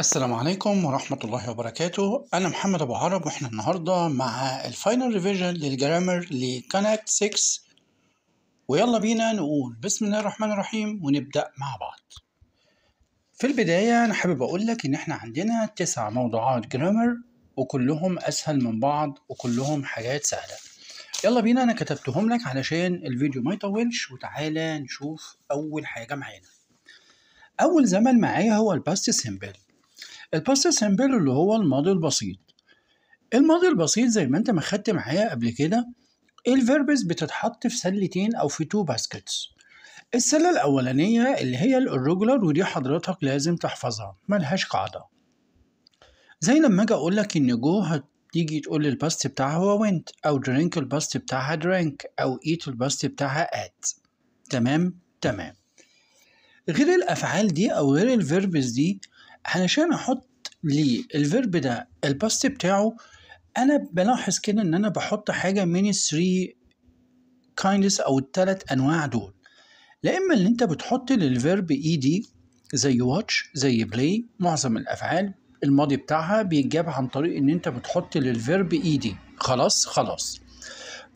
السلام عليكم ورحمة الله وبركاته أنا محمد أبو عرب وإحنا النهاردة مع الفاينل ريفيجن للجرامر لكونكت 6 ويلا بينا نقول بسم الله الرحمن الرحيم ونبدأ مع بعض في البداية أنا حابب أقول لك إن إحنا عندنا تسع موضوعات جرامر وكلهم أسهل من بعض وكلهم حاجات سهلة يلا بينا أنا كتبتهم لك علشان الفيديو ما يطولش وتعالى نشوف أول حاجة معانا أول زمن معايا هو الباست سيمبل الباست سيمبل اللي هو الماضي البسيط الماضي البسيط زي ما انت ما خدت معايا قبل كده الفيربز بتتحط في سلتين او في تو باسكتس السله الاولانيه اللي هي الريجولار ودي حضرتك لازم تحفظها ملهاش قاعده زي لما اجي اقول لك ان جو هتيجي تقول الباست بتاعها هو وينت او درينك الباست بتاعها درينك او ايت الباست بتاعها ات تمام تمام غير الافعال دي او غير الفيربز دي علشان احط لي الفيرب ده الباست بتاعه انا بلاحظ كده ان انا بحط حاجه من الثري كايندس او الثلاث انواع دول لا اما ان انت بتحط للفيرب اي دي زي واتش زي بلاي معظم الافعال الماضي بتاعها بيتجاب عن طريق ان انت بتحط للفيرب اي دي خلاص خلاص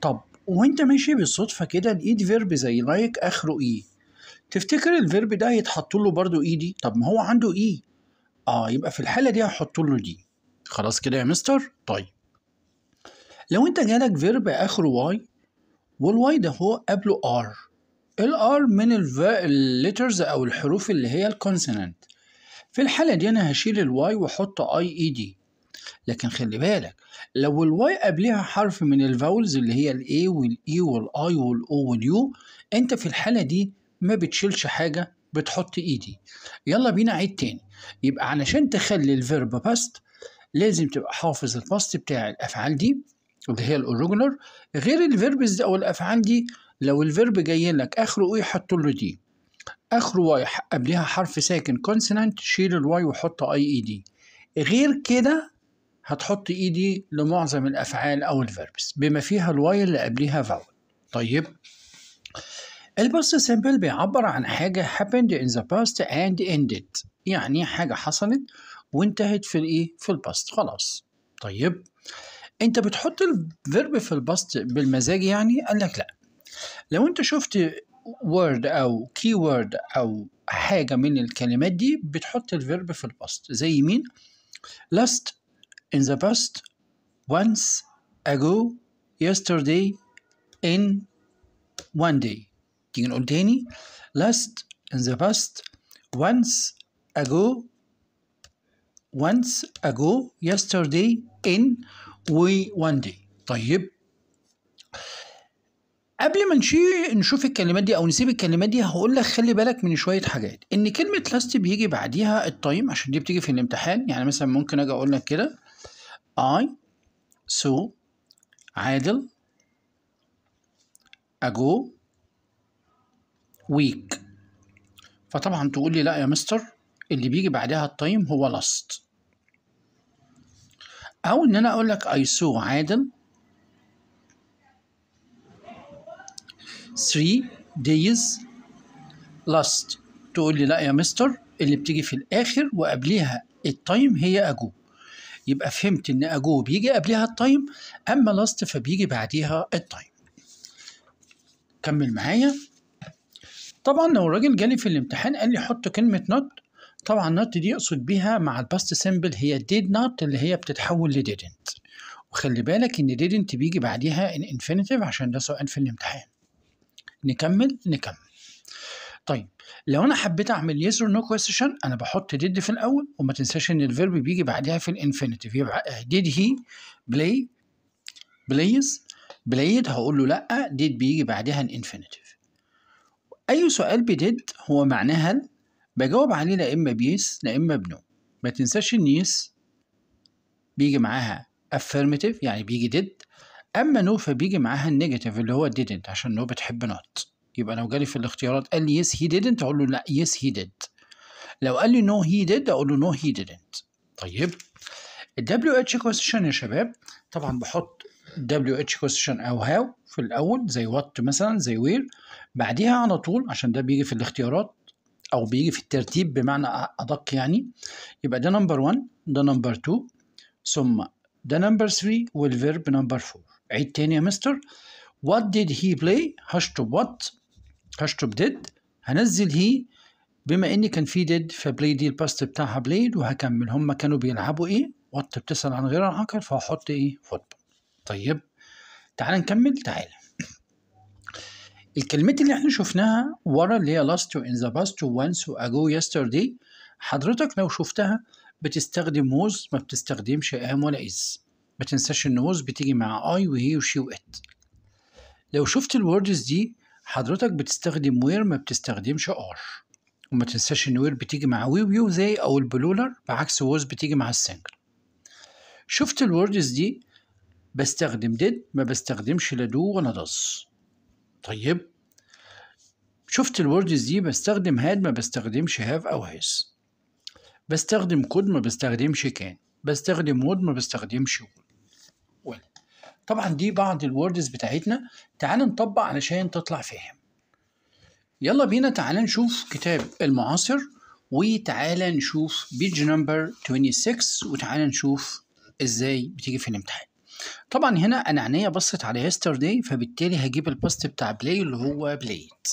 طب وانت ماشي بالصدفه كده لقيت فيرب زي لايك اخره اي e. تفتكر الفيرب ده هيتحط له برضه اي e دي طب ما هو عنده اي e. اه يبقى في الحاله دي هحط له دي خلاص كده يا مستر طيب لو انت جالك فيرب اخره واي والواي ده هو قبله ار الار من الليترز او الحروف اللي هي الكونسوننت في الحالة دي أنا هشيل الواي وأحط أي إي دي لكن خلي بالك لو الواي قبلها حرف من الفاولز اللي هي الاي والاي e والاي والاو واليو انت في الحالة دي ما بتشيلش حاجة بتحط اي e دي يلا بينا عيد تاني يبقى علشان تخلي الفيرب باست لازم تبقى حافظ الباست بتاع الافعال دي اللي هي الاوريجنال غير الفيربز او الافعال دي لو الفيرب جاي لك اخره ايه حط له دي اخره واي قبلها حرف ساكن كونسونانت شيل الواي وحط اي اي دي غير كده هتحط اي e دي لمعظم الافعال او الفيربس بما فيها الواي اللي قبلها فاول طيب الباست سيمبل بيعبر عن حاجة happened in the past and ended يعني حاجة حصلت وانتهت في الايه في الباست خلاص طيب انت بتحط الفيرب في الباست بالمزاج يعني قال لك لا لو انت شفت وورد او كي وورد او حاجة من الكلمات دي بتحط الفيرب في الباست زي مين last in the past once ago yesterday in one day تيجي نقول تاني last in the past once ago once ago yesterday in و one day طيب قبل ما نشوف الكلمات دي او نسيب الكلمات دي هقول لك خلي بالك من شويه حاجات ان كلمه لاست بيجي بعديها التايم عشان دي بتيجي في الامتحان يعني مثلا ممكن اجي اقول لك كده I سو عادل ago week فطبعا تقول لي لا يا مستر اللي بيجي بعدها التايم هو لاست او ان انا اقول لك I saw عادل 3 days last تقول لي لا يا مستر اللي بتيجي في الاخر وقبليها التايم هي اجو يبقى فهمت ان اجو بيجي قبلها التايم اما لاست فبيجي بعديها التايم كمل معايا طبعا لو الراجل جالي في الامتحان قال لي حط كلمه نوت طبعا not دي يقصد بيها مع الباست سيمبل هي did not اللي هي بتتحول ل didn't وخلي بالك ان didn't بيجي بعديها ان infinitive عشان ده سؤال في الامتحان نكمل نكمل طيب لو انا حبيت اعمل yes or no question انا بحط did في الاول وما تنساش ان الفيرب بيجي بعدها في الانفينيتيف يبقى did he play plays played هقول له لا did بيجي بعدها الانفينيتيف اي سؤال بديد هو معناها بجاوب عليه لا إما بيس لا إما بنو ما تنساش إن يس بيجي معاها affirmative يعني بيجي ديد أما نو فبيجي معاها النيجاتيف اللي هو didn't عشان نو بتحب not يبقى لو جالي في الاختيارات قال لي يس هي didn't أقول له لا يس هي did لو قال لي نو هي did أقول له نو هي didn't طيب ال WH question يا شباب طبعا بحط WH question أو how في الأول زي what مثلا زي where بعديها على طول عشان ده بيجي في الاختيارات او بيجي في الترتيب بمعنى ادق يعني يبقى ده نمبر 1 ده نمبر 2 ثم ده نمبر 3 والفيرب نمبر 4 عيد تاني يا مستر what did he play هشطب what هشطب did هنزل هي بما ان كان في ديد فبلاي دي الباست بتاعها بلايد وهكمل هم كانوا بيلعبوا ايه وات بتسأل عن غير العقل فهحط ايه فوتبول طيب تعال نكمل تعال الكلمات اللي احنا شفناها ورا اللي هي last و in the past و once و ago yesterday حضرتك لو شفتها بتستخدم was ما بتستخدمش am ولا is ما تنساش ان was بتيجي مع I و he و she و it لو شفت الوردز دي حضرتك بتستخدم where ما بتستخدمش are وما تنساش ان where بتيجي مع we وي ويو زي او البلولر بعكس was بتيجي مع السنجل شفت الوردز دي بستخدم did ما بستخدمش لا do ولا does طيب شفت الوردز دي بستخدم هاد ما بستخدمش هاف أو هيس بستخدم كود ما بستخدمش كان بستخدم وود ما بستخدمش وود طبعا دي بعض الوردز بتاعتنا تعال نطبق علشان تطلع فاهم يلا بينا تعال نشوف كتاب المعاصر وتعال نشوف بيج نمبر 26 وتعال نشوف ازاي بتيجي في الامتحان طبعا هنا انا عينيا بصت على يسترداي فبالتالي هجيب الباست بتاع بلاي اللي هو بليت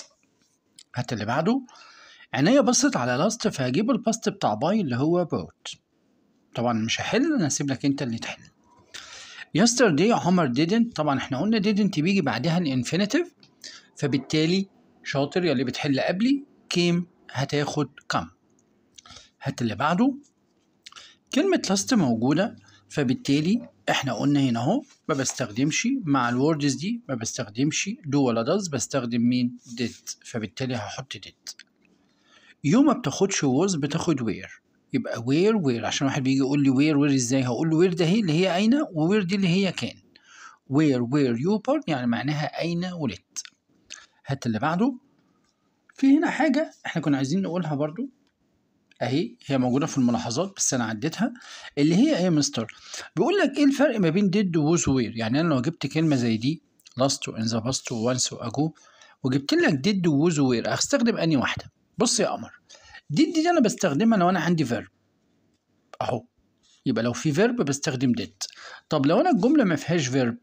هات اللي بعده عينيا بصت على لاست فهجيب الباست بتاع باي اللي هو بوت طبعا مش هحل انا هسيب لك انت اللي تحل يسترداي عمر ديدنت طبعا احنا قلنا ديدنت بيجي بعدها الانفينيتيف فبالتالي شاطر يا اللي بتحل قبلي كيم هتاخد كم هات اللي بعده كلمة لاست موجودة فبالتالي احنا قلنا هنا اهو ما بستخدمش مع الوردز دي ما بستخدمش دو ولا داز بستخدم مين ديد فبالتالي هحط ديد يو ما بتاخدش ووز بتاخد وير يبقى وير وير عشان واحد بيجي يقول لي وير وير ازاي هقول له وير ده هي اللي هي اين ووير دي اللي هي كان وير وير يو بارت يعني معناها اين ولت هات اللي بعده في هنا حاجة احنا كنا عايزين نقولها برضو اهي هي موجوده في الملاحظات بس انا عديتها اللي هي ايه مستر بيقول لك ايه الفرق ما بين ديد ووز وير يعني انا لو جبت كلمه زي دي لاست وان ذا باست وانس واجو وجبت لك ديد ووز وير هستخدم اني واحده بص يا قمر ديد دي انا بستخدمها لو انا عندي فيرب اهو يبقى لو في فيرب بستخدم ديد طب لو انا الجمله ما فيهاش فيرب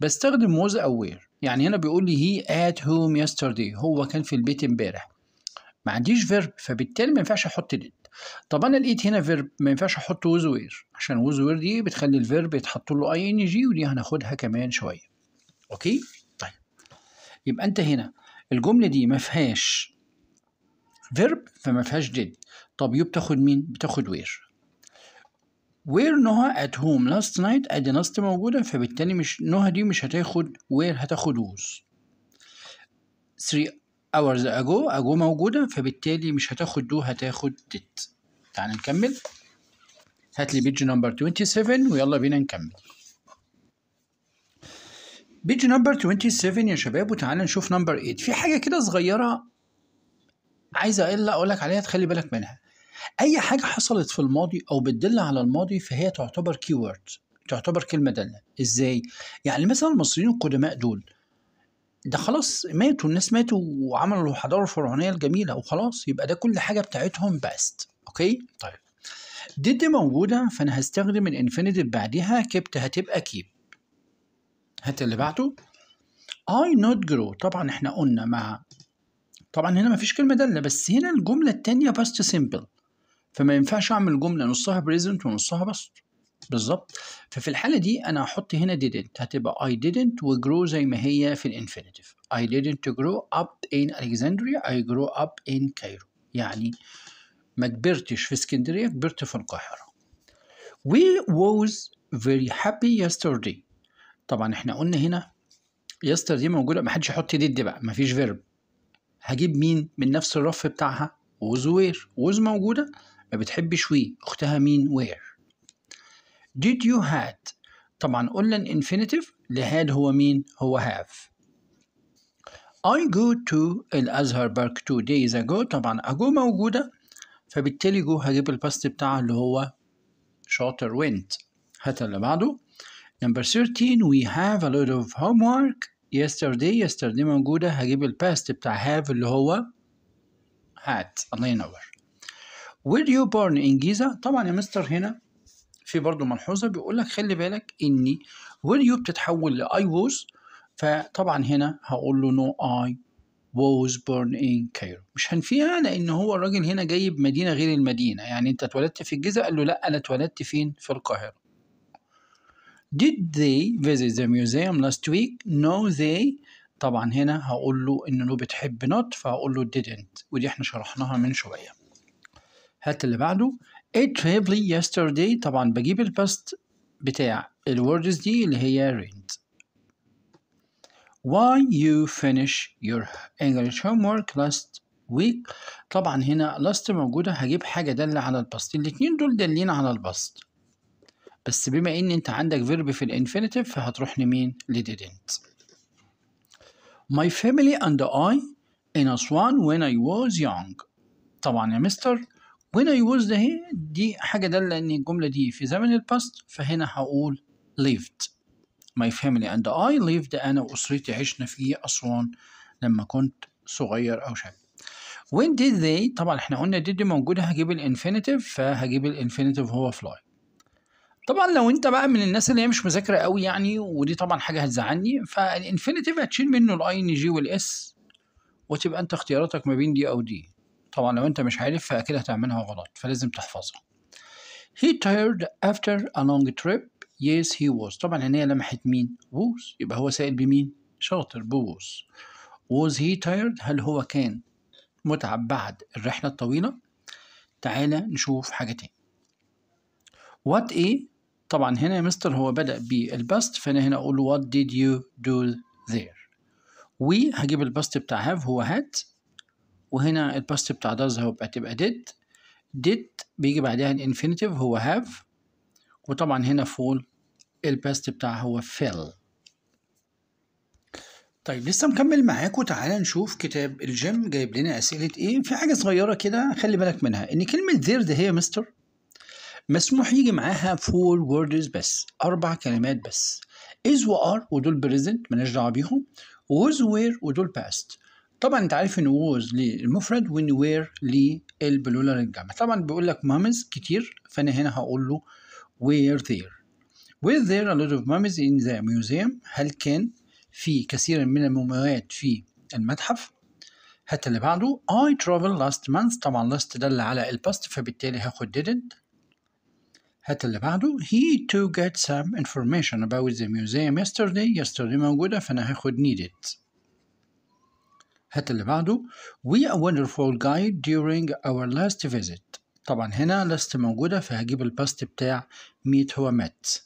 بستخدم ووز او وير يعني هنا بيقول لي هي ات هوم يسترداي هو كان في البيت امبارح ما عنديش فيرب فبالتالي ما ينفعش احط ديد طب انا لقيت هنا فيرب ما ينفعش احط ويز وير عشان ويز وير دي بتخلي الفيرب يتحط له اي ان جي ودي هناخدها كمان شويه اوكي طيب يبقى انت هنا الجمله دي ما فيهاش فيرب فما فيهاش ديد طب يو بتاخد مين بتاخد وير وير نوها ات هوم لاست نايت ادي لاست موجوده فبالتالي مش نوها دي مش هتاخد وير هتاخد ووز 3 hours ago ago موجودة فبالتالي مش هتاخد do هتاخد did تعال نكمل هات لي بيج نمبر 27 ويلا بينا نكمل بيج نمبر 27 يا شباب وتعالى نشوف نمبر 8 في حاجة كده صغيرة عايز اقول لك عليها تخلي بالك منها اي حاجة حصلت في الماضي او بتدل على الماضي فهي تعتبر كيورد تعتبر كلمة دالة ازاي؟ يعني مثلا المصريين القدماء دول ده خلاص ماتوا الناس ماتوا وعملوا الحضاره الفرعونيه الجميله وخلاص يبقى ده كل حاجه بتاعتهم باست اوكي طيب ديد موجوده فانا هستخدم الانفينيتيف بعدها بعديها كبت هتبقى كيب هات اللي بعده اي نوت جرو طبعا احنا قلنا مع طبعا هنا مفيش كلمه داله بس هنا الجمله الثانيه باست سيمبل فما ينفعش اعمل جمله نصها بريزنت ونصها باست بالظبط ففي الحاله دي انا هحط هنا didn't هتبقى I didn't grow زي ما هي في الانفينيتيف I didn't grow up in Alexandria I grow up in Cairo يعني ما كبرتش في اسكندريه كبرت في القاهره we was very happy yesterday طبعا احنا قلنا هنا yesterday موجوده ما حدش يحط did بقى ما فيش فيرب هجيب مين من نفس الرف بتاعها was where was موجوده ما بتحبش we اختها مين where did you had طبعا قلنا الانفينيتيف لهاد هو مين هو هاف I go to الأزهر بارك two days ago طبعا أجو موجودة فبالتالي جو هجيب الباست بتاعها اللي هو شاطر went هات اللي بعده number 13 we have a lot of homework yesterday yesterday موجودة هجيب الباست بتاع have اللي هو had الله ينور were you born in Giza طبعا يا مستر هنا في برضو ملحوظه بيقول لك خلي بالك اني you بتتحول لاي ووز فطبعا هنا هقول له نو اي was born in Cairo مش هنفيها لان هو الراجل هنا جايب مدينه غير المدينه يعني انت اتولدت في الجيزه قال له لا انا اتولدت فين في القاهره Did they visit the museum last week? No they طبعا هنا هقول له ان نو بتحب نوت فهقول له didn't ودي احنا شرحناها من شويه هات اللي بعده A trip yesterday طبعا بجيب الباست بتاع الوردز دي اللي هي read Why you finish your English homework last week طبعا هنا last موجودة هجيب حاجة دالة على الباست الاتنين دول دالين على الباست بس بما ان انت عندك فيرب في الانفينيتيف فهتروح لمين لديدنت My family and I in Aswan when I was young طبعا يا مستر when I was ده هي دي حاجة دالة إن الجملة دي في زمن الباست فهنا هقول lived my family and I lived أنا وأسرتي عشنا في أسوان لما كنت صغير أو شاب when did they طبعا احنا قلنا did موجودة هجيب الانفينيتيف فهجيب الانفينيتيف هو fly طبعا لو انت بقى من الناس اللي هي مش مذاكره قوي يعني ودي طبعا حاجه هتزعلني فالانفينيتيف هتشيل منه الاي ان جي والاس وتبقى انت اختياراتك ما بين دي او دي طبعا لو انت مش عارف فاكيد هتعملها غلط فلازم تحفظها he tired after a long trip yes he was طبعا هنا لمحت مين was يبقى هو سائل بمين شاطر بوز was he tired هل هو كان متعب بعد الرحلة الطويلة تعالى نشوف حاجة تاني what a طبعا هنا يا مستر هو بدأ بالباست فأنا هنا أقول what did you do there we هجيب الباست بتاع have هو had وهنا الباست بتاع داز هيبقى تبقى ديد ديد بيجي بعدها الانفينيتيف هو هاف وطبعا هنا فول الباست بتاع هو فيل طيب لسه مكمل معاكم تعالى نشوف كتاب الجيم جايب لنا اسئله ايه في حاجه صغيره كده خلي بالك منها ان كلمه ذير ده هي مستر مسموح يجي معاها فور ووردز بس اربع كلمات بس از وار ودول بريزنت مالناش دعوه بيهم ووز وير ودول باست طبعا انت عارف ان ووز للمفرد وان وير للبلولر للجمع طبعا بيقول لك مامز كتير فانا هنا هقول له وير ذير وير ذير ا لوت اوف مامز ان ذا ميوزيوم هل كان في كثير من المومياوات في المتحف حتى اللي بعده I travel last month طبعا last دل على الباست فبالتالي هاخد didn't حتى اللي بعده he to get some information about the museum yesterday yesterday موجودة فأنا هاخد needed هات اللي بعده we a wonderful guy during our last visit طبعا هنا لست موجودة فهجيب الباست بتاع meet هو met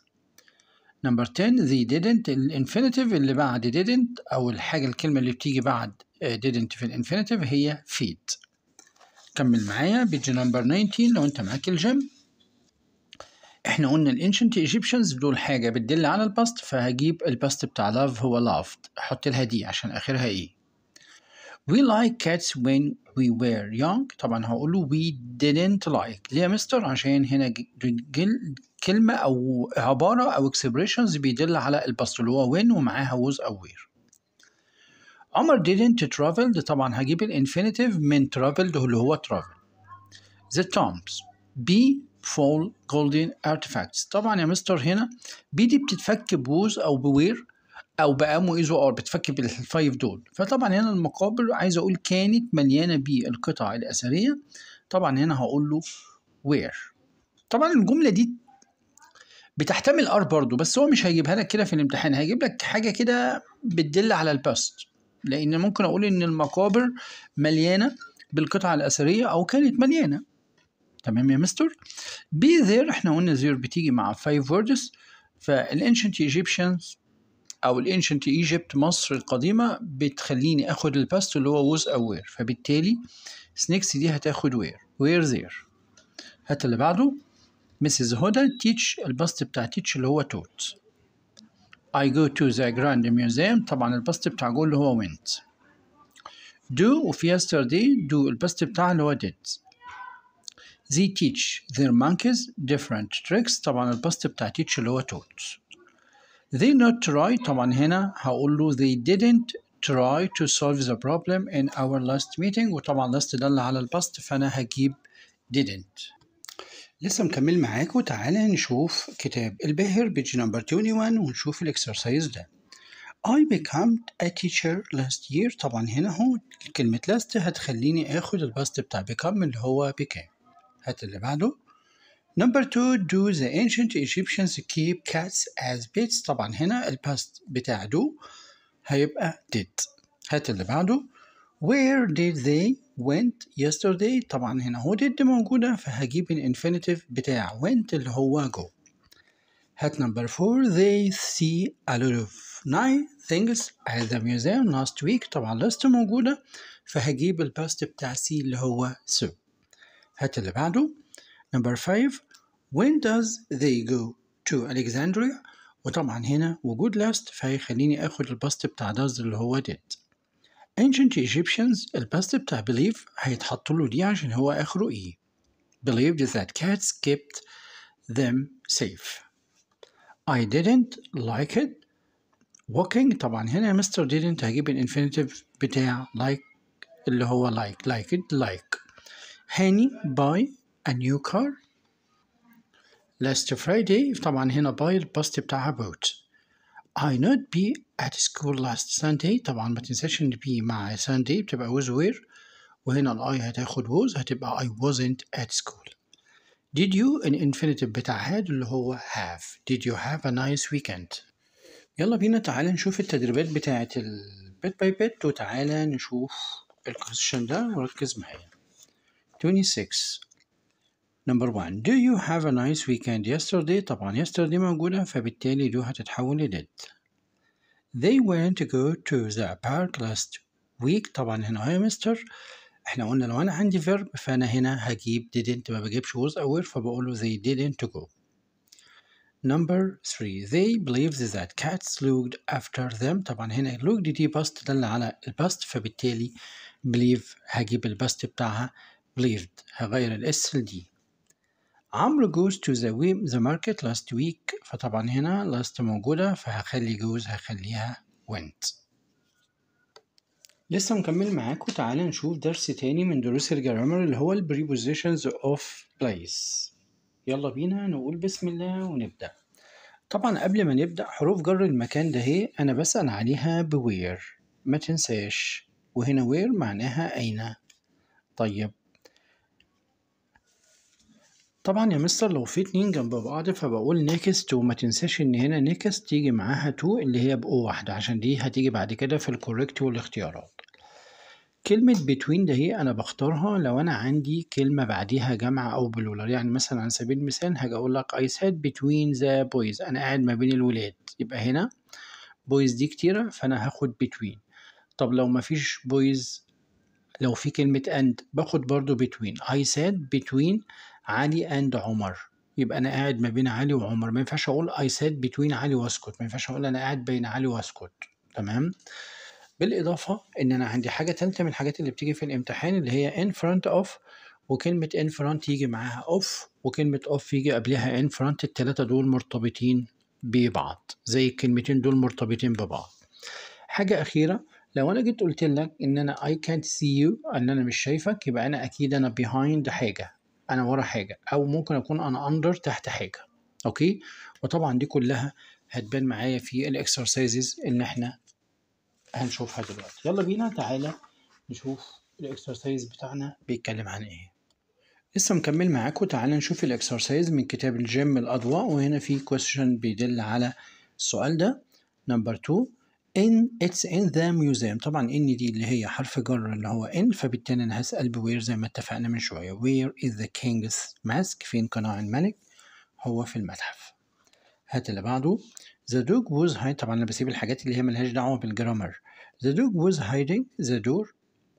number 10 they didn't الانفينيتيف اللي بعد didn't أو الحاجة الكلمة اللي بتيجي بعد آه، didn't في الانفينيتيف هي feed كمل معايا بيج نمبر 19 لو انت معاك الجيم احنا قلنا الانشنت ايجيبشنز دول حاجه بتدل على الباست فهجيب الباست بتاع لاف هو لافت احط لها دي عشان اخرها ايه We like cats when we were young طبعا هقول له we didn't like ليه يا مستر عشان هنا كلمة أو عبارة أو expressions بيدل على الباست اللي هو when ومعاها was أو were عمر didn't travel طبعا هجيب الانفينيتيف من traveled اللي هو travel the tombs be fall golden artifacts طبعا يا مستر هنا B دي بتتفك بوز أو بوير او بقى مو ايزو ار بتفك بالفايف دول فطبعا هنا المقابر عايز اقول كانت مليانه بالقطع الاثريه طبعا هنا هقول له وير طبعا الجمله دي بتحتمل ار برضو بس هو مش هيجيبها لك كده في الامتحان هيجيب لك حاجه كده بتدل على الباست لان ممكن اقول ان المقابر مليانه بالقطع الاثريه او كانت مليانه تمام يا مستر بي ذير احنا قلنا زير بتيجي مع فايف وردز فالانشنت ايجيبشنز او الانشنت ايجيبت مصر القديمه بتخليني اخد الباست اللي هو ووز او وير فبالتالي سنيكس دي هتاخد وير وير ذير هات اللي بعده مسز هدى تيتش الباست بتاع تيتش اللي هو توت I go to the grand museum طبعا الباست بتاع جو اللي هو went do وفي yesterday do الباست بتاع اللي هو did they teach their monkeys different tricks طبعا الباست بتاع teach اللي هو taught they not try طبعا هنا هقول له they didn't try to solve the problem in our last meeting وطبعا last دل على الباست فانا هجيب didn't لسه مكمل معاك وتعالى نشوف كتاب الباهر بيج نمبر 21 ونشوف الاكسرسايز ده I became a teacher last year طبعا هنا هو كلمة last هتخليني اخد الباست بتاع become اللي هو became هات اللي بعده Number 2 do the ancient Egyptians keep cats as pets طبعا هنا الباست بتاع do هيبقى did هات اللي بعده where did they went yesterday طبعا هنا هو did موجودة فهجيب الانفينيتيف بتاع went اللي هو go هات number 4 they see a lot of nice things at the museum last week طبعا last موجودة فهجيب الباست بتاع see اللي هو saw. هات اللي بعده Number 5 when does they go to Alexandria وطبعا هنا وجود last فهيخليني اخد الباست بتاع does اللي هو did ancient Egyptians الباست بتاع believe هيتحط له دي عشان هو اخره ايه believed that cats kept them safe I didn't like it walking طبعا هنا Mister didn't هجيب الانفينيتيف بتاع like اللي هو like like it like هاني buy a new car last Friday طبعا هنا by الباست بتاعها بوت I not be at school last Sunday طبعا ما تنساش ان be مع Sunday بتبقى was where وهنا ال I هتاخد was هتبقى I wasn't at school Did you infinitive بتاع had اللي هو have Did you have a nice weekend يلا بينا تعالى نشوف التدريبات بتاعة bit by bit وتعالى نشوف الكويشن ده وركز معايا 26 نمبر 1 do you have a nice weekend yesterday طبعا yesterday موجودة فبالتالي do هتتحول ل did they went to go to the park last week طبعا هنا oh, I مستر احنا قلنا لو انا عندي verb فانا هنا هجيب didn't ما بجيبش was or فبقول they didn't go Number 3 they believed that cats looked after them طبعا هنا looked دي past دل على الباست فبالتالي believe هجيب الباست بتاعها believed هغير الاس لدي عمرو جوز to the, ذا market last week فطبعا هنا last موجودة فهخلي جوز هخليها went لسه مكمل معاك وتعالى نشوف درس تاني من دروس الجرامر اللي هو البريبوزيشنز اوف بلايس يلا بينا نقول بسم الله ونبدأ طبعا قبل ما نبدأ حروف جر المكان ده هي أنا بسأل عليها بوير ما تنساش وهنا وير معناها أين طيب طبعا يا مستر لو في اتنين جنب بعض فبقول نيكست وما تنساش ان هنا نيكست تيجي معاها تو اللي هي بقوة واحدة عشان دي هتيجي بعد كده في الكوريكت والاختيارات كلمة بتوين ده هي أنا بختارها لو أنا عندي كلمة بعديها جمع أو بلولر يعني مثلا على سبيل المثال هاجي أقول لك I said between the boys أنا قاعد ما بين الولاد يبقى هنا boys دي كتيرة فأنا هاخد between طب لو مفيش boys لو في كلمة and باخد برضو between I said between علي اند عمر يبقى انا قاعد ما بين علي وعمر ما ينفعش اقول اي سيد بتوين علي واسكت ما ينفعش اقول انا قاعد بين علي واسكت تمام بالاضافه ان انا عندي حاجه ثالثه من الحاجات اللي بتيجي في الامتحان اللي هي in front of وكلمه in front يجي معاها off وكلمه off يجي قبلها in front الثلاثه دول مرتبطين ببعض زي الكلمتين دول مرتبطين ببعض حاجه اخيره لو انا جيت قلت لك ان انا I can't see you ان انا مش شايفك يبقى انا اكيد انا behind حاجه انا ورا حاجه او ممكن اكون انا اندر تحت حاجه اوكي وطبعا دي كلها هتبان معايا في الاكسرسايزز اللي احنا هنشوفها دلوقتي يلا بينا تعالى نشوف الاكسرسايز بتاعنا بيتكلم عن ايه لسه مكمل معاكم تعالى نشوف الاكسرسايز من كتاب الجيم الاضواء وهنا في كويستشن بيدل على السؤال ده نمبر 2 ان اتس ان ذا ميوزيوم طبعا ان دي اللي هي حرف جر اللي هو ان فبالتالي انا هسال بوير زي ما اتفقنا من شويه وير از ذا كينجز ماسك فين قناع الملك هو في المتحف هات اللي بعده ذا دوج ووز هاي طبعا انا بسيب الحاجات اللي هي ملهاش دعوه بالجرامر ذا dog ووز hiding ذا دور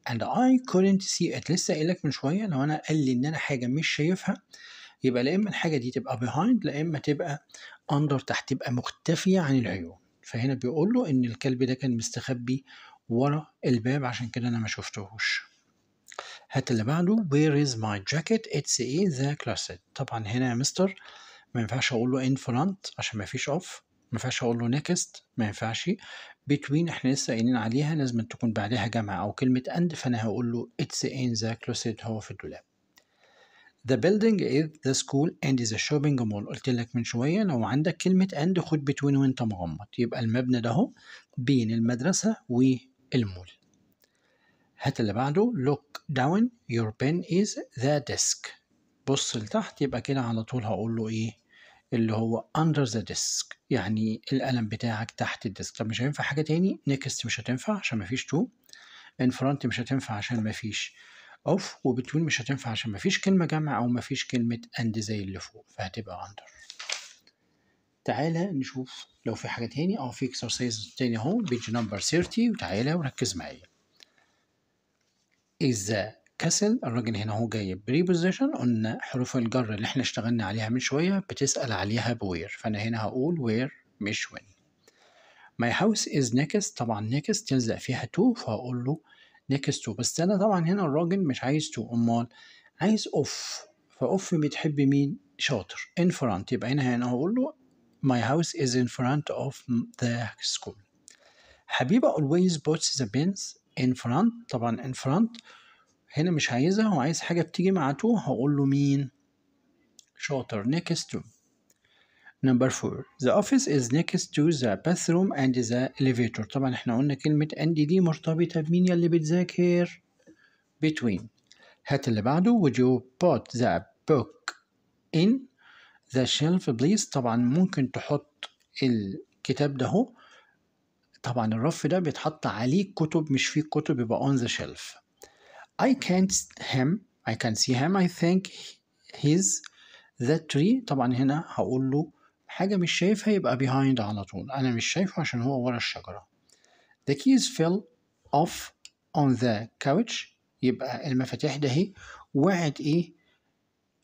and I couldn't see it لسه قايل لك من شويه لو انا قال لي ان انا حاجه مش شايفها يبقى لا اما الحاجه دي تبقى behind لا اما تبقى under تحت تبقى مختفيه عن العيون فهنا بيقول له ان الكلب ده كان مستخبي ورا الباب عشان كده انا ما شفتهوش هات اللي بعده where is my jacket it's in the closet طبعا هنا يا مستر ما ينفعش اقول له in front عشان ما فيش off ما ينفعش اقول له next ما ينفعش between احنا لسه قايلين عليها لازم تكون بعدها جمع او كلمه and فانا هقول له it's in the closet هو في الدولاب The building is the school and is a shopping mall قلت لك من شوية لو عندك كلمة and خد بتوين وانت مغمض يبقى المبنى ده هو بين المدرسة والمول هات اللي بعده look down your pen is the desk بص لتحت يبقى كده على طول هقول له ايه اللي هو under the desk يعني القلم بتاعك تحت الديسك طب مش هينفع حاجة تاني next مش هتنفع عشان مفيش to in front مش هتنفع عشان مفيش اوف وبتيون مش هتنفع عشان مفيش كلمة جمع أو مفيش كلمة أند زي اللي فوق فهتبقى أندر تعالى نشوف لو في حاجة تاني اه في اكسرسايز تاني اهو بيج نمبر 30 وتعالى وركز معايا إذا كسل الراجل هنا اهو جايب بريبوزيشن قلنا حروف الجر اللي احنا اشتغلنا عليها من شوية بتسأل عليها بوير فأنا هنا هقول وير مش وين ماي هاوس از نيكست طبعا نيكست تلزق فيها تو فهقول له next to بس انا طبعا هنا الراجل مش عايز to امال عايز اوف فاوف بتحب مين شاطر in front يبقى هنا هنا هقول له my house is in front of the school حبيبة always puts the بينز in front طبعا in front هنا مش عايزها وعايز حاجة بتيجي مع تو هقول له مين شاطر next to Number 4 The office is next to the bathroom and the elevator طبعا احنا قلنا كلمة and دي مرتبطة بمين يلي بتذاكر between هات اللي بعده would you put the book in the shelf please طبعا ممكن تحط الكتاب ده هو طبعا الرف ده بيتحط عليه كتب مش فيه كتب يبقى on the shelf I can't him I can see him I think he's the tree طبعا هنا هقول له حاجة مش شايفها يبقى behind على طول أنا مش شايفه عشان هو ورا الشجرة the keys fell off on the couch يبقى المفاتيح ده هي وقعت ايه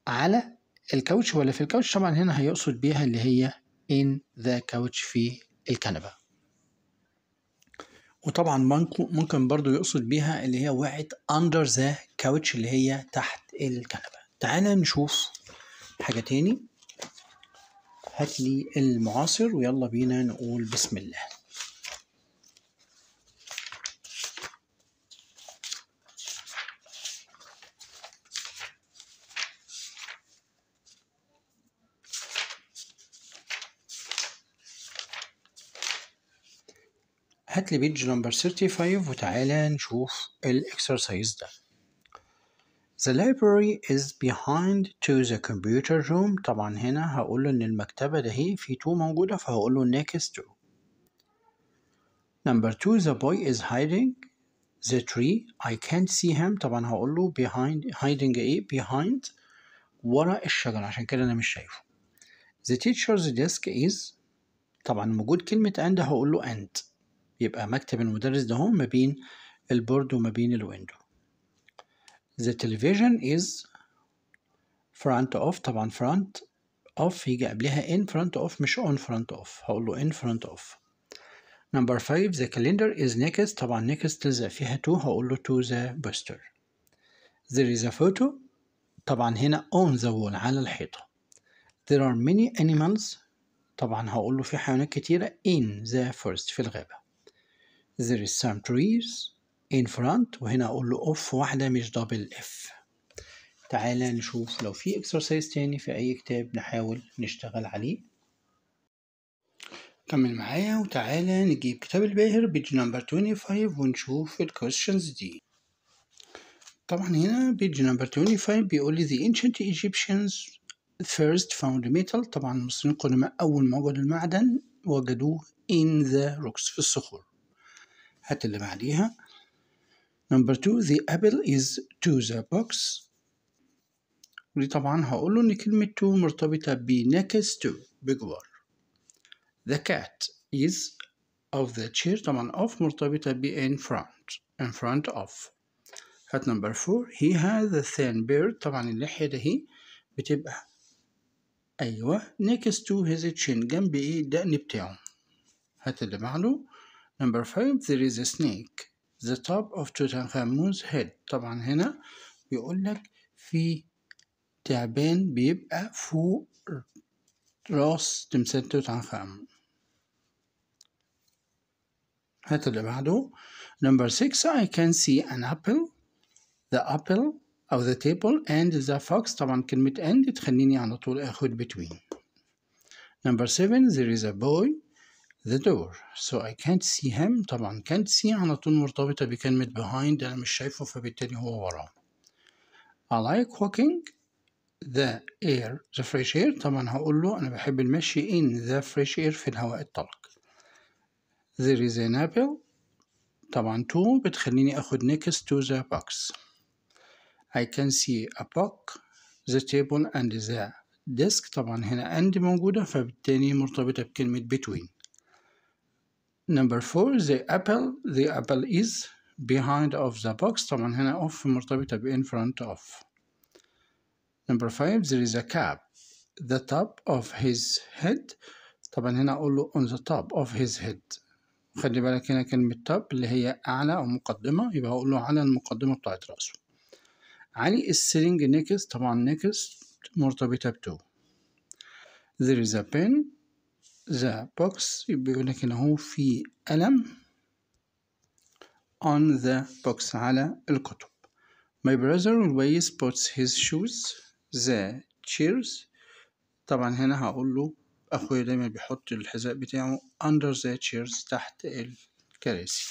على الكاوتش ولا في الكاوتش طبعا هنا هيقصد بيها اللي هي in the couch في الكنبة وطبعا ممكن برضو يقصد بيها اللي هي وقعت under the couch اللي هي تحت الكنبة تعالى نشوف حاجة تاني هات لي المعاصر ويلا بينا نقول بسم الله هات لي بيج نمبر 35 وتعالى نشوف الاكسرسايز ده The library is behind to the computer room طبعا هنا هقول له إن المكتبة ده هي في تو موجودة فهقول له next to Number two the boy is hiding the tree I can't see him طبعا هقول له behind hiding ايه behind ورا الشجرة عشان كده أنا مش شايفه The teacher's desk is طبعا موجود كلمة and هقول له and يبقى مكتب المدرس ده هو ما بين البورد وما بين الويندو the television is front of طبعا front of هيجي قبلها in front of مش on front of هقول له in front of number 5 the calendar is next طبعا next the فيها to هقول له to the poster there is a photo طبعا هنا on the wall على الحيطة there are many animals طبعا هقول له في حيوانات كتيرة in the forest في الغابة there is some trees in front وهنا اقول له اوف واحده مش دبل اف تعالى نشوف لو في اكسرسايز تاني في اي كتاب نحاول نشتغل عليه كمل معايا وتعالى نجيب كتاب الباهر بيج نمبر 25 ونشوف الكويشنز دي طبعا هنا بيج نمبر 25 بيقول لي the ancient Egyptians first found metal طبعا المصريين القدماء أول ما وجدوا المعدن وجدوه in the rocks في الصخور هات اللي بعديها نمبر 2 the apple is to the box ودي طبعا هقوله ان كلمة to مرتبطة بنكس to بجوار the cat is of the chair طبعا of مرتبطة ب in front in front of هات نمبر 4 he has a thin beard طبعا اللحية هي بتبقى أيوة next to his chin جنب ايه الدقن بتاعه هات اللي بعده number 5 there is a snake the top of Tutankhamun's head طبعا هنا بيقول لك في تعبان بيبقى فوق راس تمثال توت هات اللي بعده number 6 I can see an apple the apple of the table and the fox طبعا كلمة and تخليني على طول أخد between number 7 there is a boy the door so I can't see him طبعا can't see على طول مرتبطة بكلمة behind أنا مش شايفه فبالتالي هو وراه I like walking the air the fresh air طبعا هقول له أنا بحب المشي in the fresh air في الهواء الطلق there is an apple طبعا to بتخليني أخد next to the box I can see a book the table and the desk طبعا هنا and موجودة فبالتالي مرتبطة بكلمة between Number four the apple the apple is behind of the box طبعا هنا of مرتبطة ب in front of Number five there is a cap the top of his head طبعا هنا أقول له on the top of his head خلي بالك هنا كلمة top اللي هي أعلى أو مقدمة يبقى هقول له على المقدمة بتاعة رأسه علي السرنج نيكس طبعا نيكس مرتبطة بتو there is a pen ذا box يبقى يقول لك هنا هو في قلم on the box على الكتب my brother always puts his shoes the chairs طبعا هنا هقول له اخويا دايما بيحط الحذاء بتاعه under the chairs تحت الكراسي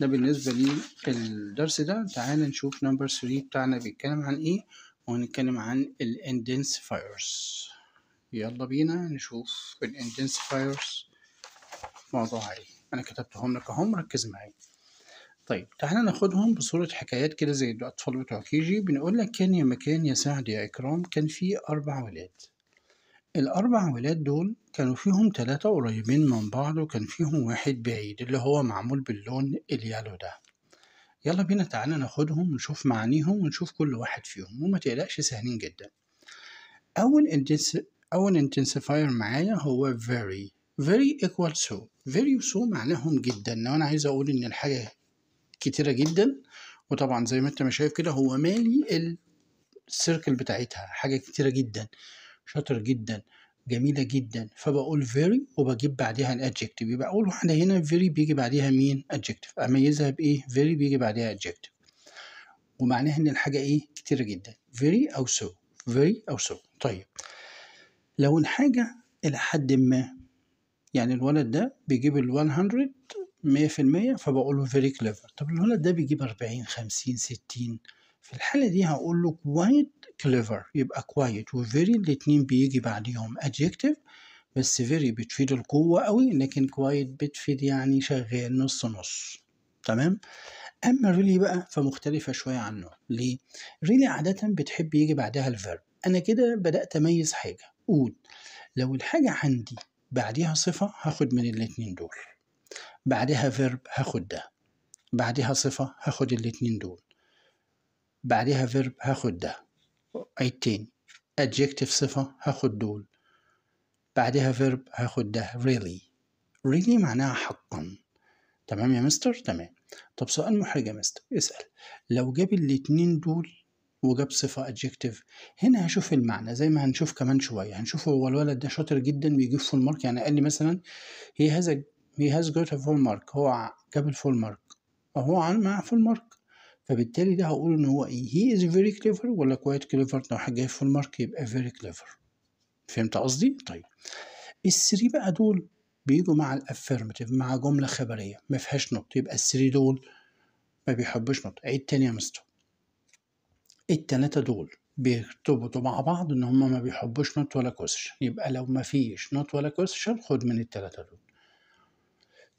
ده بالنسبة للدرس ده تعال نشوف نمبر 3 بتاعنا بيتكلم عن ايه وهنتكلم عن الاندنسفايرز يلا بينا نشوف الانتنسيفايرز موضوع ايه انا كتبتهم لك اهم ركز معايا طيب تعالى ناخدهم بصورة حكايات كده زي الأطفال بتوع كيجي بنقول لك كان يا مكان يا سعد يا إكرام كان في أربع ولاد الأربع ولاد دول كانوا فيهم تلاتة قريبين من بعض وكان فيهم واحد بعيد اللي هو معمول باللون اليالو ده يلا بينا تعالى ناخدهم ونشوف معانيهم ونشوف كل واحد فيهم وما تقلقش سهلين جدا أول أول intensifier معايا هو very very equal so very so معناهم جدا لو أنا عايز أقول إن الحاجة كتيرة جدا وطبعا زي ما أنت ما شايف كده هو مالي السيركل بتاعتها حاجة كتيرة جدا شاطر جدا جميلة جدا فبقول very وبجيب بعدها ال adjective يبقى أول واحدة هنا very بيجي بعدها مين adjective أميزها بإيه very بيجي بعدها adjective ومعناها إن الحاجة إيه كتيرة جدا very أو so very أو so طيب لو الحاجة إلى حد ما يعني الولد ده بيجيب ال 100 100% فبقوله فيري clever طب الولد ده بيجيب 40 50 60 في الحالة دي هقول له quite clever يبقى و وفيري الاتنين بيجي بعديهم adjective بس فيري بتفيد القوة قوي لكن كوايت بتفيد يعني شغال نص نص تمام أما ريلي بقى فمختلفة شوية عنه ليه؟ ريلي عادة بتحب يجي بعدها الفيرب أنا كده بدأت أميز حاجة هقول لو الحاجة عندي بعدها صفة هاخد من الاتنين دول بعدها فيرب هاخد ده بعدها صفة هاخد الاتنين دول بعدها فيرب هاخد ده عيد تاني adjective صفة هاخد دول بعدها فيرب هاخد ده really really معناها حقا تمام يا مستر تمام طب سؤال محرج يا مستر اسأل لو جاب الاتنين دول وجاب صفة adjective هنا هشوف المعنى زي ما هنشوف كمان شوية هنشوف هو الولد ده شاطر جدا بيجيب فول مارك يعني قال لي مثلا he has a he has got a full mark هو جاب الفول مارك هو مع فول مارك فبالتالي ده هقول ان هو ايه هي از فيري كليفر ولا كويت كليفر لو حاجة جايب فول مارك يبقى فيري كليفر فهمت قصدي طيب السري بقى دول بيجوا مع الافيرماتيف مع جمله خبريه ما فيهاش نط يبقى السري دول ما بيحبوش نط عيد تاني يا مستر التلاتة دول بيرتبطوا مع بعض ان هما ما بيحبوش نوت ولا كوسشن يبقى لو ما فيش نوت ولا كوسشن خد من التلاتة دول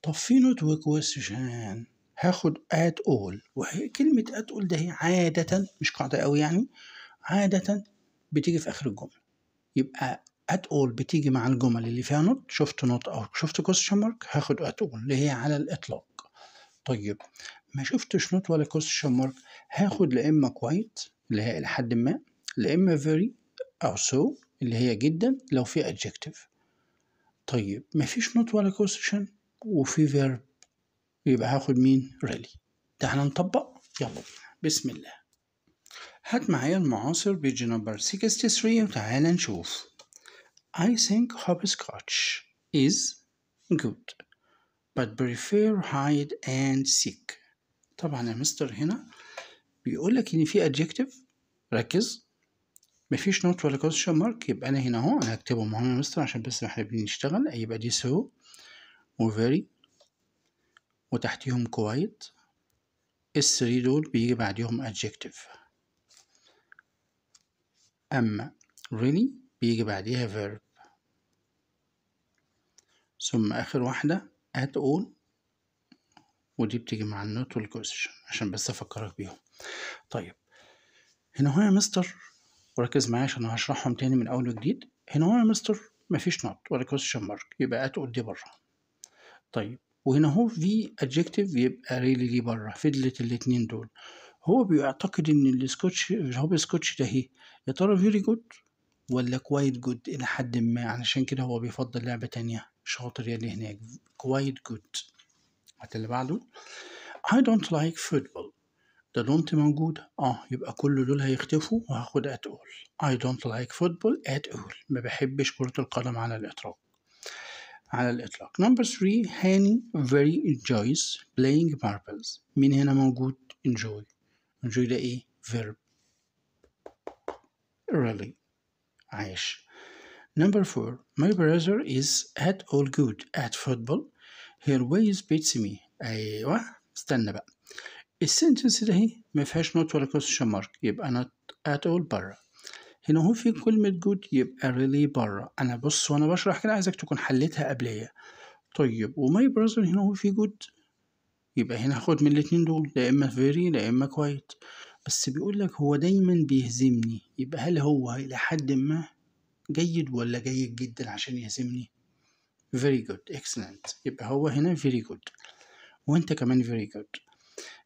طب في نوت وكوسشن هاخد ات اول وكلمة ات اول ده هي عادة مش قاعدة قوي يعني عادة بتيجي في اخر الجملة يبقى ات اول بتيجي مع الجمل اللي فيها نوت شفت نوت او شفت كوسشن مارك هاخد ات اول اللي هي على الاطلاق طيب ما شفتش نوت ولا كوسشن مارك هاخد لا اما كويت اللي هي إلى حد ما لا إما very أو so اللي هي جدا لو في adjective طيب مفيش not ولا question وفي verb يبقى هاخد مين really تعالى نطبق يلا بسم الله هات معايا المعاصر بيج نمبر 63 وتعالى نشوف I think hopscotch is good but prefer hide and seek طبعا يا مستر هنا بيقول لك ان في adjective ركز مفيش نوت ولا كويشن مارك يبقى انا هنا اهو انا هكتبه مهم يا مستر عشان بس احنا بنشتغل يبقى دي سو وفيري وتحتيهم كوايت الثري دول بيجي بعديهم adjective اما really بيجي بعديها verb ثم اخر واحده ات اول ودي بتيجي مع النوت والكويشن عشان بس افكرك بيهم طيب هنا هو يا مستر وركز معايا عشان هشرحهم تاني من اول وجديد هنا هو يا مستر مفيش نوت ولا كويشن مارك يبقى اتقل دي بره طيب وهنا هو في ادجكتيف يبقى ريلي دي بره فضلت الاتنين دول هو بيعتقد ان السكوتش هو سكوتش ده هي إيه؟ يا ترى فيري جود ولا كوايت جود الى حد ما علشان كده هو بيفضل لعبه تانية شاطر يا اللي هناك كوايت جود اللي بعده I don't like football ده دونت موجودة اه يبقى كل دول هيختفوا وهاخد at all I don't like football at all ما بحبش كرة القدم على الإطلاق على الإطلاق نمبر 3 هاني very enjoys playing marbles مين هنا موجود enjoy enjoy ده ايه verb really عايش Number 4 My brother is at all good at football He always beats me أيوة استنى بقى السنتنس ده ما مفيهاش نوت ولا كوستشن مارك يبقى نوت ات اول بره هنا هو في كلمة جود يبقى ريلي بره أنا بص وأنا بشرح كده عايزك تكون حليتها قبلية طيب وماي براذر هنا هو في جود يبقى هنا هاخد من الاتنين دول لا إما فيري لا إما كويت بس بيقول لك هو دايما بيهزمني يبقى هل هو إلى حد ما جيد ولا جيد جدا عشان يهزمني very good excellent يبقى هو هنا very good وانت كمان very good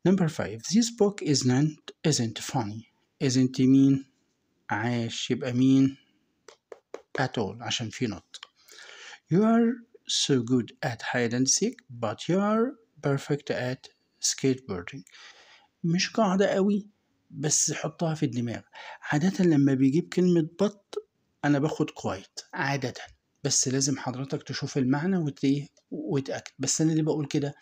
Number five, this book isn't isn't funny. isn't mean عاش يبقى mean at all عشان في نط. You are so good at hide and seek but you are perfect at skateboarding. مش قاعدة قوي بس حطها في الدماغ عادة لما بيجيب كلمة but أنا باخد كوايت عادة بس لازم حضرتك تشوف المعنى وتأكد بس أنا اللي بقول كده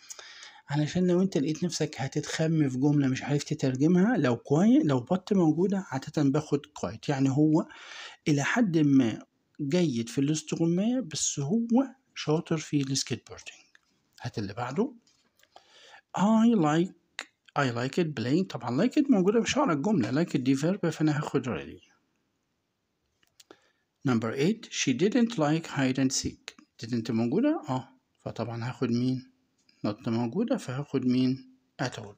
علشان لو انت لقيت نفسك هتتخم في جملة مش عارف تترجمها لو كوي لو بط موجودة عادة باخد كويت يعني هو إلى حد ما جيد في الاستغماية بس هو شاطر في السكيت بوردينج هات اللي بعده I like I like it playing طبعا like it موجودة في شعر الجملة like it دي فيرب فأنا هاخد ready number 8 she didn't like hide and seek didn't موجودة اه فطبعا هاخد مين not موجودة فهاخد مين at all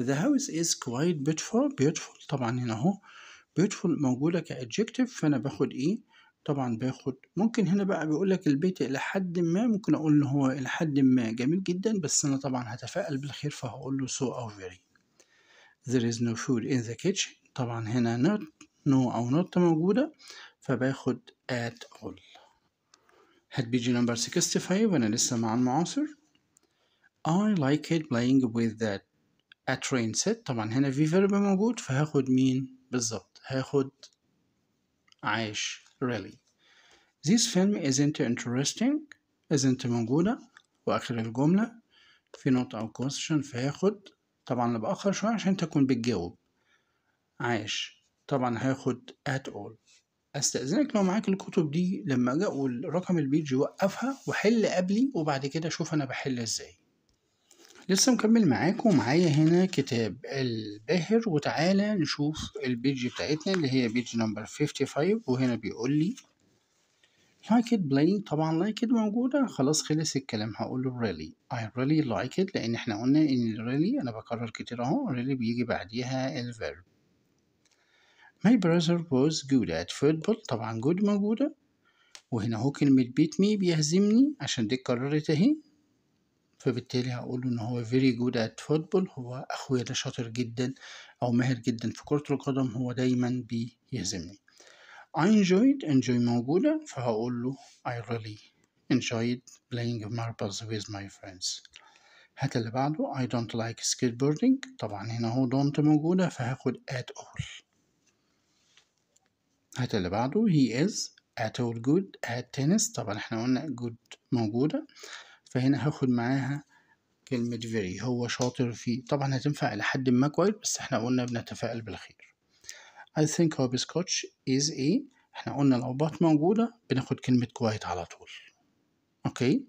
The house is quite beautiful beautiful طبعا هنا اهو beautiful موجودة كadjective فأنا باخد ايه طبعا باخد ممكن هنا بقى بيقولك البيت إلى حد ما ممكن أقول إن هو إلى حد ما جميل جدا بس أنا طبعا هتفائل بالخير فهقول له so أو very there is no food in the kitchen طبعا هنا not no أو not موجودة فباخد at all هتبيجي نمبر 65 وأنا لسه مع المعاصر I like it playing with that a train set طبعا هنا في verb موجود فهاخد مين بالظبط هاخد عايش really This film isn't interesting isn't موجودة وآخر الجملة في نقطة أو question فهاخد طبعا بأخر شوية عشان تكون بتجاوب عايش طبعا هاخد at all استأذنك لو معاك الكتب دي لما أجي أقول رقم البيج وقفها وحل قبلي وبعد كده شوف أنا بحل إزاي لسه مكمل معاكم ومعايا هنا كتاب الباهر وتعالى نشوف البيج بتاعتنا اللي هي بيج نمبر 55 وهنا بيقول لي like it Blaine طبعا like it موجودة خلاص خلص الكلام هقول له really I really like it لأن احنا قلنا إن really أنا بكرر كتير أهو really بيجي بعديها الفيرب My brother was good at football طبعا good موجودة وهنا اهو كلمة beat me بيهزمني عشان دي اتكررت اهي فبالتالي هقوله ان هو فيري جود ات فوتبول هو اخويا ده شاطر جدا او ماهر جدا في كرة القدم هو دايما بيهزمني I enjoyed enjoy موجودة فهقول له I really enjoyed playing marbles with my friends هات اللي بعده I don't like skateboarding طبعا هنا هو don't موجودة فهاخد at all هات اللي بعده he is at all good at tennis طبعا احنا قلنا good موجودة فهنا هاخد معاها كلمة very هو شاطر فيه طبعا هتنفع إلى حد ما كويس بس احنا قلنا بنتفائل بالخير I think hopscotch is a احنا قلنا الأوقات موجودة بناخد كلمة كويت على طول اوكي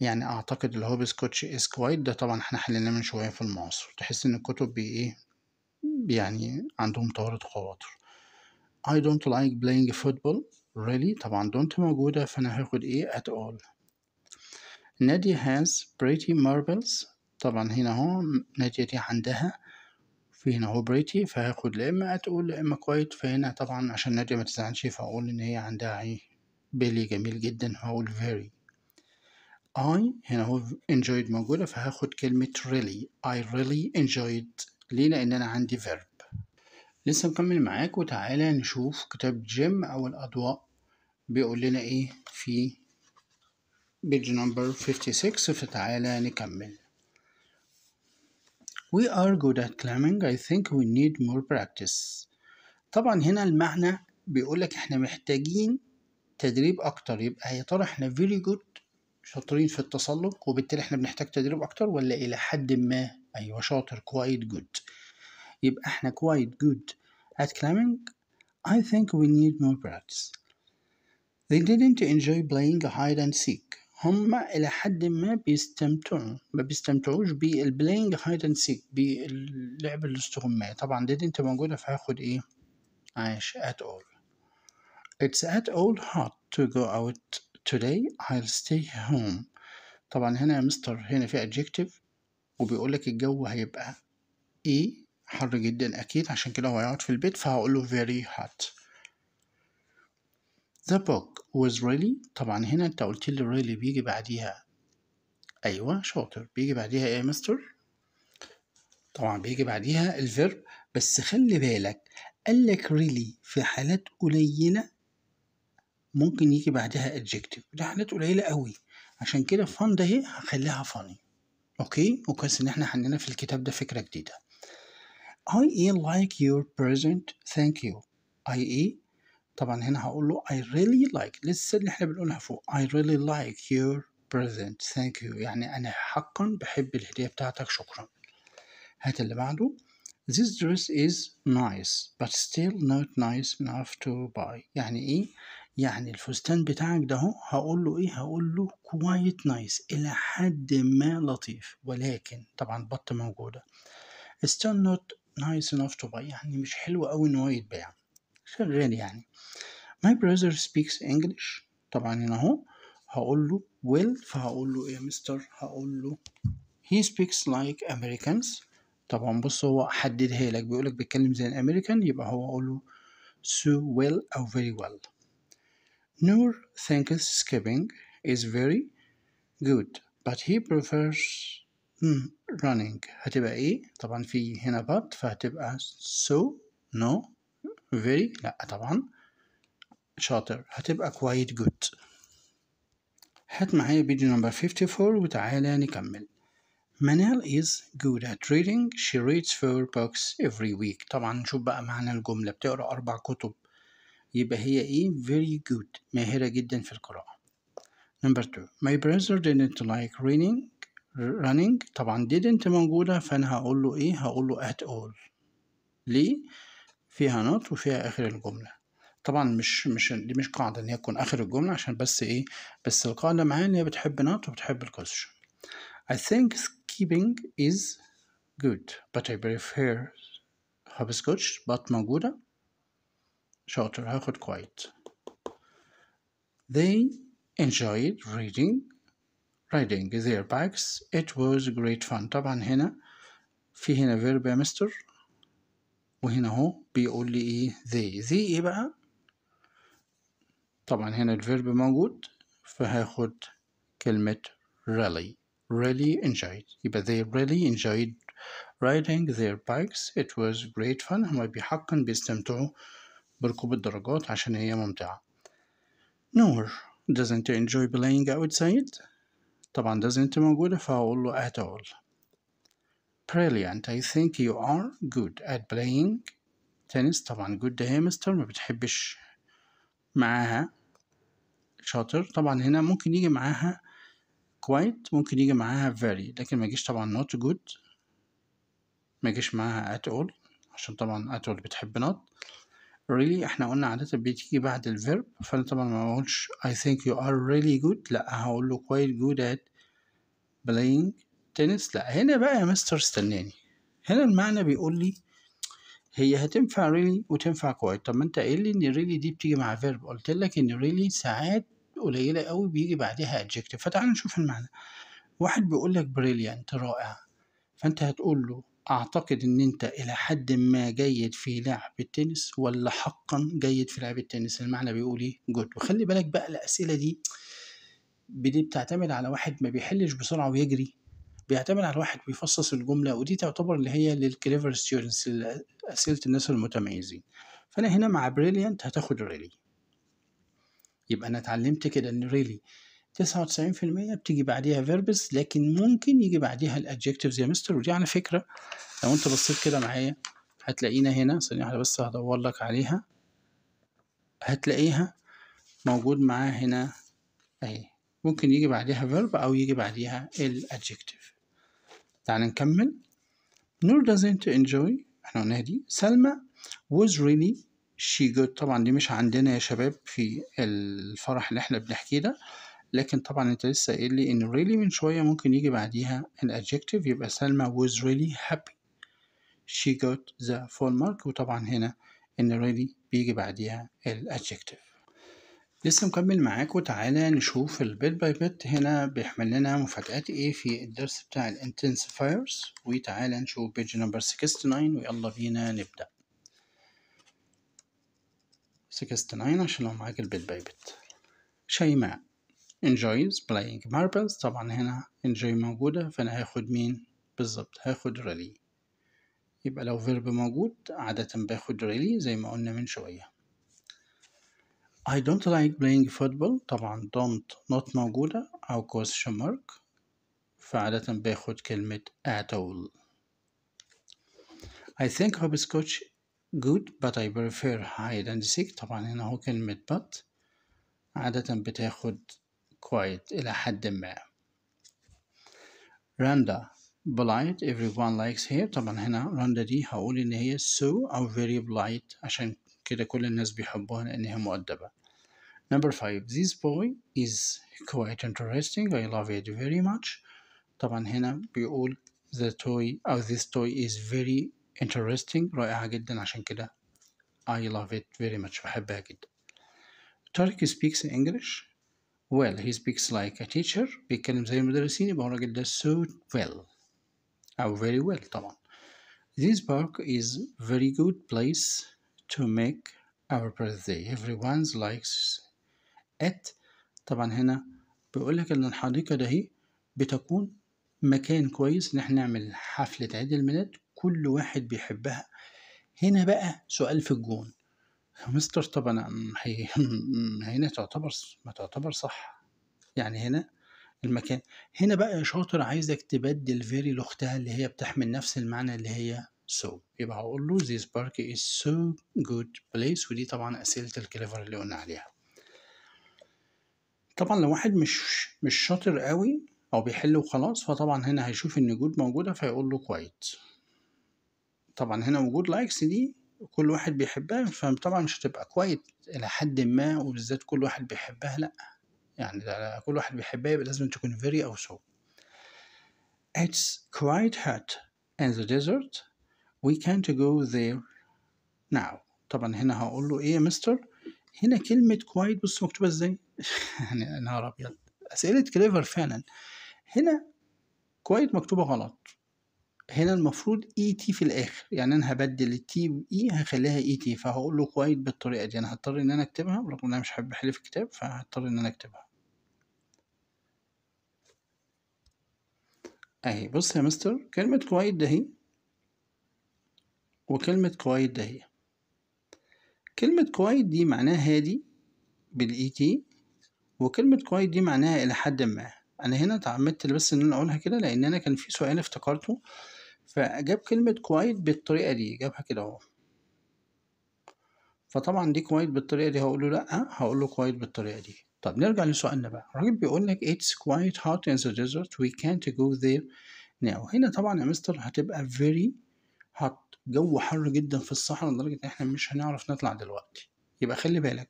يعني اعتقد الهوبسكوتش از كويت ده طبعا احنا حللناه من شويه في المعاصر تحس ان الكتب بي ايه يعني عندهم طارد خواطر I don't like playing football really طبعا don't موجودة فأنا هاخد إيه at all نادي هاز بريتي ماربلز طبعا هنا هو نادي دي عندها في هنا هو بريتي فهاخد لا تقول اتقول كويت فهنا طبعا عشان نادي ما تزعلش فاقول ان هي عندها ايه بيلي جميل جدا هقول فيري I هنا هو enjoyed موجودة فهاخد كلمة really I really enjoyed ليه لأن أنا عندي verb لسه مكمل معاك وتعالى نشوف كتاب جيم أو الأضواء بيقول لنا إيه في page number 56 فتعالى نكمل We are good at climbing I think we need more practice طبعا هنا المعنى بيقولك احنا محتاجين تدريب اكتر يبقى يا ترى احنا very good شاطرين في التسلق وبالتالي احنا بنحتاج تدريب اكتر ولا الى حد ما ايوه شاطر quite good يبقى احنا quite good at climbing I think we need more practice They didn't enjoy playing hide and seek هم إلى حد ما بيستمتعوا ما بيستمتعوش بالبلاينج هايد اند سيك باللعب الاستغماية طبعا دي, دي انت موجودة فهاخد ايه عاش at all It's at all hot to go out today I'll stay home طبعا هنا يا مستر هنا في adjective وبيقول لك الجو هيبقى ايه حر جدا اكيد عشان كده هو هيقعد في البيت فهقول له very hot The book was really طبعا هنا انت قلت لي really بيجي بعديها ايوه شاطر بيجي بعديها ايه يا مستر طبعا بيجي بعديها الفيرب بس خلي بالك قال لك really في حالات قليلة ممكن يجي بعدها adjective ده حالات قليلة قوي عشان كده فان ده اهي هخليها funny اوكي وكويس ان احنا حلينا في الكتاب ده فكرة جديدة I like your present thank you I e طبعا هنا هقول له I really like لسه اللي احنا بنقولها فوق I really like your present thank you يعني أنا حقا بحب الهدية بتاعتك شكرا هات اللي بعده This dress is nice but still not nice enough to buy يعني إيه؟ يعني الفستان بتاعك ده هقول له إيه؟ هقول له quite nice إلى حد ما لطيف ولكن طبعا بط موجودة still not nice enough to buy يعني مش حلو أوي إن هو يتباع شغال يعني my brother speaks English طبعا هنا اهو هقول له well فهقول له ايه يا مستر هقول له he speaks like Americans طبعا بص هو حددها لك بيقول لك بيتكلم زي الامريكان يبقى هو اقول له so well او very well Noor thinks skipping is very good but he prefers running هتبقى ايه طبعا في هنا but فهتبقى so no very لا طبعا شاطر هتبقى quite good هات معايا فيديو نمبر 54 وتعالى نكمل Manel is good at reading she reads four books every week طبعا نشوف بقى معنى الجملة بتقرأ أربع كتب يبقى هي إيه very good ماهرة جدا في القراءة نمبر 2 my brother didn't like reading running طبعا didn't موجودة فأنا هقول له إيه هقول له at all ليه فيها نوت وفيها آخر الجملة طبعا مش مش دي مش قاعدة إن هي تكون آخر الجملة عشان بس إيه بس القاعدة معايا إن هي بتحب نوت وبتحب الكوشن I think skipping is good but I prefer hopscotch but موجودة شاطر هاخد quiet They enjoyed reading riding their bikes it was great fun طبعا هنا في هنا verb يا مستر وهنا اهو بيقول لي ايه they they ايه بقى طبعا هنا الفيرب موجود فهاخد كلمة really really enjoyed يبقى they really enjoyed riding their bikes it was great fun هما بحقا بيستمتعوا بركوب الدرجات عشان هي ممتعة نور doesn't enjoy playing outside طبعا doesn't موجودة فهقول له at all brilliant I think you are good at playing tennis طبعا good ده مستر ما بتحبش معاها شاطر طبعا هنا ممكن يجي معاها quite ممكن يجي معاها very لكن ما يجيش طبعا not good ما يجيش معاها at all عشان طبعا at all بتحب not really احنا قلنا عادة بتيجي بعد الفيرب فانا طبعا ما اقولش I think you are really good لا هقول له quite good at playing تنس لا هنا بقى يا مستر استناني هنا المعنى بيقول لي هي هتنفع ريلي وتنفع كوايت طب ما انت قايل لي ان ريلي دي بتيجي مع فيرب قلت لك ان ريلي ساعات قليله قوي بيجي بعدها ادجكتيف فتعال نشوف المعنى واحد بيقول لك بريليانت رائع فانت هتقول له اعتقد ان انت الى حد ما جيد في لعب التنس ولا حقا جيد في لعب التنس المعنى بيقول ايه جود وخلي بالك بقى الاسئله دي دي بتعتمد على واحد ما بيحلش بسرعه ويجري بيعتمد على الواحد بيفصص الجملة ودي تعتبر اللي هي للكليفر ستيودنتس أسئلة الناس المتميزين فأنا هنا مع بريليانت هتاخد ريلي يبقى أنا اتعلمت كده إن ريلي تسعة وتسعين في المية بتيجي بعديها فيربس لكن ممكن يجي بعديها الأدجكتيفز يا مستر ودي على فكرة لو أنت بصيت كده معايا هتلاقينا هنا ثانية واحدة بس هدور لك عليها هتلاقيها موجود معاه هنا أهي ممكن يجي بعديها فيرب أو يجي بعديها الأدجكتيف تعال نكمل نور doesn't enjoy احنا قلناها دي سلمى was really she good طبعا دي مش عندنا يا شباب في الفرح اللي احنا بنحكيه ده لكن طبعا انت لسه قايل لي ان really من شوية ممكن يجي بعديها الادجكتيف يبقى سلمى was really happy she got the full mark وطبعا هنا ان really بيجي بعديها الادجكتيف لسه مكمل معاك وتعالى نشوف البيت باي بيت هنا بيحمل لنا مفاجآت ايه في الدرس بتاع الانتنسفايرز وتعالى نشوف بيج نمبر 69 ويلا بينا نبدأ 69 عشان لو معاك البيت باي بيت شيماء enjoys playing marbles طبعا هنا enjoy موجودة فأنا هاخد مين بالظبط هاخد ريلي يبقى لو فيرب موجود عادة باخد ريلي زي ما قلنا من شوية I don't like playing football طبعا don't not موجودة أو question mark فعادة باخد كلمة at all I think hopscotch good but I prefer hide and seek طبعا هنا هو كلمة but عادة بتاخد quite إلى حد ما Randa polite everyone likes her طبعا هنا راندا دي هقول إن هي so أو very polite عشان كده كل الناس بيحبوها لأنها مؤدبة number five this boy is quite interesting I love it very much طبعا هنا بيقول the toy أو this toy is very interesting رائعة جدا عشان كده I love it very much بحبها جدا Tarek speaks English well he speaks like a teacher بيتكلم زي المدرسين يبقى هو الراجل ده so well أو very well طبعا This park is very good place to make our birthday everyone's likes it طبعا هنا بيقولك إن الحديقة دهي بتكون مكان كويس إن احنا نعمل حفلة عيد الميلاد كل واحد بيحبها هنا بقى سؤال في الجون مستر طبعا هي هنا تعتبر ما تعتبر صح يعني هنا المكان هنا بقى يا شاطر عايزك تبدل فيري لاختها اللي هي بتحمل نفس المعنى اللي هي so يبقى هقول له this park is so good place ودي طبعا أسئلة الكليفر اللي قلنا عليها طبعا لو واحد مش مش شاطر قوي أو بيحل وخلاص فطبعا هنا هيشوف إن جود موجودة فيقول له quite طبعا هنا وجود لايكس دي كل واحد بيحبها فطبعا مش هتبقى كويت إلى حد ما وبالذات كل واحد بيحبها لأ يعني كل واحد بيحبها يبقى لازم تكون very أو so It's quite hot in the desert We can't go there now طبعا هنا هقول له ايه يا مستر هنا كلمة كوايت بص مكتوبة ازاي يعني نهار ابيض اسئلة كليفر فعلا هنا كويت مكتوبة غلط هنا المفروض اي e تي في الاخر يعني انا هبدل التي باي e، هخليها اي e تي فهقول له كويت بالطريقة دي انا هضطر ان انا اكتبها رغم ان انا مش حابب احلف الكتاب فهضطر ان انا اكتبها اهي بص يا مستر كلمة كويت ده هي وكلمة كوايت هي كلمة كوايت دي معناها هادي بالإي تي وكلمة كوايت دي معناها إلى حد ما أنا هنا اتعمدت بس إن أنا أقولها كده لأن أنا كان في سؤال افتكرته فجاب كلمة كوايت بالطريقة دي جابها كده أهو فطبعا دي كوايت بالطريقة دي هقوله لأ هقوله كوايت بالطريقة دي طب نرجع لسؤالنا بقى الراجل بيقول لك it's quite hot in the desert we can't go there now هنا طبعا يا مستر هتبقى very حط جو حر جدا في الصحراء لدرجة إن إحنا مش هنعرف نطلع دلوقتي يبقى خلي بالك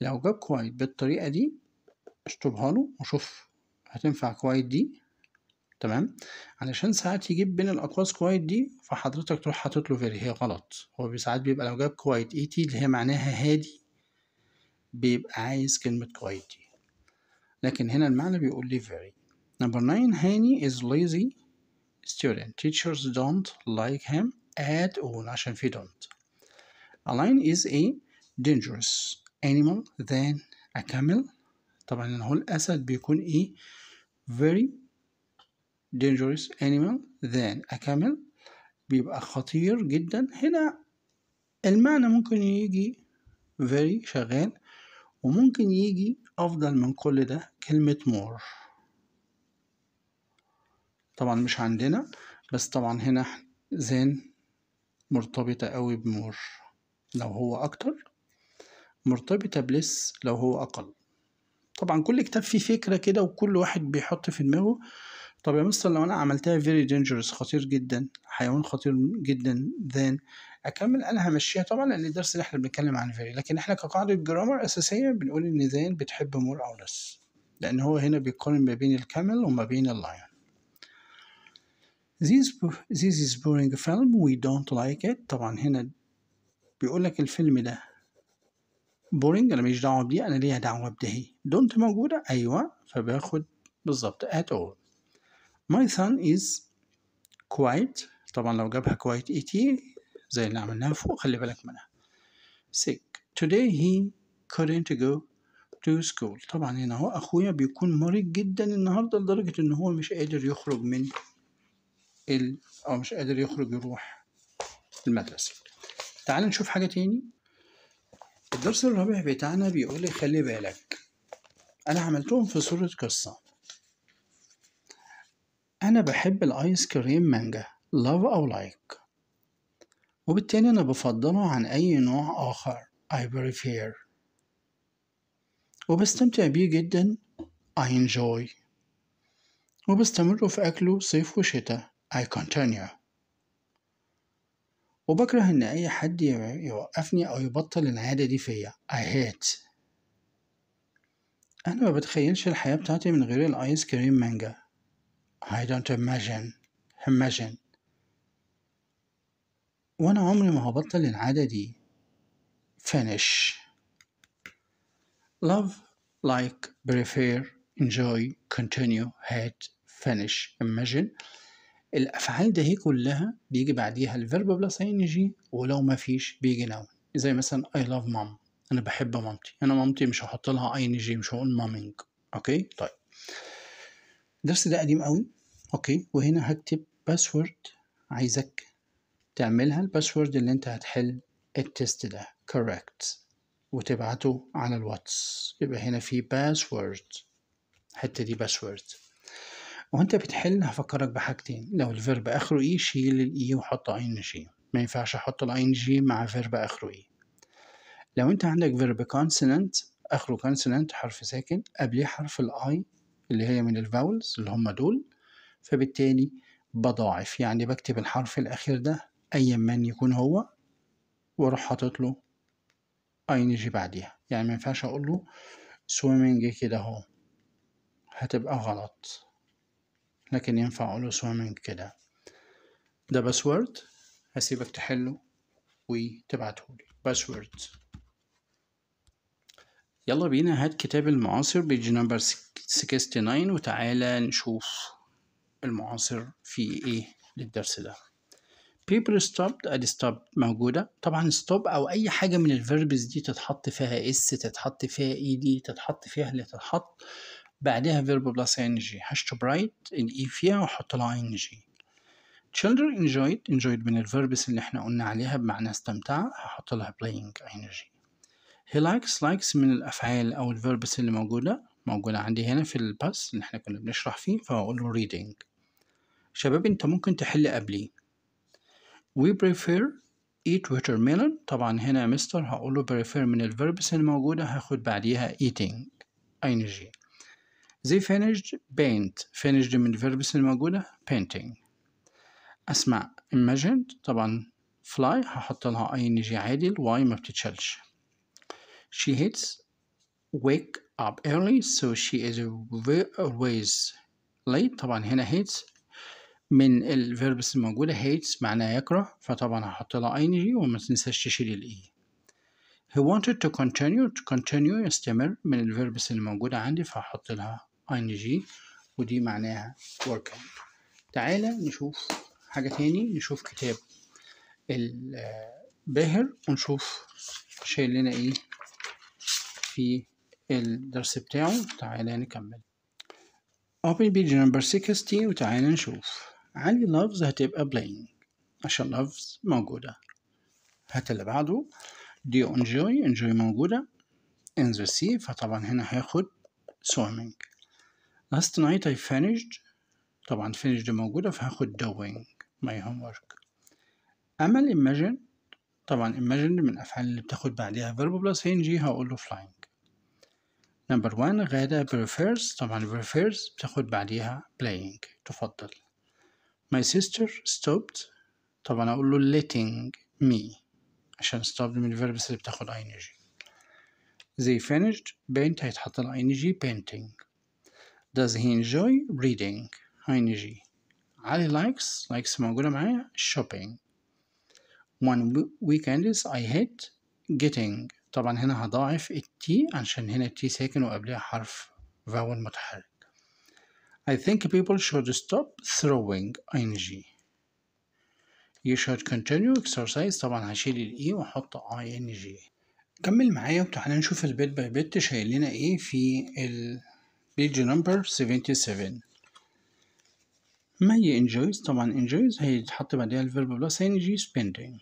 لو جاب كوايت بالطريقة دي اشطبها له وشوف هتنفع كوايت دي تمام علشان ساعات يجيب بين الاقواس كوايت دي فحضرتك تروح حاطط له فيري هي غلط هو ساعات بيبقى لو جاب كوايت اي تي اللي هي معناها هادي بيبقى عايز كلمة كوايت دي لكن هنا المعنى بيقول لي فيري نمبر 9 هاني از ليزي student teachers don't like him at all عشان في don't a lion is a dangerous animal than a camel طبعا هو الأسد بيكون إيه very dangerous animal than a camel بيبقى خطير جدا هنا المعنى ممكن يجي very شغال وممكن يجي أفضل من كل ده كلمة more طبعا مش عندنا بس طبعا هنا زين مرتبطة قوي بمور لو هو أكتر مرتبطة بلس لو هو أقل طبعا كل كتاب فيه فكرة كده وكل واحد بيحط في دماغه طب يا مستر لو أنا عملتها very dangerous خطير جدا حيوان خطير جدا then أكمل أنا همشيها طبعا لأن الدرس اللي احنا بنتكلم عن very لكن احنا كقاعدة جرامر أساسية بنقول إن ذان بتحب مور أو لس لأن هو هنا بيقارن ما بين الكامل وما بين اللاين This, this is boring film we don't like it طبعا هنا بيقول لك الفيلم ده boring انا ماليش دعوه بيه انا ليها دعوه بدهي دونت موجوده ايوه فباخد بالظبط at all my son is quiet طبعا لو جابها quiet e it زي اللي عملناها فوق خلي بالك منها sick today he couldn't go to school طبعا هنا هو اخويا بيكون مريض جدا النهارده لدرجه ان هو مش قادر يخرج من ال أو مش قادر يخرج يروح المدرسة تعال نشوف حاجة تاني الدرس الرابع بتاعنا بيقول لي خلي بالك أنا عملتهم في صورة قصة أنا بحب الآيس كريم مانجا لاف أو لايك وبالتالي أنا بفضله عن أي نوع آخر I prefer وبستمتع بيه جدا I enjoy وبستمر في أكله صيف وشتاء I continue وبكره إن أي حد يوقفني أو يبطل العادة دي فيا I hate أنا ما بتخيلش الحياة بتاعتي من غير الآيس كريم مانجا I don't imagine imagine وأنا عمري ما هبطل العادة دي finish love like prefer enjoy continue hate finish imagine الافعال ده هي كلها بيجي بعديها الفيرب بلس اي ان جي ولو مفيش بيجي نون زي مثلا اي لاف مام انا بحب مامتي انا مامتي مش هحط لها اي ان جي مش هقول مامينج اوكي طيب الدرس ده قديم قوي اوكي وهنا هكتب باسورد عايزك تعملها الباسورد اللي انت هتحل التست ده كوركت وتبعته على الواتس يبقى هنا في باسورد الحته دي باسورد وانت بتحل هفكرك بحاجتين لو الفيرب اخره اي e، شيل الاي e وحط اي ان جي ما ينفعش احط الاي ان جي مع فيرب اخره اي e. لو انت عندك فيرب كونسوننت اخره كونسوننت حرف ساكن قبليه حرف الاي اللي هي من الفاولز اللي هم دول فبالتالي بضاعف يعني بكتب الحرف الاخير ده ايا من يكون هو واروح حاطط له اي ان جي بعديها يعني ما ينفعش اقول له سويمنج كده اهو هتبقى غلط لكن ينفع ألوسها من كده ده باسورد هسيبك تحله وتبعتهولي باسورد يلا بينا هات كتاب المعاصر بيج نمبر 69 وتعالى نشوف المعاصر فيه ايه للدرس ده people stopped ادي stop موجودة طبعا stop او اي حاجة من الفيربز دي تتحط فيها اس تتحط فيها اي دي تتحط فيها اللي تتحط بعدها فيرب بلس ان جي هاشتو برايت الاي فيها وحط لها ان جي children enjoyed enjoyed من الفيربس اللي احنا قلنا عليها بمعنى استمتع هحط لها playing energy he likes likes من الافعال او الفيربس اللي موجوده موجوده عندي هنا في الباس اللي احنا كنا بنشرح فيه فهقول له reading شباب انت ممكن تحل قبليه we prefer eat watermelon طبعا هنا مستر هقول له prefer من الفيربس اللي موجوده هاخد بعديها eating energy زي finished paint finished من الفيربس الموجودة painting أسمع imagined طبعا fly هحط لها نجي عادي الواي ما بتتشالش she hits wake up early so she is always late طبعا هنا hates من الفيربس الموجودة hates معناها يكره فطبعا هحط لها نجي وما تنساش تشيل الاي e. he wanted to continue to continue يستمر من الفيربس الموجودة عندي فهحط لها ing ودي معناها work hand تعالى نشوف حاجة تاني نشوف كتاب الباهر ونشوف شايل لنا ايه في الدرس بتاعه تعالى نكمل open page number 60 وتعالى نشوف عندي لفظ هتبقى playing عشان لفظ موجودة هات اللي بعده do enjoy enjoy موجودة in the sea فطبعا هنا هاخد swimming last night I finished طبعا finished موجودة فهاخد doing my homework أمل ال imagine طبعا imagine من الأفعال اللي بتاخد بعدها verb plus ing هقوله flying number one غادة prefers طبعا prefers بتاخد بعدها playing تفضل my sister stopped طبعا أقوله letting me عشان stopped من الفيربس اللي بتاخد ing they finished paint هيتحط ال ing painting Does he enjoy reading؟ هاي Ali likes likes موجودة معايا shopping. One weekend is I hate getting طبعا هنا هضاعف التي عشان هنا التي ساكن وقبلها حرف vowel متحرك. I think people should stop throwing ing. You should continue exercise طبعا هشيل الاي واحط ing. كمل معايا وتعالى نشوف البيت باي بيت شايل لنا ايه في ال page number 77 ما هي enjoys طبعا enjoys هيتحط بعديها الفيرب بلس ing spending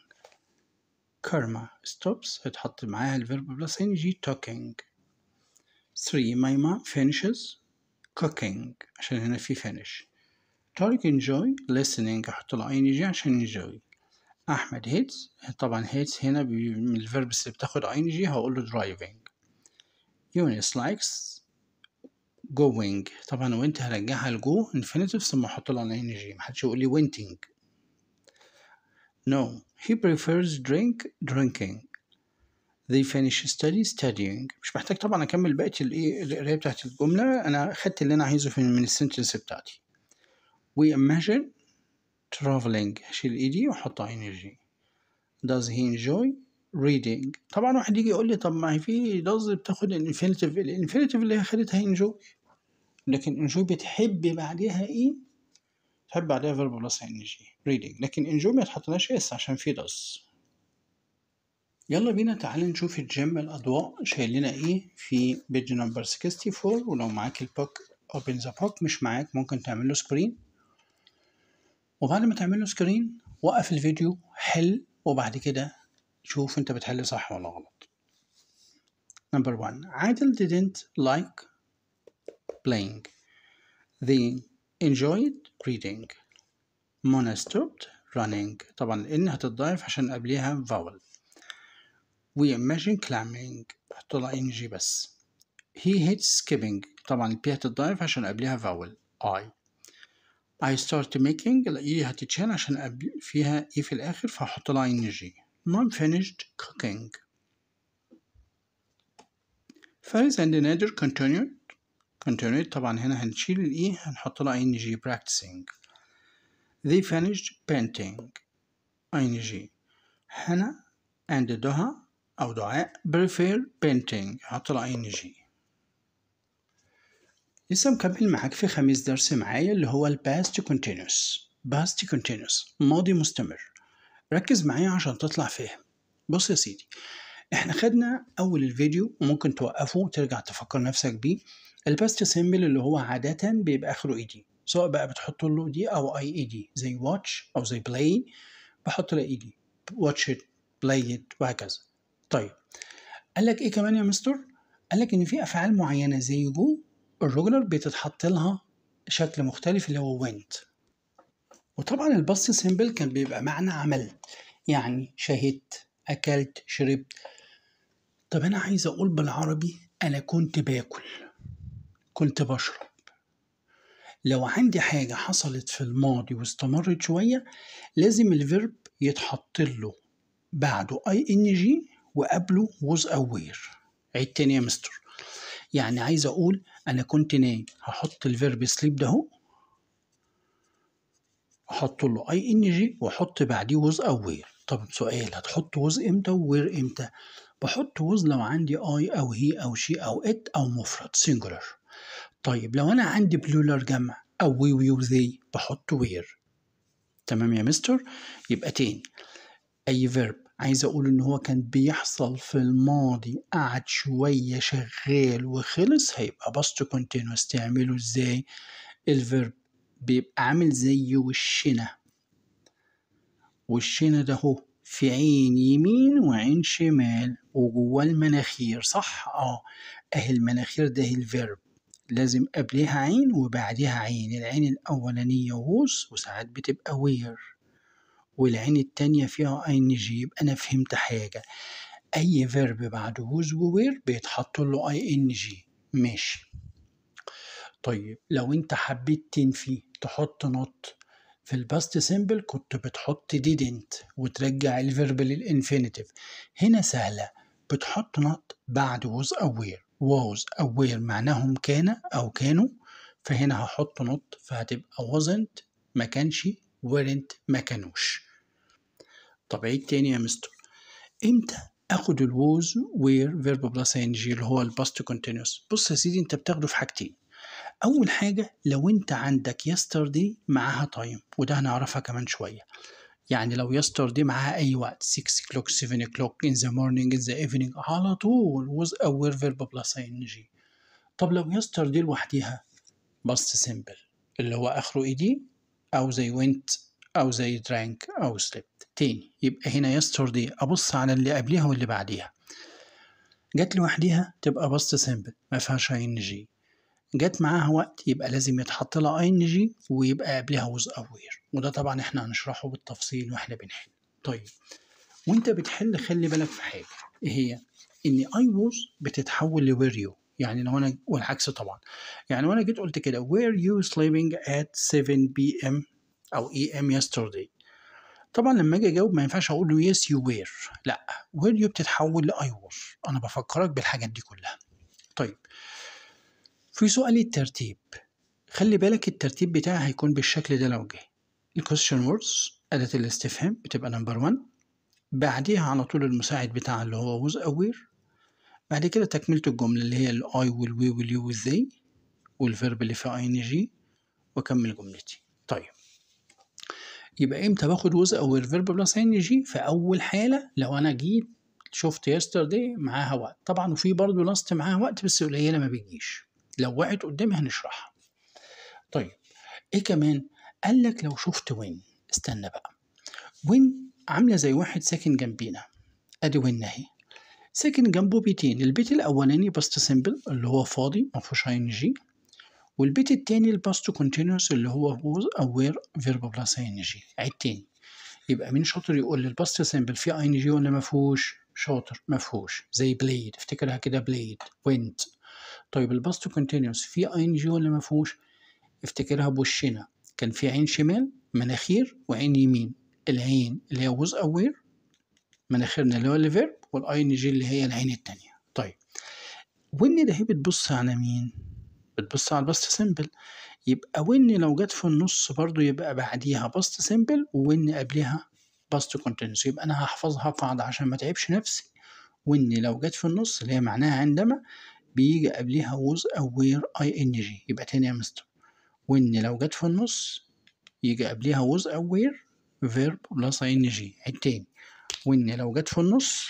karma stops هيتحط معاها الفيرب بلس ing talking 3 my mom finishes cooking عشان هنا في finish Tariq enjoy listening هحط له ing عشان enjoy أحمد هيتس طبعا هيتس هنا من الفيربس اللي بتاخد ing هقول له driving يونس likes جوينج طبعا وانت هرجعها لجو انفينيتيف ثم احط لها ان جي محدش يقول لي وينتنج No, he prefers drink drinking. They finish study studying. مش محتاج طبعا اكمل بقية الايه القراية بتاعت الجملة انا خدت اللي انا عايزه في من السنتنس بتاعتي. We imagine traveling هشيل ايدي واحطها energy. Does he enjoy reading طبعا واحد يجي يقول لي طب ما هي في لفظ بتاخد الانفينيتيف الانفينيتيف اللي هي خدتها انجوي لكن انجوي بتحب بعديها ايه تحب بعديها فيرب بلس ان جي reading لكن انجوي ما تحطناش اس عشان في لفظ يلا بينا تعال نشوف الجيم الأضواء شايل لنا إيه في بيج نمبر 64 ولو معاك البوك أوبن ذا بوك مش معاك ممكن تعمل له سكرين وبعد ما تعمل له سكرين وقف الفيديو حل وبعد كده شوف انت بتحل صح ولا غلط number one عادل didn't like playing they enjoyed reading Mona stopped running طبعا إنها هتتضايف عشان قبليها vowel we imagine climbing حط لها ing بس he hates skipping طبعا البي هتتضايف عشان قبليها vowel I I start making e هتتشال عشان فيها e في الآخر فهحط لها إن جي not finished cooking. فاز and another continued continued طبعا هنا هنشيل الاي هنحط لها ing practicing they finished painting ing هنا and دها أو دعاء prefer painting هحط لها ing لسه مكمل معاك في خميس درس معايا اللي هو الباست continuous past continuous ماضي مستمر ركز معايا عشان تطلع فاهم بص يا سيدي احنا خدنا اول الفيديو وممكن توقفه وترجع تفكر نفسك بيه الباست سيمبل اللي هو عادة بيبقى اخره اي e دي سواء بقى بتحط له دي e او اي اي دي زي واتش او زي بلاي بحط له اي دي واتش ات بلاي ات وهكذا طيب قال لك ايه كمان يا مستر قال لك ان في افعال معينه زي جو الرجولر بتتحط لها شكل مختلف اللي هو went وطبعا الباست سيمبل كان بيبقى معنى عملت يعني شهدت أكلت شربت طب أنا عايز أقول بالعربي أنا كنت باكل كنت بشرب لو عندي حاجة حصلت في الماضي واستمرت شوية لازم الفيرب يتحط له بعده اي ان جي وقبله ووز اوير عيد تاني يا مستر يعني عايز اقول انا كنت نايم هحط الفيرب سليب ده احط له اي ان جي واحط بعديه وز او وير طب سؤال هتحط وز امتى ووير امتى بحط وز لو عندي اي او هي او شي او ات او مفرد سنجولار طيب لو انا عندي بلولر جمع او وي وي وذي بحط وير تمام يا مستر يبقى تاني اي فيرب عايز اقول ان هو كان بيحصل في الماضي قعد شوية شغال وخلص هيبقى باست كونتينوس تعمله ازاي الفيرب بيبقى عامل زي وشنا وشنا ده هو في عين يمين وعين شمال وجواه المناخير صح اه اهي المناخير ده الفيرب لازم قبلها عين وبعدها عين العين الأولانية ووس وساعات بتبقى وير والعين التانية فيها ان جي يبقى أنا فهمت حاجة أي فيرب بعد ووز ووير بيتحط له اي ان جي ماشي طيب لو انت حبيت تنفي تحط نوت في الباست سيمبل كنت بتحط didn't وترجع الفيرب للانفينيتيف هنا سهلة بتحط نوت بعد was aware was aware معناهم كان أو كانوا فهنا هحط نوت فهتبقى wasn't ما كانش weren't ما كانوش طب عيد تاني يا مستر امتى اخد الووز وير فيرب بلس ان جي اللي هو الباست كونتينوس بص يا سيدي انت بتاخده في حاجتين اول حاجه لو انت عندك يستردي معاها تايم وده هنعرفها كمان شويه يعني لو يستردي معاها اي وقت 6 كلوك 7 كلوك in the morning in the evening على طول with بلس verb plus ing طب لو يستردي لوحديها بس سيمبل اللي هو اخره إي دي او زي went او زي drank او slept تاني يبقى هنا yesterday ابص على اللي قبليها واللي بعديها جت لوحديها تبقى بس سيمبل ما فيهاش اي ان جي جت معاها وقت يبقى لازم يتحط لها اي ان جي ويبقى قبلها ويز اوير وده طبعا احنا هنشرحه بالتفصيل واحنا بنحل طيب وانت بتحل خلي بالك في حاجه ايه هي ان اي ووز بتتحول لوير يو يعني لو انا والعكس طبعا يعني وانا جيت قلت كده وير يو sleeping ات 7 بي ام او اي e ام yesterday طبعا لما اجي اجاوب ما ينفعش اقول له يس يو وير لا وير يو بتتحول لاي ووز انا بفكرك بالحاجات دي كلها طيب في سؤال الترتيب خلي بالك الترتيب بتاعها هيكون بالشكل ده لو جه الكوستشن ووردز أداة الاستفهام بتبقى نمبر 1 بعديها على طول المساعد بتاع اللي هو was أوير بعد كده تكملة الجملة اللي هي الأي ويل وي you يو they والفيرب اللي في اي جي وأكمل جملتي طيب يبقى امتى باخد was أوير فيرب بلس اي جي في أول حالة لو أنا جيت شفت yesterday معاها وقت طبعا وفي برضه لاست معاها وقت بس قليلة ما بتجيش لو وقعت قدامي هنشرحها طيب ايه كمان قال لك لو شفت وين استنى بقى وين عاملة زي واحد ساكن جنبينا ادي وين اهي ساكن جنبه بيتين البيت الاولاني باست سيمبل اللي هو فاضي فيهوش اي ان جي والبيت التاني الباست كونتينوس اللي هو هوز او وير فيرب بلس اي ان جي عيد تاني يبقى مين شاطر يقول لي الباست سيمبل فيه اي ان جي ولا ما فيهوش شاطر ما فيهوش زي بليد افتكرها كده بليد وينت طيب الباست كونتينوس في اي ان جي ولا ما فيهوش افتكرها بوشنا كان في عين شمال مناخير وعين يمين العين اللي هي ووز اوير مناخيرنا اللي هو الفيرب والاي ان جي اللي هي العين التانية طيب وان ده هي بتبص على مين بتبص على الباست سيمبل يبقى وان لو جت في النص برضو يبقى بعديها باست سيمبل وان قبلها باست كونتينوس يبقى انا هحفظها قاعدة عشان ما تعبش نفسي وان لو جت في النص اللي هي معناها عندما بيجي قبلها was aware ing أي جي يبقى تاني يا مستر وإن لو جت في النص يجي قبلها was aware verb فيرب بلس أي جي عيد تاني وإن لو جت في النص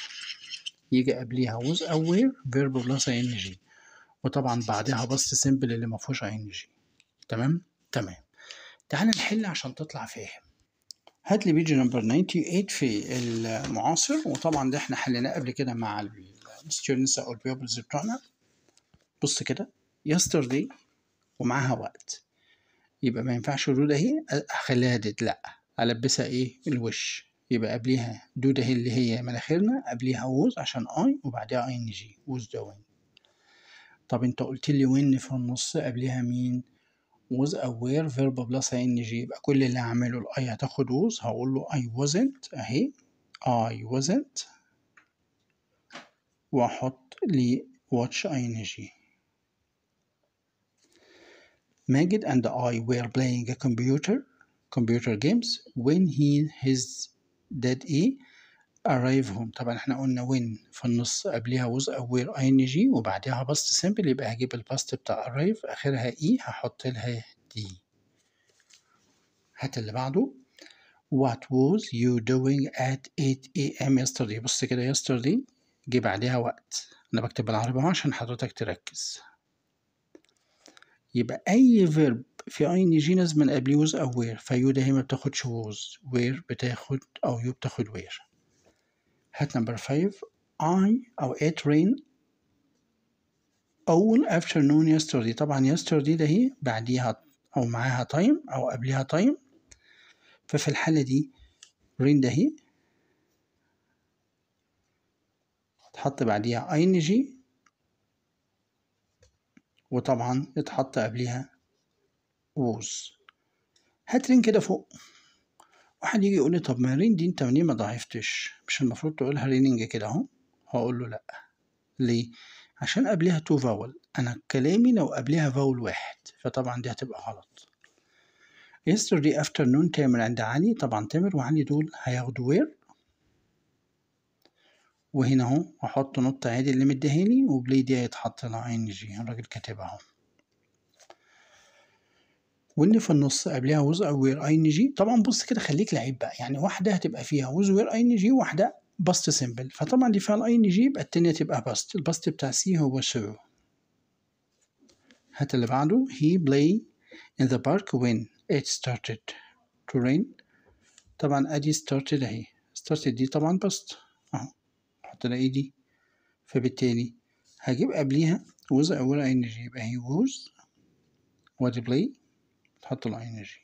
يجي قبليها was aware verb فيرب بلس أي جي وطبعا بعدها بس سيمبل اللي ما أي ing جي تمام تمام تعال نحل عشان تطلع فاهم هات لي بيج نمبر 98 في المعاصر وطبعا ده احنا حليناه قبل كده مع الستودنتس او البيبلز بتوعنا بص كده yesterday ومعاها وقت يبقى ما ينفعش do ده اخليها ديد لا البسها ايه الوش يبقى قبليها do ده اللي هي مناخيرنا قبليها ووز عشان اي وبعدها ing ووز دوين طب انت قلت لي وين في النص قبليها مين فيرب بلس اي ان جي يبقى كل اللي هعمله الاي هتاخد ووز هقول له اي وزنت اهي اي وزنت واحط لي ان جي Magid and I were playing a computer computer games when he his dad daddy arrived home طبعا احنا قلنا when في النص قبلها was aware ing وبعدها past simple يبقى هجيب الباست بتاع arrive اخرها e هحط لها d هات اللي بعده what was you doing at 8 am yesterday بص كده yesterday جه بعدها وقت انا بكتب بالعربي عشان حضرتك تركز يبقى أي فيرب في اي ان جي لازم من قبل ويز أو وير فيو ده هي ما بتاخدش ووز وير بتاخد أو يو بتاخد وير هات نمبر 5 I أو it rain all afternoon yesterday طبعا yesterday ده هي بعديها أو معاها تايم أو قبلها تايم ففي الحالة دي rain ده هي تحط بعديها ing وطبعا اتحط قبليها ووز هات رين كده فوق واحد يجي يقول لي طب ما رين دي انت منين ما ضعفتش مش المفروض تقولها ريننج كده اهو هقول له لا ليه عشان قبلها تو فاول انا كلامي لو قبلها فاول واحد فطبعا دي هتبقى غلط yesterday afternoon تامر عند علي طبعا تامر وعلي دول هياخدوا وير وهنا اهو احط نوت عادي اللي مديهالي وبلاي دي هيتحط لها ان جي الراجل كاتبها اهو وان في النص قبلها وز او وير ان جي طبعا بص كده خليك لعيب بقى يعني واحده هتبقى فيها وز وير ان جي واحده باست سيمبل فطبعا دي فيها الاي ان جي يبقى التانية تبقى باست الباست بتاع سي هو سو هات اللي بعده he play in the park when it started to rain طبعا ادي started اهي ستارتد دي طبعا باست احط لها دي فبالتالي هجيب قبليها اول اي انرجي يبقى هي وز وات بلاي تحط له انرجي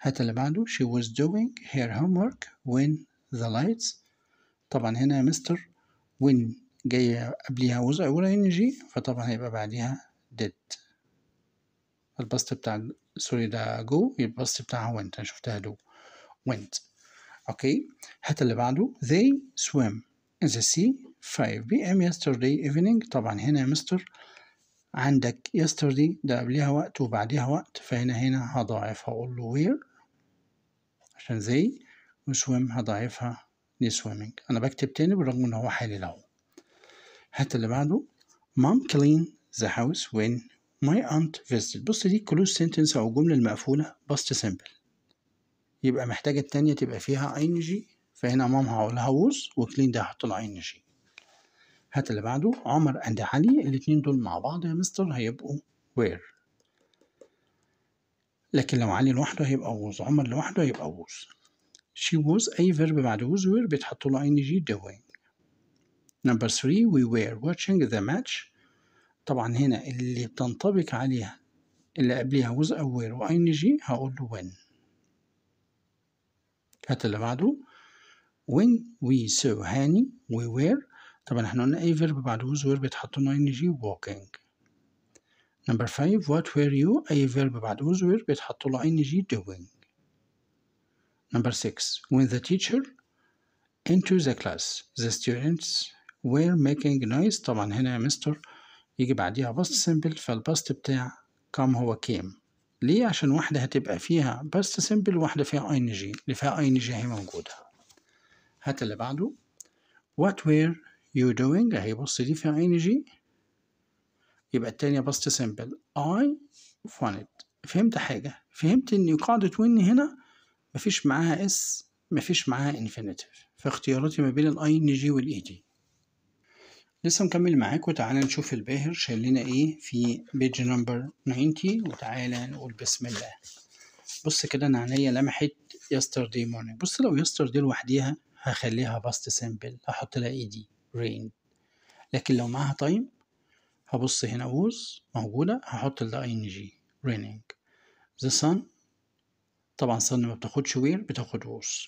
هات اللي بعده she was doing her homework when the lights طبعا هنا يا مستر when جاية قبليها was اي energy فطبعا هيبقى بعديها did البسط بتاع سوري ده جو البسط بتاعها went أنا شفتها دو went أوكي هات اللي بعده they swim the sea 5 p.m. yesterday evening طبعا هنا يا مستر عندك yesterday ده قبلها وقت وبعدها وقت فهنا هنا هضاعف هقول له where عشان زي وسويم هضاعفها swimming أنا بكتب تاني بالرغم إن هو حالي أهو هات اللي بعده مام كلين ذا هاوس وين ماي أنت فيزيت بص دي كلوز سنتنس أو الجملة المقفولة بس سمبل يبقى محتاجة التانية تبقى فيها ing فهنا مام هقول هاوز وكلين ده هحط له ان جي هات اللي بعده عمر اند علي الاتنين دول مع بعض يا مستر هيبقوا وير لكن لو علي لوحده هيبقى ووز عمر لوحده هيبقى ووز شي ووز أي فيرب بعد ووز وير بيتحط له جي doing نمبر 3 وي وير واتشينج ذا ماتش طبعا هنا اللي بتنطبق عليها اللي قبليها ووز أو وير و جي هقول له وين هات اللي بعده when we saw هاني we were طبعا احنا قلنا اي فيرب بعد was were بيتحط انه ing walking نمبر 5 what were you اي فيرب بعد was were بيتحط له ing doing نمبر 6 when the teacher into the class the students were making noise طبعا هنا يا مستر يجي بعديها باست سيمبل فالباست بتاع كم هو كيم ليه عشان واحدة هتبقى فيها باست سيمبل واحدة فيها ing اللي فيها ing هي موجودة هات اللي بعده what were you doing هيبص دي في اي نجي يبقى التانية بسط simple I wanted فهمت حاجة فهمت ان قاعدة وين هنا مفيش معاها اس مفيش معاها انفينيتيف فاختياراتي ما بين الاي ان جي والاي دي e لسه مكمل معاك وتعالى نشوف الباهر شايل لنا ايه في بيج نمبر 90 وتعالى نقول بسم الله بص كده انا عينيا لمحت يسترداي مورنينج بص لو يسترداي لوحديها هخليها باست سيمبل هحط لها اي دي رين لكن لو معاها تايم هبص هنا ووز موجودة هحط لده اي ان جي رينينج ذا sun طبعا sun ما بتاخدش وير بتاخد ووز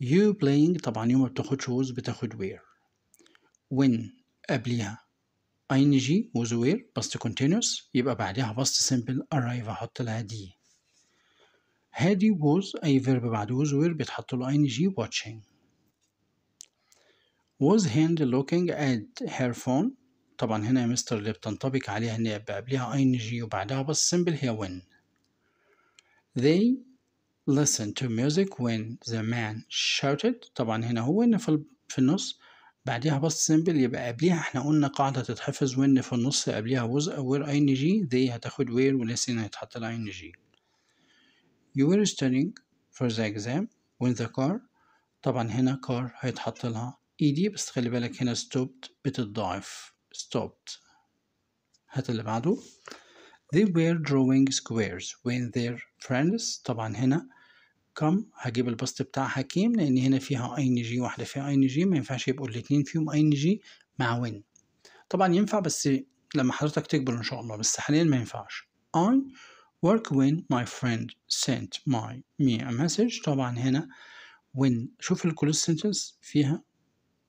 يو بلاينج طبعا يوم ما بتاخدش ووز بتاخد وير وين قبليها ing وز وير باست continuous يبقى بعدها باست simple arrive هحط لها دي هادي was أي فيرب بعد was وير بيتحط له ing watching was هند looking at her phone طبعا هنا يا مستر اللي بتنطبق عليها ان يبقى قبلها ing وبعدها بس simple هي when they listened to music when the man shouted طبعا هنا هو ان في, في النص بعدها بس simple يبقى قبلها احنا قلنا قاعدة تتحفظ when في النص قبلها was or ing they هتاخد where ولسن هيتحط لها ing You were studying for the exam when the car طبعا هنا car هيتحط لها إيدي بس خلي بالك هنا stopped بتتضاعف stopped هات اللي بعده They were drawing squares when their friends طبعا هنا كم هجيب البسط بتاعها كيم لأن هنا فيها اي ان جي واحدة فيها اي ان جي يبقوا الاتنين فيهم اي ان جي مع when طبعا ينفع بس لما حضرتك تكبر إن شاء الله بس حاليا ما ينفعش I work when my friend sent my me a message طبعا هنا when شوف الكلوز سنتنس فيها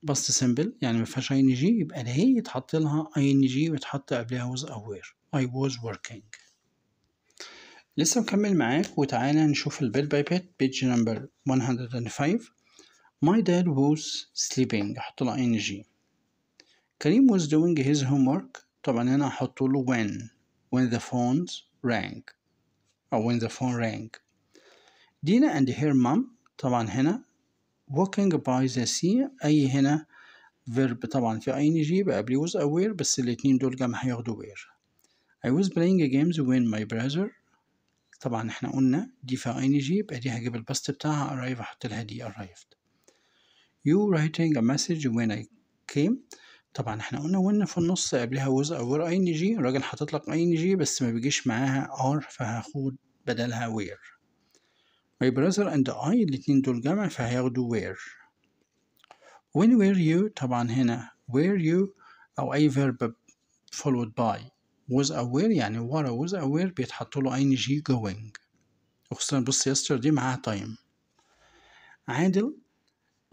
بس سمبل يعني ما فيهاش اي ان جي يبقى لا هي يتحط لها اي ان جي ويتحط قبلها was aware I was working لسه مكمل معاك وتعالى نشوف البيت باي بيت بيج نمبر 105 My dad was sleeping احط له ان جي كريم was doing his homework طبعا هنا احط له when when the phones rang أو when the phone rang دينا and her mom طبعا هنا walking by the sea أي هنا verb طبعا في اي نجي جي was aware بس الاتنين دول جمع هياخدوا وير I was playing games when my brother طبعا احنا قلنا دي في اي نجي جي دي هجيب البست بتاعها arrive احط لها دي arrived You writing a message when I came طبعًا إحنا قلنا وإن في النُص قبلها was ان جي الراجل حاطط لك جي بس ما بيجيش معاها are فهاخد بدلها وير My brother and I الاتنين دول جمع فهياخدوا وير When were you طبعًا هنا were you أو أي verb followed by was aware يعني ورا was aware بيتحط له ing going وخصوصا بص دي معاها time. عادل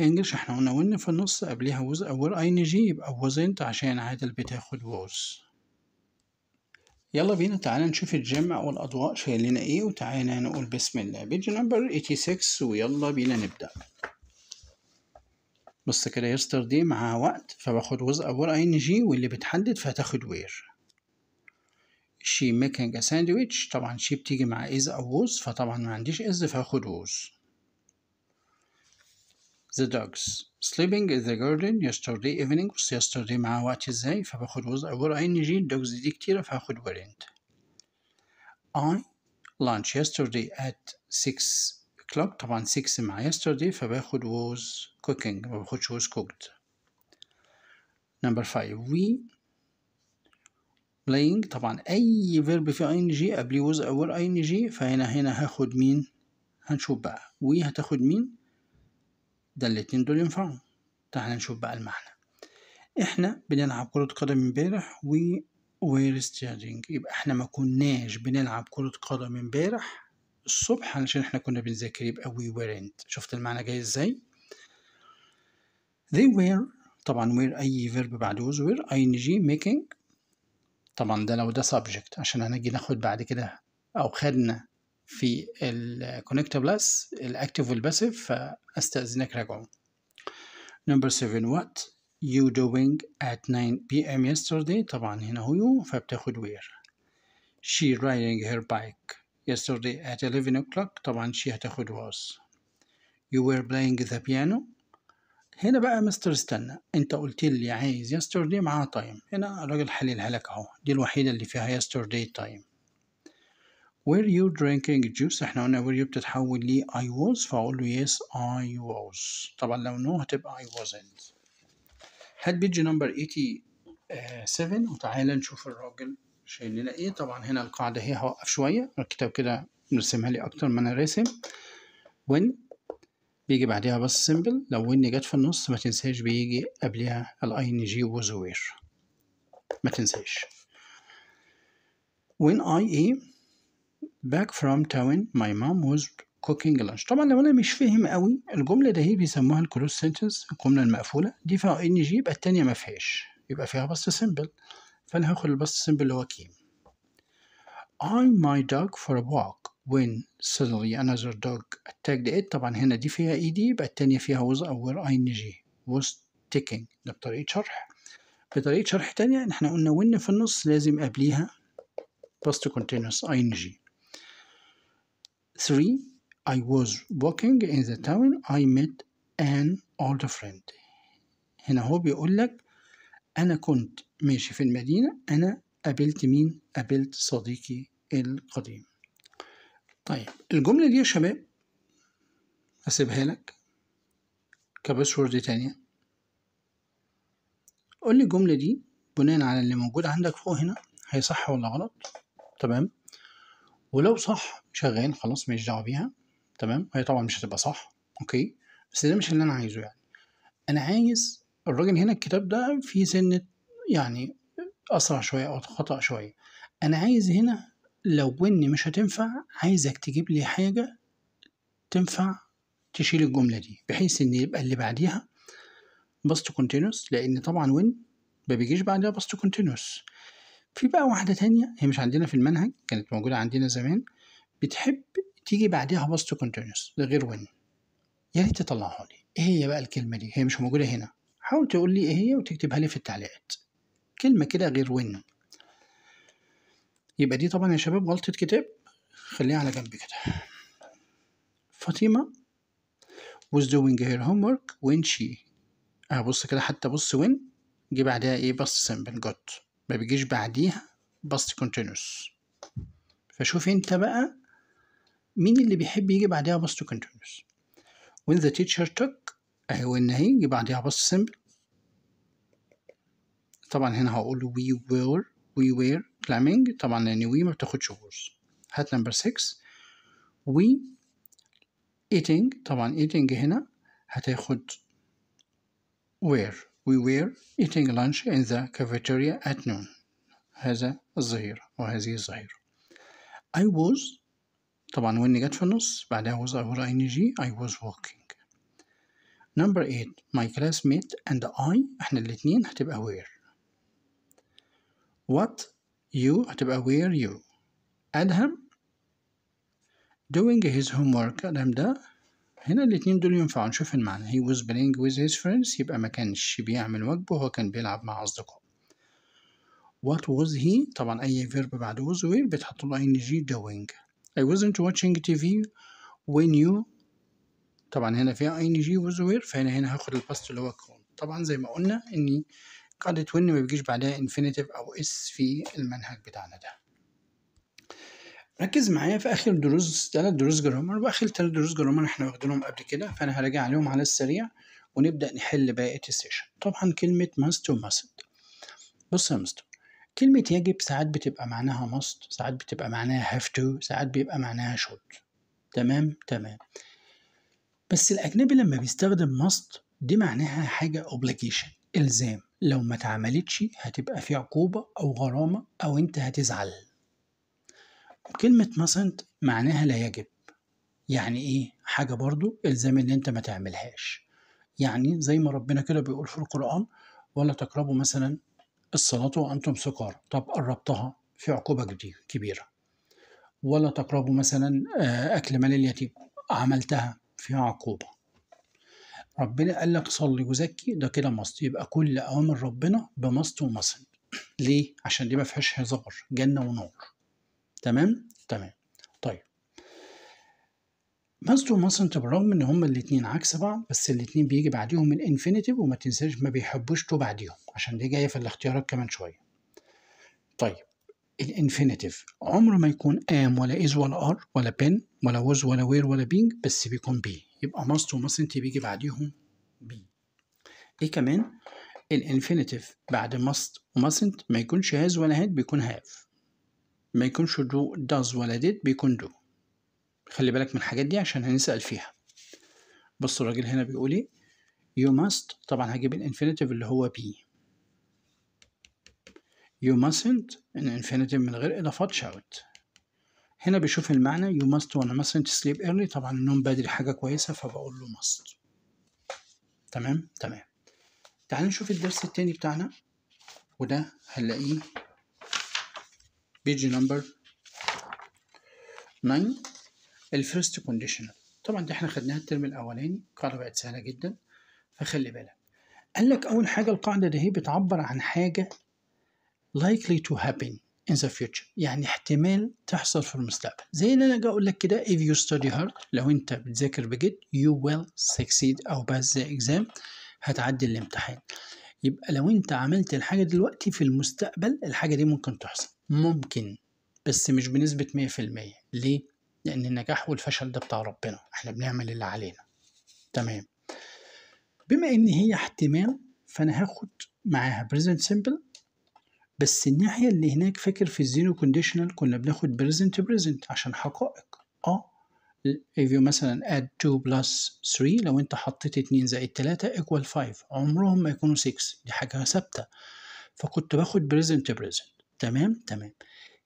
English احنا قلنا when في النص قبليها was أول نجي يبقى wasn't عشان عادل بتاخد was يلا بينا تعالى نشوف الجيم والأضواء شايل لنا إيه وتعالى نقول بسم الله بيج نمبر 86 ويلا بينا نبدأ بص كده يستر دي معاها وقت فباخد was أول نجي واللي بتحدد فهتاخد where she making a sandwich طبعا she بتيجي مع is أو was فطبعا ما عنديش is فهاخد was the dogs sleeping in the garden yesterday evening was yesterday مع وقت ازاي فباخد was عبارة عن جي dogs دي كتيرة فهاخد weren't I lunch yesterday at 6 o'clock طبعا 6 مع yesterday فباخد was cooking ما باخدش was cooked number 5 we playing طبعا أي verb فيه ing جي قبليه was أول ing فهنا هنا هاخد مين هنشوف بقى we هتاخد مين ده الاتنين دول ينفعوا تعال نشوف بقى المعنى احنا بنلعب كرة قدم امبارح و وير ستيرنج يبقى احنا ما كناش بنلعب كرة قدم امبارح الصبح علشان احنا كنا بنذاكر يبقى وي ويرنت شفت المعنى جاي ازاي they were طبعا وير اي فيرب بعد بعده were ing making طبعا ده لو ده subject عشان هنجي ناخد بعد كده او خدنا في الكونكتور بلس الاكتف والباسيف فاستاذنك راجعهم نمبر 7 وات يو دوينج ات 9 بي ام يسترداي طبعا هنا هو يو فبتاخد وير she riding her bike yesterday at 11 o'clock طبعا she هتاخد was you were playing the piano هنا بقى مستر استنى انت قلت لي عايز yesterday معاها time هنا الراجل حللها لك اهو دي الوحيده اللي فيها yesterday time were you drinking juice احنا قلنا were you بتتحول ل I was فأقول له yes I was طبعا لو no هتبقى I wasn't هات بيج نمبر 87 وتعالى نشوف الراجل شايل لنا ايه طبعا هنا القاعدة هي هوقف شوية الكتاب كده نرسمها لي أكتر ما أنا راسم when بيجي بعدها بس simple لو when جت في النص ما تنساش بيجي قبلها ال ing was وير ما تنساش when I ايه back from town my mom was cooking lunch طبعا لو انا مش فاهم قوي الجمله ده هي بيسموها الكلوز سنتنس الجمله المقفوله دي فيها ان جي يبقى التانيه ما فيهاش يبقى فيها بس سمبل فانا هاخد البس سمبل اللي هو كيم I my dog for a walk when suddenly another dog attacked it طبعا هنا دي فيها اي e دي يبقى التانيه فيها was or ان جي was ticking ده بطريقه شرح بطريقه شرح تانيه احنا قلنا when في النص لازم قبليها past continuous ing 3 I was walking in the town I met an old friend هنا هو بيقول لك أنا كنت ماشي في المدينة أنا قابلت مين؟ قابلت صديقي القديم طيب الجملة دي يا شباب هسيبها لك كباسورد تانية قول لي الجملة دي بناء على اللي موجود عندك فوق هنا هي صح ولا غلط تمام ولو صح شغال خلاص ماليش دعوه بيها تمام هي طبعا مش هتبقى صح اوكي بس ده مش اللي انا عايزه يعني انا عايز الراجل هنا الكتاب ده في سنه يعني اسرع شويه او خطا شويه انا عايز هنا لو ان مش هتنفع عايزك تجيب لي حاجه تنفع تشيل الجمله دي بحيث ان يبقى اللي بعديها باست كونتينوس لان طبعا وين ما بيجيش بعدها باست كونتينوس في بقى واحدة تانية هي مش عندنا في المنهج كانت موجودة عندنا زمان بتحب تيجي بعدها بوست كونتينوس ده غير وين يا ريت تطلعها لي ايه هي بقى الكلمة دي هي مش موجودة هنا حاول تقول لي ايه هي وتكتبها لي في التعليقات كلمة كده غير وين يبقى دي طبعا يا شباب غلطة كتاب خليها على جنب كده فاطمة was doing her homework when she اه بص كده حتى بص وين جه بعدها ايه بس سمبل جوت ما بيجيش بعديها باست كونتينوس فشوف انت بقى مين اللي بيحب يجي بعديها باست كونتينوس when the teacher took اهو هي هيجي بعديها باست سمبل طبعا هنا هقول وي وير وي وير climbing طبعا لان وي ما بتاخدش غرز هات نمبر 6 وي ايتينج طبعا ايتينج هنا هتاخد وير We were eating lunch in the cafeteria at noon. هذا الظهيرة وهذه الظهيرة. I was طبعا when جت في النص بعدها was or ing I was walking. Number 8 my classmate and I احنا الاتنين هتبقى where. What you هتبقى where you. Adam? doing his homework Adam ده هنا الاتنين دول ينفعوا نشوف المعنى he was playing with his friends يبقى ما كانش بيعمل واجبه هو كان بيلعب مع أصدقائه what was he طبعا أي فيرب بعد was will بتحط له ing doing I wasn't watching TV when you طبعا هنا فيها ing was will فهنا هنا هاخد الباست اللي هو كون طبعا زي ما قلنا إن قاعدة when ما بيجيش بعدها infinitive أو اس في المنهج بتاعنا ده ركز معايا في اخر دروس تلات دروس جرامر واخر تلات دروس جرامر احنا واخدينهم قبل كده فانا هراجع عليهم على السريع ونبدا نحل باقي السيشن طبعا كلمه ماست وماست بص يا مستر كلمة يجب ساعات بتبقى معناها ماست ساعات بتبقى معناها have to ساعات بيبقى معناها should تمام تمام بس الأجنبي لما بيستخدم must دي معناها حاجة obligation إلزام لو ما اتعملتش هتبقى في عقوبة أو غرامة أو أنت هتزعل كلمة مصنت معناها لا يجب يعني ايه حاجة برضو الزام ان انت ما تعملهاش يعني زي ما ربنا كده بيقول في القرآن ولا تقربوا مثلا الصلاة وأنتم سكار طب قربتها في عقوبة كبيرة ولا تقربوا مثلا آه، أكل مال اليتيم عملتها في عقوبة ربنا قال لك صلي وزكي ده كده مصد يبقى كل أوامر ربنا بمصد ومصد ليه؟ عشان دي ما فيهاش هزار جنة ونار تمام تمام طيب ماست وماسنت بالرغم ان هما الاتنين عكس بعض بس الاتنين بيجي بعديهم الانفينيتيف وما تنساش ما بيحبوش تو بعديهم عشان دي جايه في الاختيارات كمان شويه طيب الانفينيتيف عمره ما يكون ام ولا از ولا ار ولا بن ولا وز ولا وير ولا بينج بس بيكون بي يبقى ماست وماسنت بيجي بعديهم بي ايه كمان الانفينيتيف بعد ماست وماسنت ما يكونش هاز ولا هاد بيكون هاف ما يكونش دو داز ولا ديد بيكون دو خلي بالك من الحاجات دي عشان هنسأل فيها بص الراجل هنا بيقول ايه يو ماست طبعا هجيب الانفينيتيف اللي هو بي ماستنت ان انفينيتيف من غير اضافات شاوت هنا بيشوف المعنى يو ماست وانا ماستنت سليب ايرلي طبعا النوم بدري حاجة كويسة فبقول له ماست تمام تمام تعال نشوف الدرس التاني بتاعنا وده هنلاقيه بيج نمبر 9 الفيرست كونديشنال طبعا دي احنا خدناها الترم الاولاني القاعده بقت سهله جدا فخلي بالك قال لك اول حاجه القاعده دي هي بتعبر عن حاجه likely to happen in the future يعني احتمال تحصل في المستقبل زي اللي انا جاي اقول لك كده if you study hard لو انت بتذاكر بجد you will succeed او pass the exam هتعدي الامتحان يبقى لو انت عملت الحاجه دلوقتي في المستقبل الحاجه دي ممكن تحصل ممكن بس مش بنسبة 100% ليه؟ لأن النجاح والفشل ده بتاع ربنا احنا بنعمل اللي علينا تمام بما إن هي احتمال فأنا هاخد معاها present simple بس الناحية اللي هناك فاكر في الزيرو كونديشنال كنا بناخد present present عشان حقائق اه if you مثلا add 2 plus 3 لو انت حطيت 2 زائد 3 equal 5 عمرهم ما يكونوا 6 دي حاجة ثابتة فكنت باخد present present تمام تمام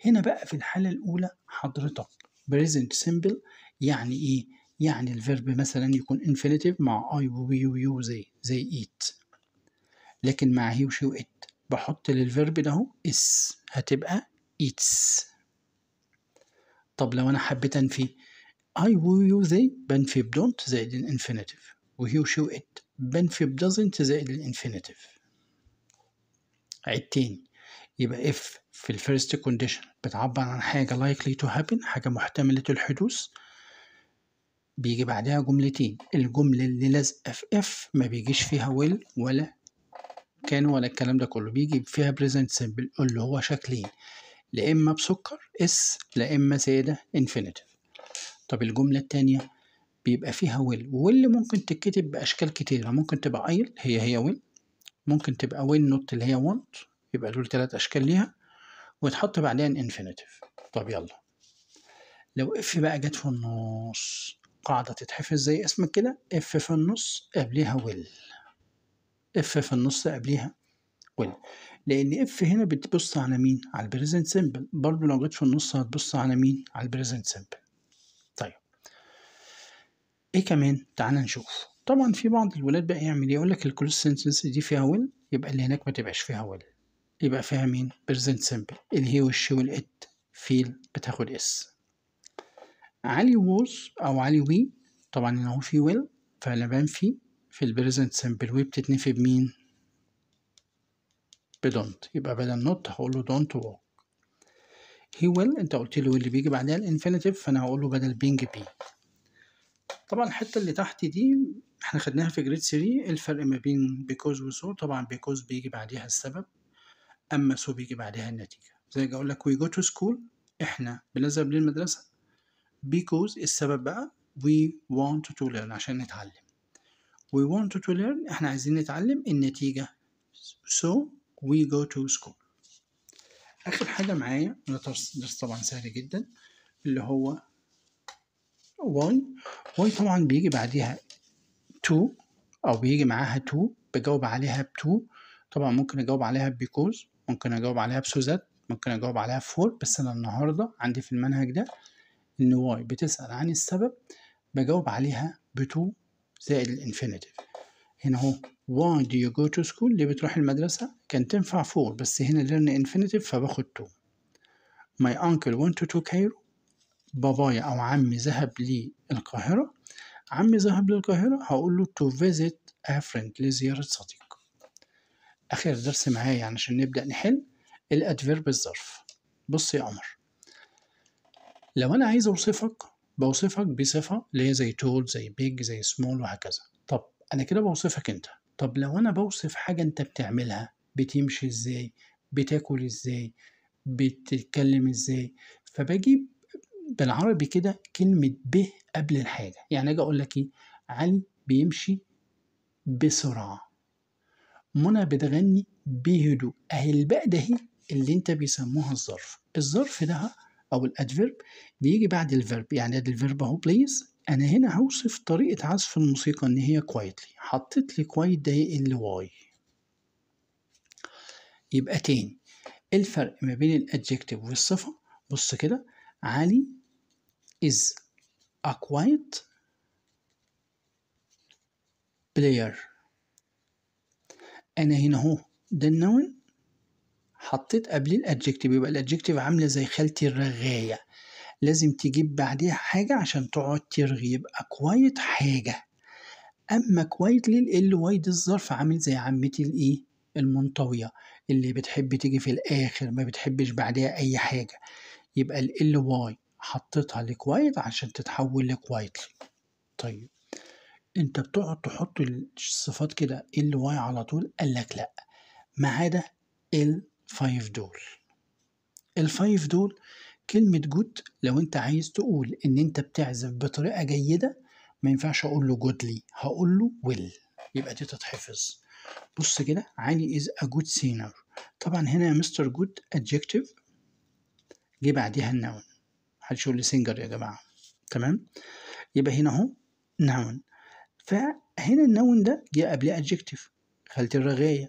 هنا بقى في الحالة الأولى حضرتك present simple يعني إيه؟ يعني الفيرب مثلا يكون infinitive مع I و you زي زي eat لكن مع هي وشي وإت بحط للفيرب ده is هتبقى eats طب لو أنا حبيت أنفي I و you زي بنفي بدونت زائد الانفينيتيف وهي وشي وإت بنفي بدازنت زائد الانفينيتيف عدتين يبقى if في الفيرست كونديشن بتعبر عن حاجة likely to happen حاجة محتملة الحدوث بيجي بعدها جملتين الجملة اللي لازقة في if ما بيجيش فيها will ولا كان ولا الكلام ده كله بيجي فيها present simple اللي هو شكلين إيه؟ لا إما بسكر اس لا إما زيادة infinitive طب الجملة التانية بيبقى فيها will واللي ممكن تتكتب بأشكال كتيرة ممكن تبقى أيل هي هي will ممكن تبقى will not اللي هي want يبقى دول تلات أشكال ليها وتحط بعدين انفينيتيف طب يلا لو اف بقى جت في النص قاعدة تتحفظ زي اسمك كده اف في النص قبليها ويل اف في النص قبليها ويل لان اف هنا بتبص على مين على البريزنت سيمبل برضو لو جت في النص هتبص على مين على البريزنت سيمبل طيب ايه كمان تعال نشوف طبعا في بعض الولاد بقى يعمل إيه؟ يقول لك الكلوز سنتنس دي فيها ويل يبقى اللي هناك ما تبقاش فيها ويل يبقى فيها مين present simple الهي والشي والات فيل بتاخد اس علي was او علي وي طبعا هنا هو في will فانا بنفي في البريزنت سمبل بتتنفي بمين بدونت يبقى بدل نوت هقول له دونت ووك هي ويل انت قلت له اللي بيجي بعدها الانفينيتيف فانا هقول له بدل بينج بي طبعا الحته اللي تحت دي احنا خدناها في جريد 3 الفرق ما بين بيكوز وسو طبعا بيكوز بيجي بعديها السبب اما سو بيجي بعدها النتيجه زي اقول لك we go to school احنا بنذهب للمدرسه because السبب بقى we want to learn عشان نتعلم we want to learn احنا عايزين نتعلم النتيجه so we go to school اخر حاجه معايا ده درس طبعا سهل جدا اللي هو why why طبعا بيجي بعديها to او بيجي معاها to بجاوب عليها ب to طبعا ممكن اجاوب عليها because ممكن اجاوب عليها بسوزات ممكن اجاوب عليها بفور بس انا النهارده عندي في المنهج ده ان واي بتسال عن السبب بجاوب عليها بتو زائد الانفينيتيف هنا اهو why do you go to school ليه بتروح المدرسة كان تنفع فور بس هنا ليرن انفينيتيف فباخد تو my uncle went to Cairo بابايا أو عمي ذهب للقاهرة عمي ذهب للقاهرة هقول له to visit a friend لزيارة صديق اخر درس معايا يعني عشان نبدا نحل الادفيرب الظرف بص يا عمر لو انا عايز اوصفك بوصفك بصفه اللي هي زي تول زي بيج زي سمول وهكذا طب انا كده بوصفك انت طب لو انا بوصف حاجه انت بتعملها بتمشي ازاي بتاكل ازاي بتتكلم ازاي فبجيب بالعربي كده كلمة به قبل الحاجة يعني أجي أقول لك إيه علي بيمشي بسرعة منى بتغني بهدوء اهي الباء ده هي اللي انت بيسموها الظرف الظرف ده او الادفيرب بيجي بعد الفيرب يعني ادي الفيرب اهو بليز انا هنا هوصف طريقه عزف الموسيقى ان هي كوايتلي حطيت لي كوايت ده ال واي يبقى تاني الفرق ما بين الادجكتيف والصفه بص كده علي is a quiet player انا هنا اهو ده النون حطيت قبليه الادجكتيف يبقى الادجكتيف عامله زي خالتي الرغايه لازم تجيب بعديها حاجه عشان تقعد ترغي يبقى كويت حاجه اما كويت للال واي دي الظرف عامل زي عمتي الايه e المنطويه اللي بتحب تيجي في الاخر ما بتحبش بعديها اي حاجه يبقى ال واي حطيتها لكويت عشان تتحول لكويتلي طيب انت بتقعد تحط الصفات كده ال واي على طول قال لك لا ما عدا ال 5 دول ال 5 دول كلمة جود لو انت عايز تقول ان انت بتعزف بطريقة جيدة ما ينفعش اقول له جودلي هقول له ويل يبقى دي تتحفظ بص كده علي از ا جود سينر طبعا هنا يا مستر جود ادجكتيف جه بعديها النون محدش يقول لي سينجر يا جماعة تمام يبقى هنا اهو نون فهنا النون ده جه قبليه adjective خلت الرغاية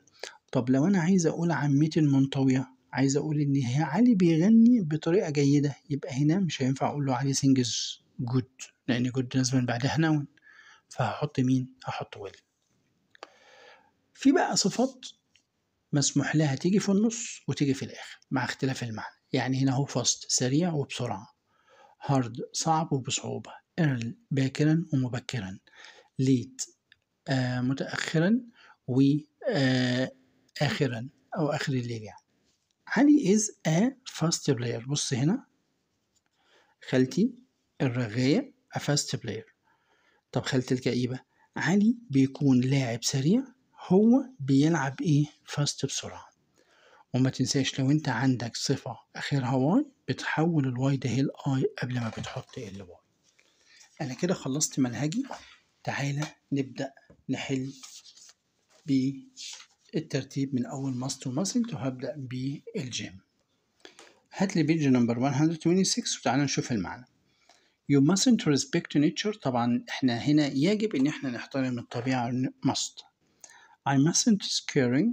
طب لو أنا عايز أقول عمتي المنطوية عايز أقول إن هي علي بيغني بطريقة جيدة يبقى هنا مش هينفع أقول له علي سينجز جود لأن جود لازم بعدها نون فهحط مين؟ هحط ويل في بقى صفات مسموح لها تيجي في النص وتيجي في الآخر مع اختلاف المعنى يعني هنا هو فاست سريع وبسرعة هارد صعب وبصعوبة ايرل باكرا ومبكرا ليت آه، متأخرا و آه، آخرا أو آخر الليل يعني علي is a fast player بص هنا خالتي الرغاية a fast player طب خالتي الكئيبة علي بيكون لاعب سريع هو بيلعب ايه فاست بسرعة وما تنساش لو انت عندك صفة اخرها واي بتحول الواي ده هي الاي قبل ما بتحط واي انا كده خلصت منهجي تعالى نبدأ نحل بالترتيب من أول ماست تو وهبدأ بالجيم هات لي بيج نمبر 126 وتعالى نشوف المعنى You mustn't respect nature طبعا احنا هنا يجب ان احنا نحترم الطبيعة must I mustn't scaring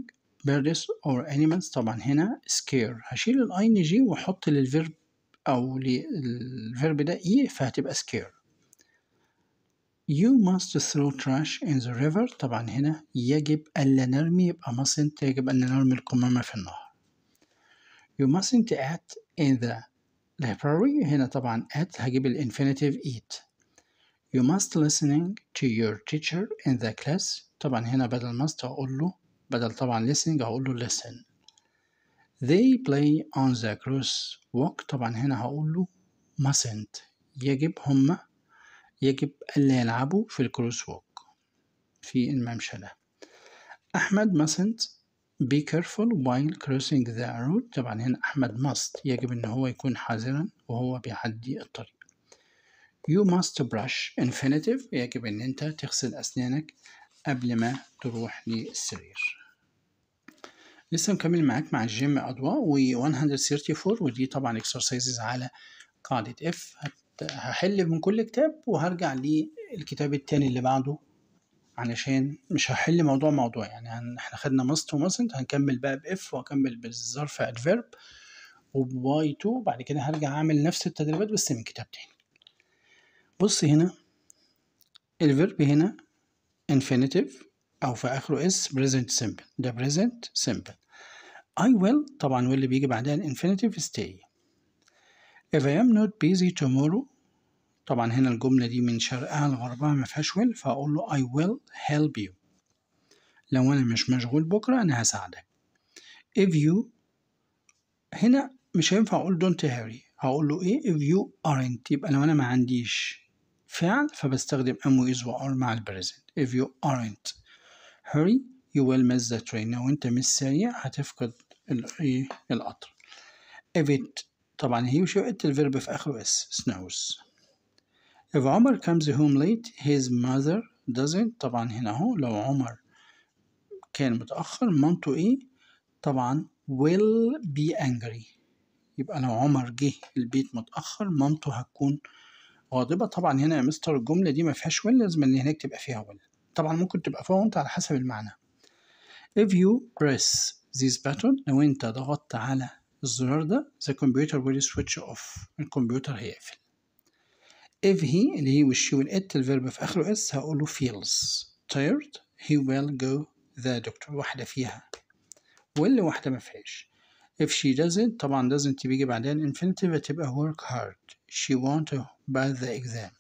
birds or animals طبعا هنا scare هشيل ال ing واحط للفيرب او للفيرب ده ايه فهتبقى scare You must throw trash in the river طبعا هنا يجب ألا نرمي يبقى mustn't يجب أن نرمي القمامة في النهر You mustn't eat in the library هنا طبعا at هجيب الانفينيتيف eat You must listening to your teacher in the class طبعا هنا بدل must أقول له بدل طبعا listening أقول له listen They play on the crosswalk طبعا هنا هقول له mustn't يجب هما يجب ألا يلعبوا في الكروس ووك في الممشى ده أحمد mustn't be careful while crossing the road طبعا هنا أحمد must يجب إن هو يكون حذرا وهو بيعدي الطريق you must brush infinitive يجب إن أنت تغسل أسنانك قبل ما تروح للسرير لسه مكمل معاك مع الجيم أضواء و 134 ودي طبعا اكسرسايزز على قاعدة F هحل من كل كتاب وهرجع للكتاب التاني اللي بعده علشان مش هحل موضوع موضوع يعني احنا خدنا ماست وماسنت هنكمل بقى باف وهكمل بالظرف ادفيرب وبواي تو بعد كده هرجع اعمل نفس التدريبات بس من كتاب تاني بص هنا الفيرب هنا infinitive او في اخره اس present simple ده present simple I will طبعا واللي بيجي بعدها infinitive stay if I am not busy tomorrow طبعا هنا الجملة دي من شرقها لغربها ما فيهاش will فأقول له I will help you لو أنا مش مشغول بكرة أنا هساعدك if you هنا مش هينفع أقول don't hurry هقول له إيه if you aren't يبقى لو أنا ما عنديش فعل فبستخدم am و is و are مع البريزنت if you aren't hurry you will miss the train لو أنت مش سريع هتفقد إيه؟ القطر if it طبعا هي وشقت الفيرب في آخره اس snows if عمر comes home late his mother doesn't طبعا هنا اهو لو عمر كان متأخر مامته ايه طبعا will be angry يبقى لو عمر جه البيت متأخر مامته هتكون غاضبة طبعا هنا يا مستر الجملة دي ما فيهاش will لازم ان هناك تبقى فيها will طبعا ممكن تبقى فيها وانت على حسب المعنى if you press this button لو انت ضغطت على الزرار ده the computer will switch off الكمبيوتر هيقفل if he اللي هي وشي والات الفيرب في اخره اس هقول له feels tired he will go the doctor واحدة فيها واللي واحدة ما فيهاش if she doesn't طبعا doesn't بيجي بعدها infinitive هتبقى work hard she won't pass the exam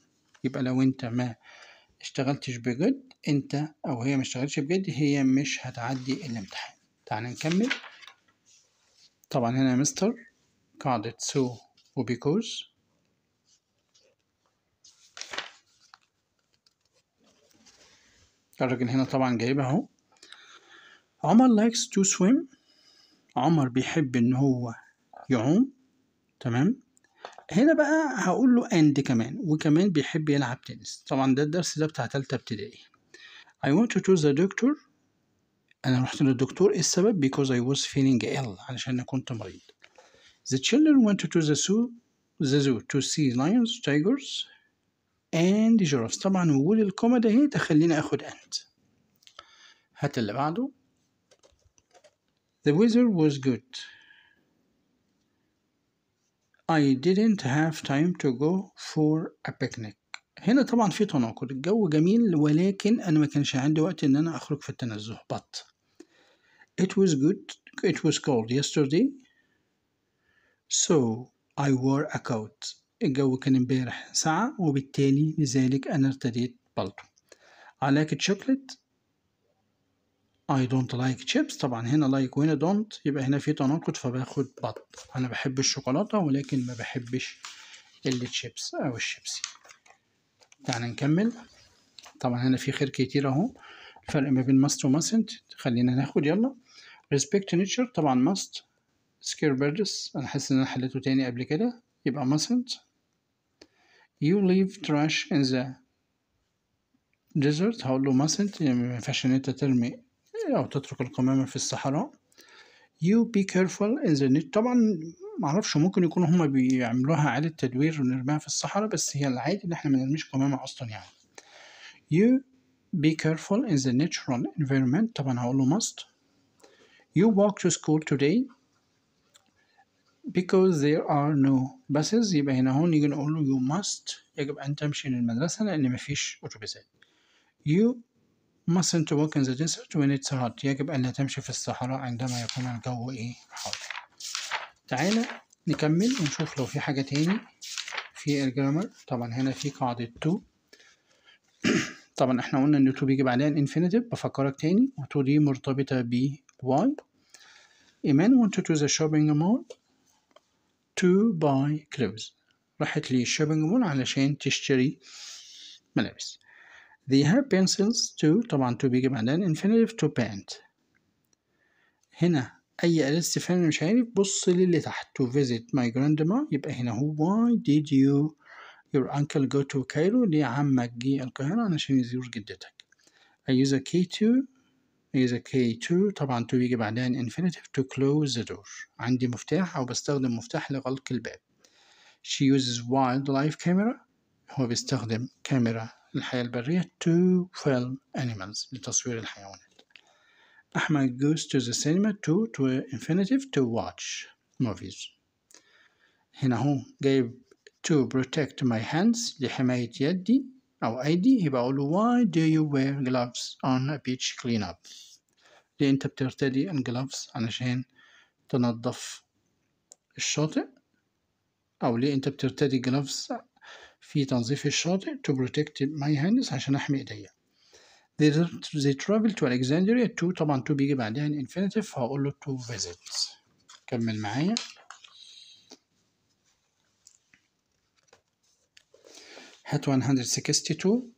يبقى لو انت ما اشتغلتش بجد انت او هي ما اشتغلتش بجد هي مش هتعدي الامتحان تعال نكمل طبعا هنا مستر قاعدة سو وبيكوز الراجل هنا طبعا جايبها اهو عمر لايكس تو swim عمر بيحب ان هو يعوم تمام هنا بقى هقول له اند كمان وكمان بيحب يلعب تنس طبعا ده الدرس ده بتاع تالتة ابتدائي I want to choose a doctor أنا رحت للدكتور إيه السبب because I was feeling ill علشان كنت مريض The children went to the zoo the zoo to see lions, tigers and giraffes طبعا وجود الكوما ده هي تخليني آخد and هات اللي بعده The weather was good I didn't have time to go for a picnic هنا طبعا في تناقض الجو جميل ولكن أنا ما كانش عندي وقت إن أنا أخرج في التنزه but it was good it was cold yesterday so I wore a coat الجو كان امبارح ساعة وبالتالي لذلك أنا ارتديت بالطو I like chocolate I don't like chips طبعا هنا like وهنا don't يبقى هنا في تناقض فباخد but أنا بحب الشوكولاتة ولكن ما بحبش الشيبس أو الشيبسي تعالى نكمل طبعا هنا في خير كتير اهو الفرق ما بين ماست وماسنت خلينا ناخد يلا respect nature طبعا ماست scare birds انا حاسس ان انا حليته تاني قبل كده يبقى mustn't you leave trash in the desert هقول له mustn't يعني ما ينفعش ان انت ترمي او تترك القمامة في الصحراء you be careful in the nature طبعا معرفش ممكن يكونوا هما بيعملوها على تدوير ونرميها في الصحراء بس هي العادي إن احنا ما نرميش قمامة أصلا يعني you be careful in the natural environment طبعا هقوله must you walk to school today because there are no buses يبقى هنا هون نيجي نقول له you must يجب أن تمشي للمدرسة لأن مفيش أتوبيسات you mustn't walk in the desert when it's hot يجب ان لا تمشي في الصحراء عندما يكون الجو إيه حار تعالى نكمل ونشوف لو في حاجة تاني في الجرامر طبعا هنا في قاعدة تو طبعا احنا قلنا ان تو بيجي عليها الانفينيتيف بفكرك تاني و تو دي مرتبطة ب واي A man wanted to the shopping mall to buy clothes راحت لي الشوبينج مول علشان تشتري ملابس They have pencils to طبعا to بيجي عليها الانفينيتيف to paint هنا اي اداة استفهام مش عارف بص للي تحت to visit my grandma يبقى هنا هو why did you your uncle go to Cairo ليه عمك جه القاهرة علشان يزور جدتك I use a key to I use a key to طبعا to يجي بعدها an infinitive to close the door عندي مفتاح أو بستخدم مفتاح لغلق الباب She uses wildlife camera هو بيستخدم كاميرا الحياة البرية to film animals لتصوير الحيوانات Ahmed goes to the cinema to to infinitive to watch movies هنا هو gave to protect my hands لحماية يدي أو أيدي يبقى أقول why do you wear gloves on a beach cleanup ليه أنت بترتدي gloves علشان تنظف الشاطئ أو ليه أنت بترتدي gloves في تنظيف الشاطئ to protect my hands عشان أحمي إيديا they, they traveled to Alexandria to طبعا to بيجي بعدها an infinitive فهقول له to visit كمل معايا هات 162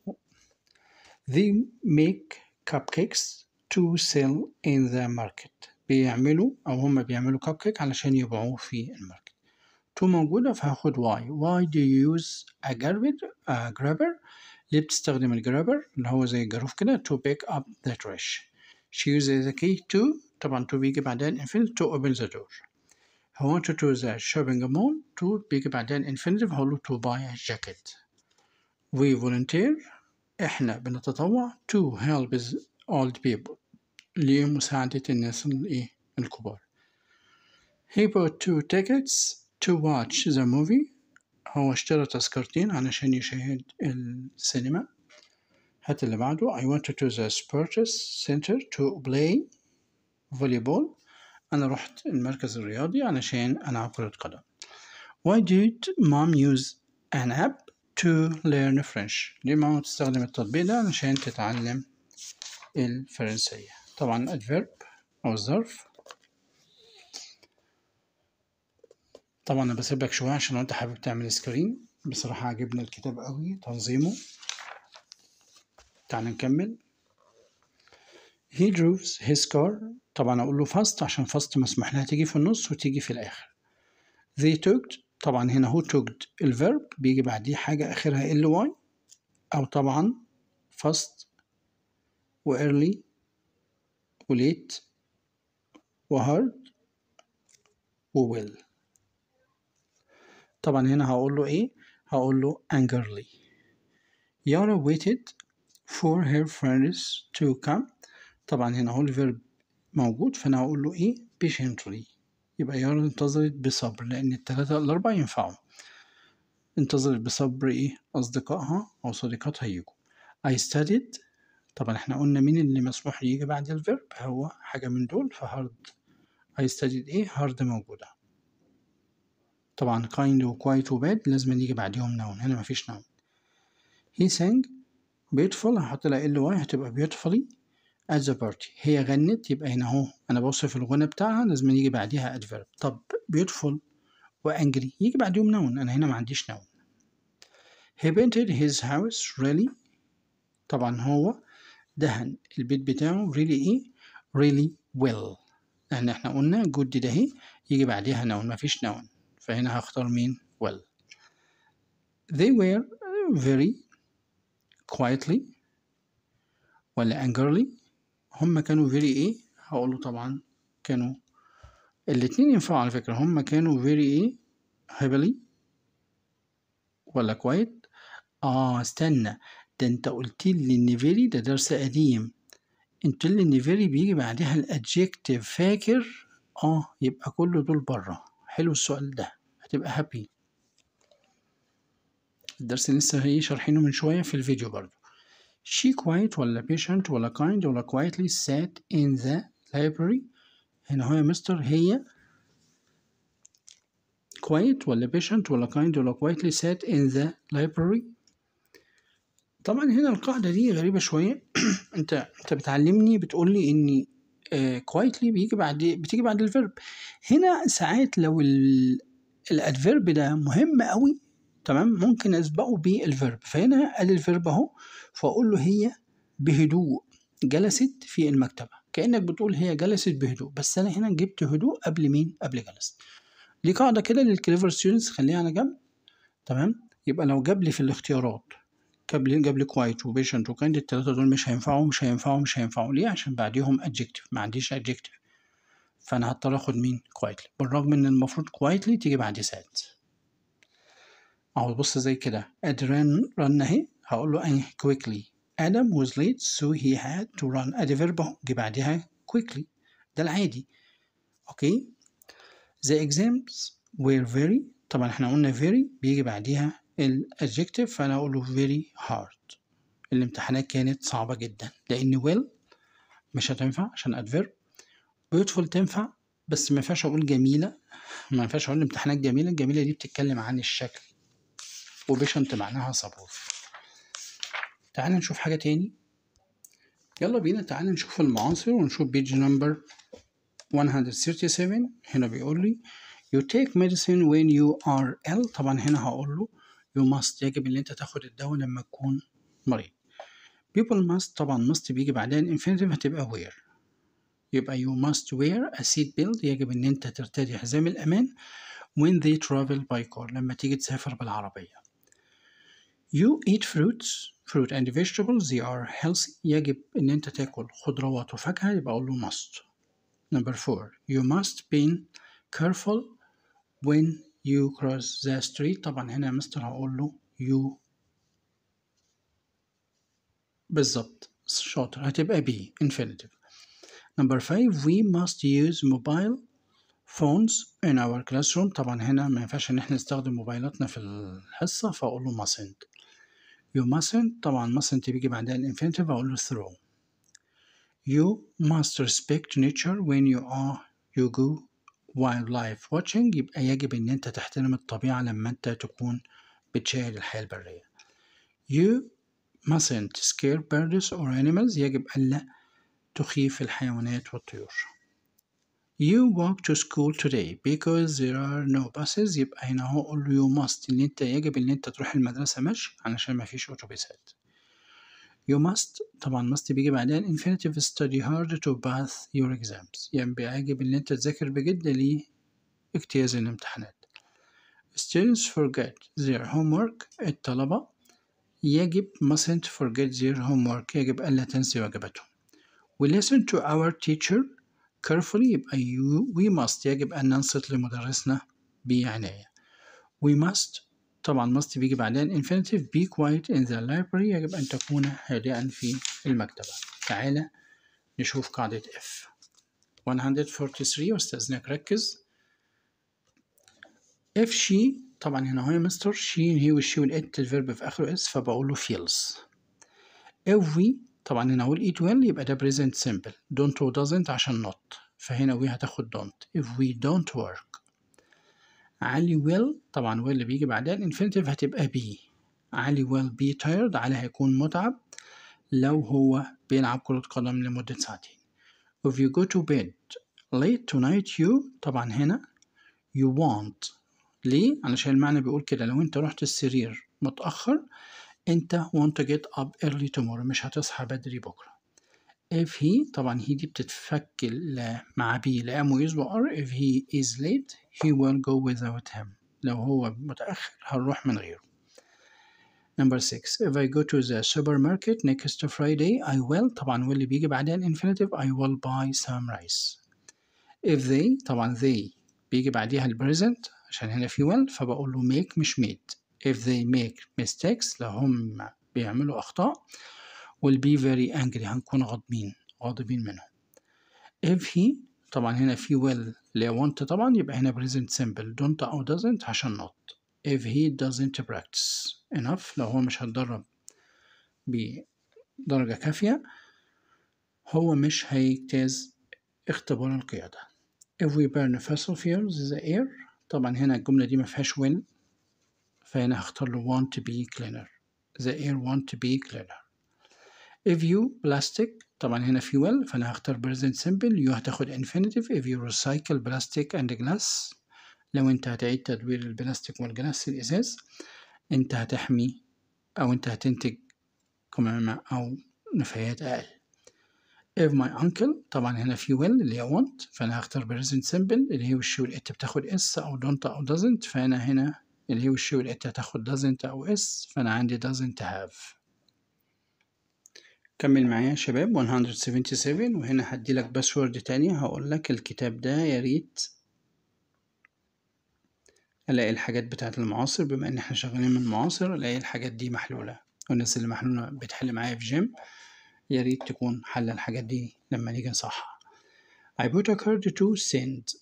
they make cupcakes to sell in the market بيعملوا أو هم بيعملوا cupcake علشان يبيعوه في الماركت to موجوده فهاخد why why do you use a garbage a grabber ليه بتستخدم الجرابر اللي هو زي الجاروف كده to pick up the trash she uses the key to طبعا to بيجي بعدها infinitive to open the door I want to do a shopping mall to up an infinitive هقول to buy a jacket we volunteer احنا بنتطوع to help the old people لمساعدة الناس الكبار he bought two tickets to watch the movie هو اشترى تذكرتين علشان يشاهد السينما هات اللي بعده I went to the sports center to play volleyball أنا رحت المركز الرياضي علشان ألعب كرة قدم Why did mom use an app to learn French ليه ماما تستخدم التطبيق ده علشان تتعلم الفرنسية طبعا adverb أو الظرف طبعا انا بسيبك شويه عشان لو انت حابب تعمل سكرين بصراحه عجبنا الكتاب قوي تنظيمه تعال نكمل he drove his car طبعا اقول له فاست عشان فاست مسموح لها تيجي في النص وتيجي في الاخر they took طبعا هنا هو took الفيرب بيجي بعديه حاجه اخرها ly او طبعا fast و early و late و hard و will طبعا هنا هقول له ايه هقول له angrily يارا waited for her friends to come طبعا هنا هو الفيرب موجود فانا هقول له ايه patiently يبقى يارا انتظرت بصبر لان التلاتة الاربعة ينفعوا انتظرت بصبر ايه اصدقائها او صديقاتها يجوا I studied طبعا احنا قلنا مين اللي مسموح يجي بعد الفيرب هو حاجة من دول فهارد I studied ايه هارد موجودة طبعا kind و وباد لازم يجي بعديهم noun هنا مفيش noun he sang beautiful هحط لها ال واي هتبقى beautifully at the party هي غنت يبقى هنا اهو انا بوصف الغنى بتاعها لازم يجي بعديها adverb طب beautiful angry يجي بعديهم noun انا هنا ما عنديش noun he painted his house really طبعا هو دهن البيت بتاعه really ايه really well لان احنا قلنا good ده يجي بعديها noun مفيش noun فهنا هختار مين well they were very quietly ولا angrily هم كانوا very ايه هقوله طبعا كانوا الاتنين ينفعوا على فكرة هم كانوا very ايه heavily ولا quiet اه استنى ده انت قلت لي ان very ده درس قديم انت قلت لي ان very بيجي بعدها الادجكتيف فاكر اه يبقى كل دول بره حلو السؤال ده هتبقى هابي الدرس اللي لسه هي شارحينه من شوية في الفيديو برضو she quiet ولا patient ولا kind ولا quietly sat in the library هنا هو يا مستر هي quiet ولا patient ولا kind ولا quietly sat in the library طبعا هنا القاعدة دي غريبة شوية انت انت بتعلمني بتقول لي اني كوايتلي آه، quietly بيجي بعد بتيجي بعد الفيرب هنا ساعات لو ال الادفيرب ده مهم قوي تمام ممكن اسبقه بالفيرب فهنا ادي الفيرب اهو فاقول له هي بهدوء جلست في المكتبه كانك بتقول هي جلست بهدوء بس انا هنا جبت هدوء قبل مين قبل جلست دي قاعده كده للكليفر ستودنتس خليها على جنب تمام يبقى لو جاب لي في الاختيارات جاب لي جاب لي كوايت وبيشنت وكاند الثلاثه دول مش هينفعوا مش هينفعوا مش هينفعوا ليه عشان بعديهم ادجكتيف ما عنديش ادجكتيف فأنا هضطر آخد مين كوايتلي بالرغم إن المفروض كوايتلي تيجي بعد سات أهو بص زي كده أدران رن أهي هقول له أنهي كويكلي آدم was late so he had to run أدي فيرب أهو جه بعدها quickly ده العادي أوكي the exams were very طبعا احنا قلنا very بيجي بعديها الادجكتيف فأنا أقول له very hard الامتحانات كانت صعبة جدا لأن will مش هتنفع عشان adverb بيوتفول تنفع بس ما ينفعش اقول جميله ما ينفعش اقول امتحانات جميله الجميله دي بتتكلم عن الشكل وبيشنت معناها صبور تعال نشوف حاجه تاني يلا بينا تعال نشوف المعاصر ونشوف بيج نمبر 137 هنا بيقول لي you take medicine when you are ill طبعا هنا هقول له you must يجب ان انت تاخد الدواء لما تكون مريض people must طبعا must بيجي بعدها infinitive هتبقى where يبقى you must wear a seat belt يجب إن أنت ترتدي حزام الأمان when they travel by car لما تيجي تسافر بالعربية You eat fruits fruit and vegetables they are healthy يجب إن أنت تاكل خضروات وفاكهة يبقى أقول له must Number four you must be careful when you cross the street طبعا هنا يا مستر هقول له you بالظبط شاطر هتبقى be infinitive نمبر 5 we must use mobile phones in our classroom طبعا هنا ما ينفعش ان احنا نستخدم موبايلاتنا في الحصه فاقول له mustn't you mustn't طبعا mustn't بيجي بعدها الانفينيتيف اقول له throw you must respect nature when you are you go wildlife watching يبقى يجب ان انت تحترم الطبيعه لما انت تكون بتشاهد الحياه البريه you mustn't scare birds or animals يجب ألا تخيف الحيوانات والطيور You walk to school today because there are no buses يبقى هنا هو قول له you must ان انت يجب ان انت تروح المدرسة مشي علشان مفيش أوتوبيسات You must طبعا must بيجي بعدها infinitive study hard to pass your exams يعني بيجب ان انت تذاكر بجد اجتياز الامتحانات Students forget their homework الطلبة يجب mustn't forget their homework يجب ألا تنسي واجباتهم we listen to our teacher carefully يبقى you we must يجب أن ننصت لمدرسنا بعناية we must طبعا must بيجي بعدين infinitive be quiet in the library يجب أن تكون هادئا في المكتبة تعالى نشوف قاعدة F 143 واستاذنك ركز if she طبعا هنا هو مستر she and he والشي والات الفيرب في اخره اس فبقول له feels if we طبعا هنا هقول it well يبقى ده present simple don't و doesn't عشان not فهنا we هتاخد don't if we don't work علي will طبعا will اللي بيجي بعدها الانفينيتيف هتبقى be علي will be tired علي هيكون متعب لو هو بيلعب كرة قدم لمدة ساعتين if you go to bed late tonight you طبعا هنا you won't ليه؟ علشان المعنى بيقول كده لو انت رحت السرير متأخر انت want to get up early tomorrow مش هتصحى بدري بكرة if he طبعا he دي بتتفك مع بي لام ويز وار if he is late he will go without him لو هو متأخر هنروح من غيره Number six, If I go to the supermarket next Friday I will طبعا واللي بيجي بعدها infinitive, I will buy some rice If they طبعا they بيجي بعديها present, عشان هنا في will فبقول له make مش made if they make mistakes لو هم بيعملوا أخطاء will be very angry هنكون غاضبين غاضبين منهم if he طبعا هنا في will لا want طبعا يبقى هنا present simple don't أو doesn't عشان not if he doesn't practice enough لو هو مش هيتدرب بدرجة كافية هو مش هيجتاز اختبار القيادة if we burn fossil fuels in the air طبعا هنا الجملة دي مفيهاش will فهنا هختار له want to be cleaner the air want to be cleaner if you plastic طبعا هنا fuel فانا هختار present simple you هتاخد infinitive if you recycle plastic and glass لو انت هتعيد تدوير البلاستيك والجلاس الازاز انت هتحمي او انت هتنتج قمامة او نفايات اقل if my uncle طبعا هنا في will اللي هي want فانا هختار present simple اللي هي وش انت بتاخد اس او don't او doesn't فانا هنا اللي هي والشي والإت تاخد doesn't أو is فأنا عندي doesn't have كمل معايا يا شباب 177 وهنا هديلك باسورد تاني هقولك الكتاب ده يا ريت الاقي الحاجات بتاعة المعاصر بما ان احنا شغالين من المعاصر الاقي الحاجات دي محلولة والناس اللي محلولة بتحل معايا في جيم يا ريت تكون حل الحاجات دي لما نيجي نصحها I put a card to send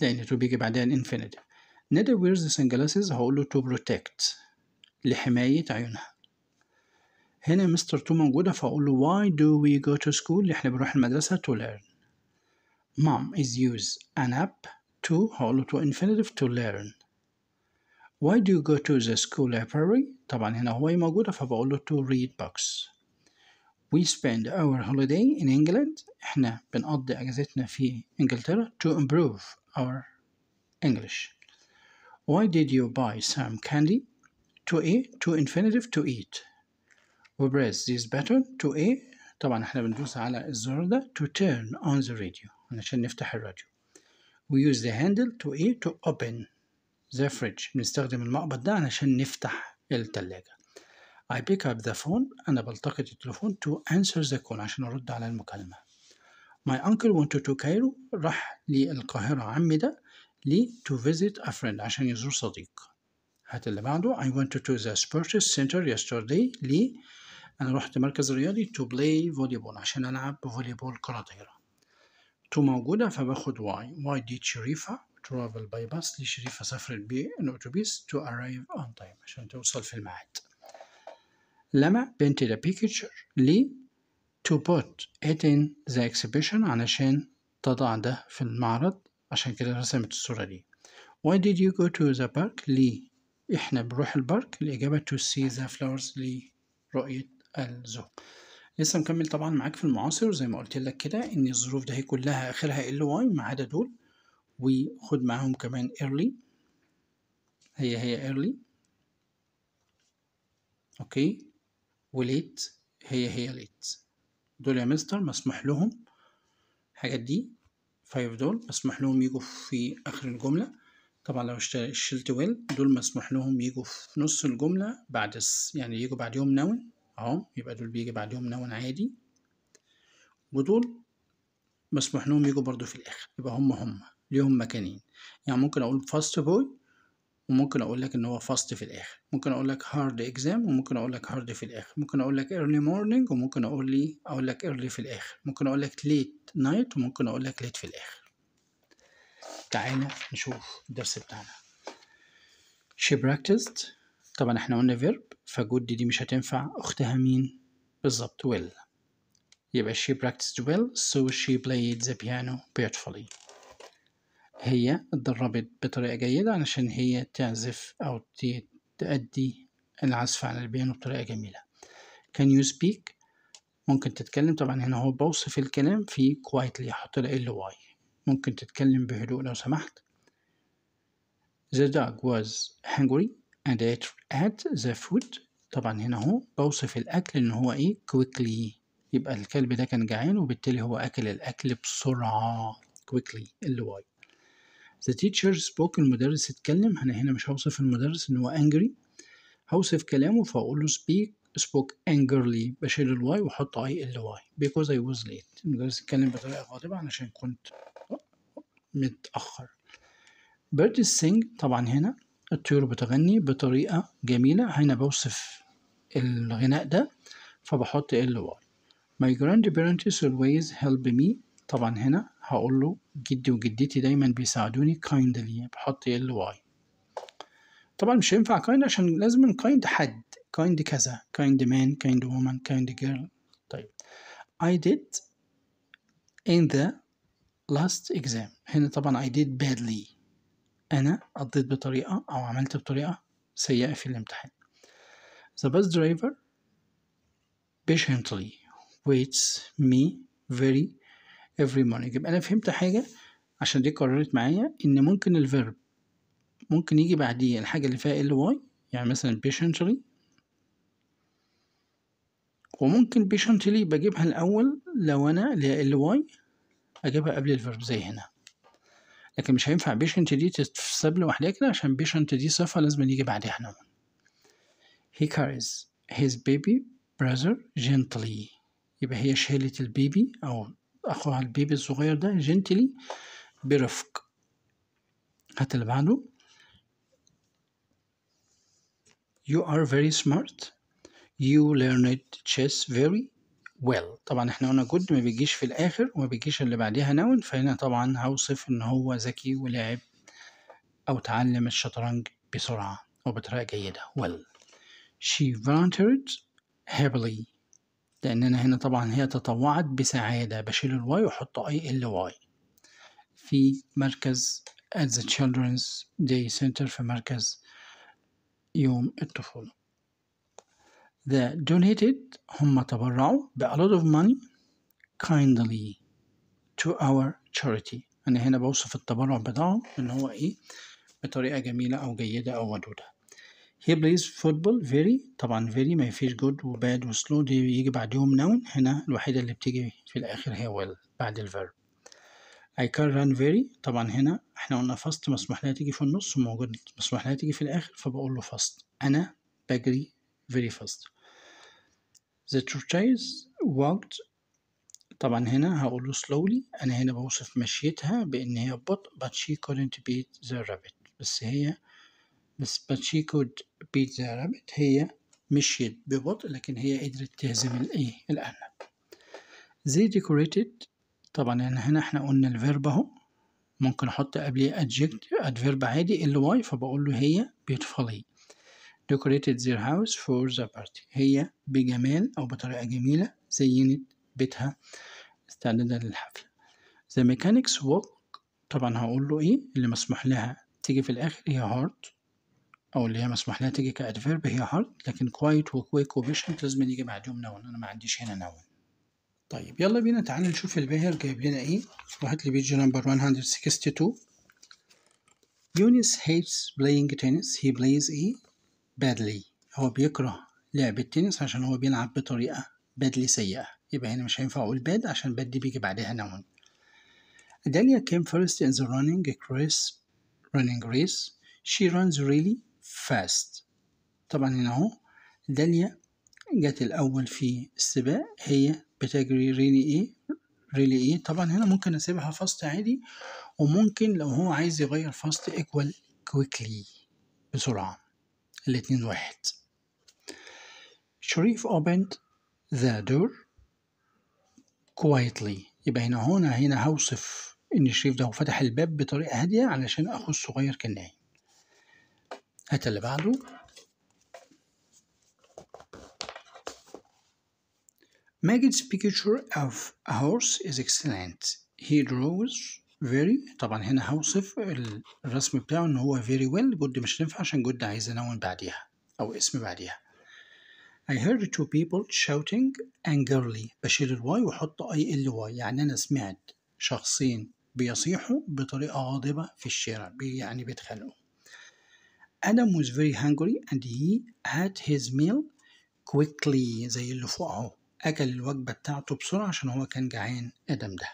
لأن to بيجي بعدها الانفينيتيف نادر wears the sunglasses هقوله to protect لحماية عيونها هنا مستر تو موجودة فهقوله why do we go to school احنا بنروح المدرسة to learn mom is use an app to هقوله to infinitive to learn why do you go to the school library طبعا هنا هواي موجودة فبقوله to read books we spend our holiday in England احنا بنقضي اجازتنا في انجلترا to improve our English why did you buy some candy? To A to infinitive to eat. We press this button to A طبعا احنا بندوس على الزرار ده to turn on the radio علشان نفتح الراديو. We use the handle to A to open the fridge بنستخدم المقبض ده علشان نفتح التلاجة. I pick up the phone أنا بلتقط التليفون to answer the call عشان أرد على المكالمة. My uncle went to Cairo راح للقاهرة عمي ده لي to visit a friend عشان يزور صديق هات اللي بعده I went to the sports center yesterday لي أنا رحت مركز رياضي to play volleyball عشان ألعب فوليبول كرة طايرة to موجودة فباخد why why did شريفة travel by bus ليه شريفة سافرت بالأتوبيس to arrive on time عشان توصل في الميعاد لما بنت the picture ليه to put it in the exhibition علشان تضع ده في المعرض عشان كده رسمت الصورة دي Why did you go to the park ليه إحنا بنروح البارك الإجابة to see the flowers لرؤية الزهور لسه مكمل طبعا معاك في المعاصر وزي ما قلت لك كده ان الظروف ده هي كلها اخرها ال واي ما عدا دول وخد معاهم كمان early هي هي early اوكي وليت هي هي ليت دول يا مستر مسموح لهم الحاجات دي 5 دول مسموح لهم يجوا في آخر الجملة طبعا لو شلت ويل دول مسموح لهم يجوا في نص الجملة بعد يعني يجوا بعديهم نون أهو يبقى دول بيجي بعديهم نون عادي ودول مسموح لهم يجوا برضو في الآخر يبقى هم هم ليهم مكانين يعني ممكن أقول فاست بوي وممكن اقول لك ان هو فاست في الاخر ممكن اقول لك هارد اكزام وممكن اقول لك هارد في الاخر ممكن اقول لك ايرلي مورنينج وممكن اقول لي اقول لك ايرلي في الاخر ممكن اقول لك ليت نايت وممكن اقول لك ليت في الاخر تعالى نشوف الدرس بتاعنا she practiced طبعا احنا قلنا verb فجود دي مش هتنفع اختها مين بالظبط ويل يبقى she practiced well so she played the piano beautifully هي اتدربت بطريقة جيدة علشان هي تعزف أو تأدي العزف على البيانو بطريقة جميلة can you speak ممكن تتكلم طبعا هنا هو بوصف الكلام في quietly حط ال y ممكن تتكلم بهدوء لو سمحت the dog was hungry and ate at the food طبعا هنا هو بوصف الأكل إن هو إيه quickly يبقى الكلب ده كان جعان وبالتالي هو أكل الأكل بسرعة quickly ال The teacher spoke المدرس اتكلم أنا هنا مش هوصف المدرس إن هو angry هوصف كلامه فأقول له speak spoke angrily بشيل الواي وأحط I ال Y because I was late المدرس اتكلم بطريقة غاضبة علشان كنت متأخر Bird is sing طبعا هنا الطيور بتغني بطريقة جميلة هنا بوصف الغناء ده فبحط ال Y My grandparents always help me طبعا هنا هقول له جدي وجدتي دايما بيساعدوني كايندلي بحط ال واي طبعا مش هينفع kind عشان لازم kind حد kind كذا kind man kind woman kind girl طيب I did in the last exam هنا طبعا I did badly أنا قضيت بطريقة أو عملت بطريقة سيئة في الامتحان The bus driver patiently waits me very every morning يبقى أنا فهمت حاجة عشان دي قررت معايا إن ممكن الفيرب ممكن يجي بعديه الحاجة اللي فيها ال واي يعني مثلا patiently وممكن patiently بجيبها الأول لو أنا اللي هي ال واي أجيبها قبل الفيرب زي هنا لكن مش هينفع patient دي تتساب لوحدها كده عشان patient دي صفة لازم يجي بعدها احنا he carries his baby brother gently يبقى هي شالت البيبي أو اخوها البيبي الصغير ده جنتلي برفق هات اللي بعده You are very smart You learned chess very well طبعا احنا قلنا جود ما بيجيش في الآخر وما بيجيش اللي بعديها نون فهنا طبعا هوصف إن هو ذكي ولعب أو تعلم الشطرنج بسرعة وبطريقة جيدة well She volunteered heavily لأن أنا هنا طبعا هي تطوعت بسعادة بشيل الواي وحط أي ال واي في مركز at the Children's Day Center في مركز يوم الطفولة The donated هم تبرعوا ب a lot of money kindly to our charity أنا هنا بوصف التبرع بتاعهم إن هو إيه بطريقة جميلة أو جيدة أو ودودة he plays football very طبعا very ما فيش جود وباد وسلو دي يجي بعدهم نون هنا الوحيدة اللي بتيجي في الآخر هي will بعد الفيرب I can run very طبعا هنا احنا قلنا فاست مسموح لها تيجي في النص وموجود مسموح لها تيجي في الآخر فبقول له فاست أنا بجري very fast The two chairs walked طبعا هنا هقول له slowly أنا هنا بوصف مشيتها بإن هي بطء but she couldn't beat the rabbit بس هي السباتشيكو بيتزا رابت هي مشيت ببطء لكن هي قدرت تهزم الايه الارنب زي ديكوريتد طبعا يعني هنا احنا قلنا الفيرب اهو ممكن احط قبليه adjective adverb عادي ال واي فبقول له هي بيوتفولي decorated their house for the party هي بجمال او بطريقه جميله زينت بيتها استعدادا للحفله the mechanics walk طبعا هقول له ايه اللي مسموح لها تيجي في الاخر هي هارت او اللي هي مسموح لها تيجي كادفيرب هي هارد لكن كوايت وكويك وبيشنت لازم يجي بعدهم نون انا ما عنديش هنا نون طيب يلا بينا تعالى نشوف الباهر جايب لنا ايه راحت لي بيج نمبر 162 يونس هيتس بلاينج تنس هي بلايز إيه بادلي هو بيكره لعب التنس عشان هو بيلعب بطريقة بادلي سيئة يبقى هنا مش هينفع أقول باد عشان باد دي بيجي بعدها نون داليا came فيرست إن ذا رانينج كريس رانينج ريس she runs really فاست طبعا هنا اهو داليا جت الأول في السباق هي بتجري ريلي ايه ريلي ايه طبعا هنا ممكن اسيبها فاست عادي وممكن لو هو عايز يغير فاست ايكوال كويكلي بسرعة الاتنين واحد شريف opened ذا دور quietly يبقى هنا هنا هنا هوصف ان شريف ده فتح الباب بطريقة هادية علشان اخو الصغير كان نايم هات اللي بعده Maggie's picture of a horse is excellent. He draws very طبعا هنا هوصف الرسم بتاعه ان هو very well جود مش هينفع عشان جود عايز انون بعديها او اسم بعديها I heard two people shouting angrily بشيل الواي واحط اي ال واي يعني انا سمعت شخصين بيصيحوا بطريقة غاضبة في الشارع يعني بيتخانقوا Adam was very hungry and he had his meal quickly زي اللي فوق اهو اكل الوجبه بتاعته بسرعه عشان هو كان جعان ادم ده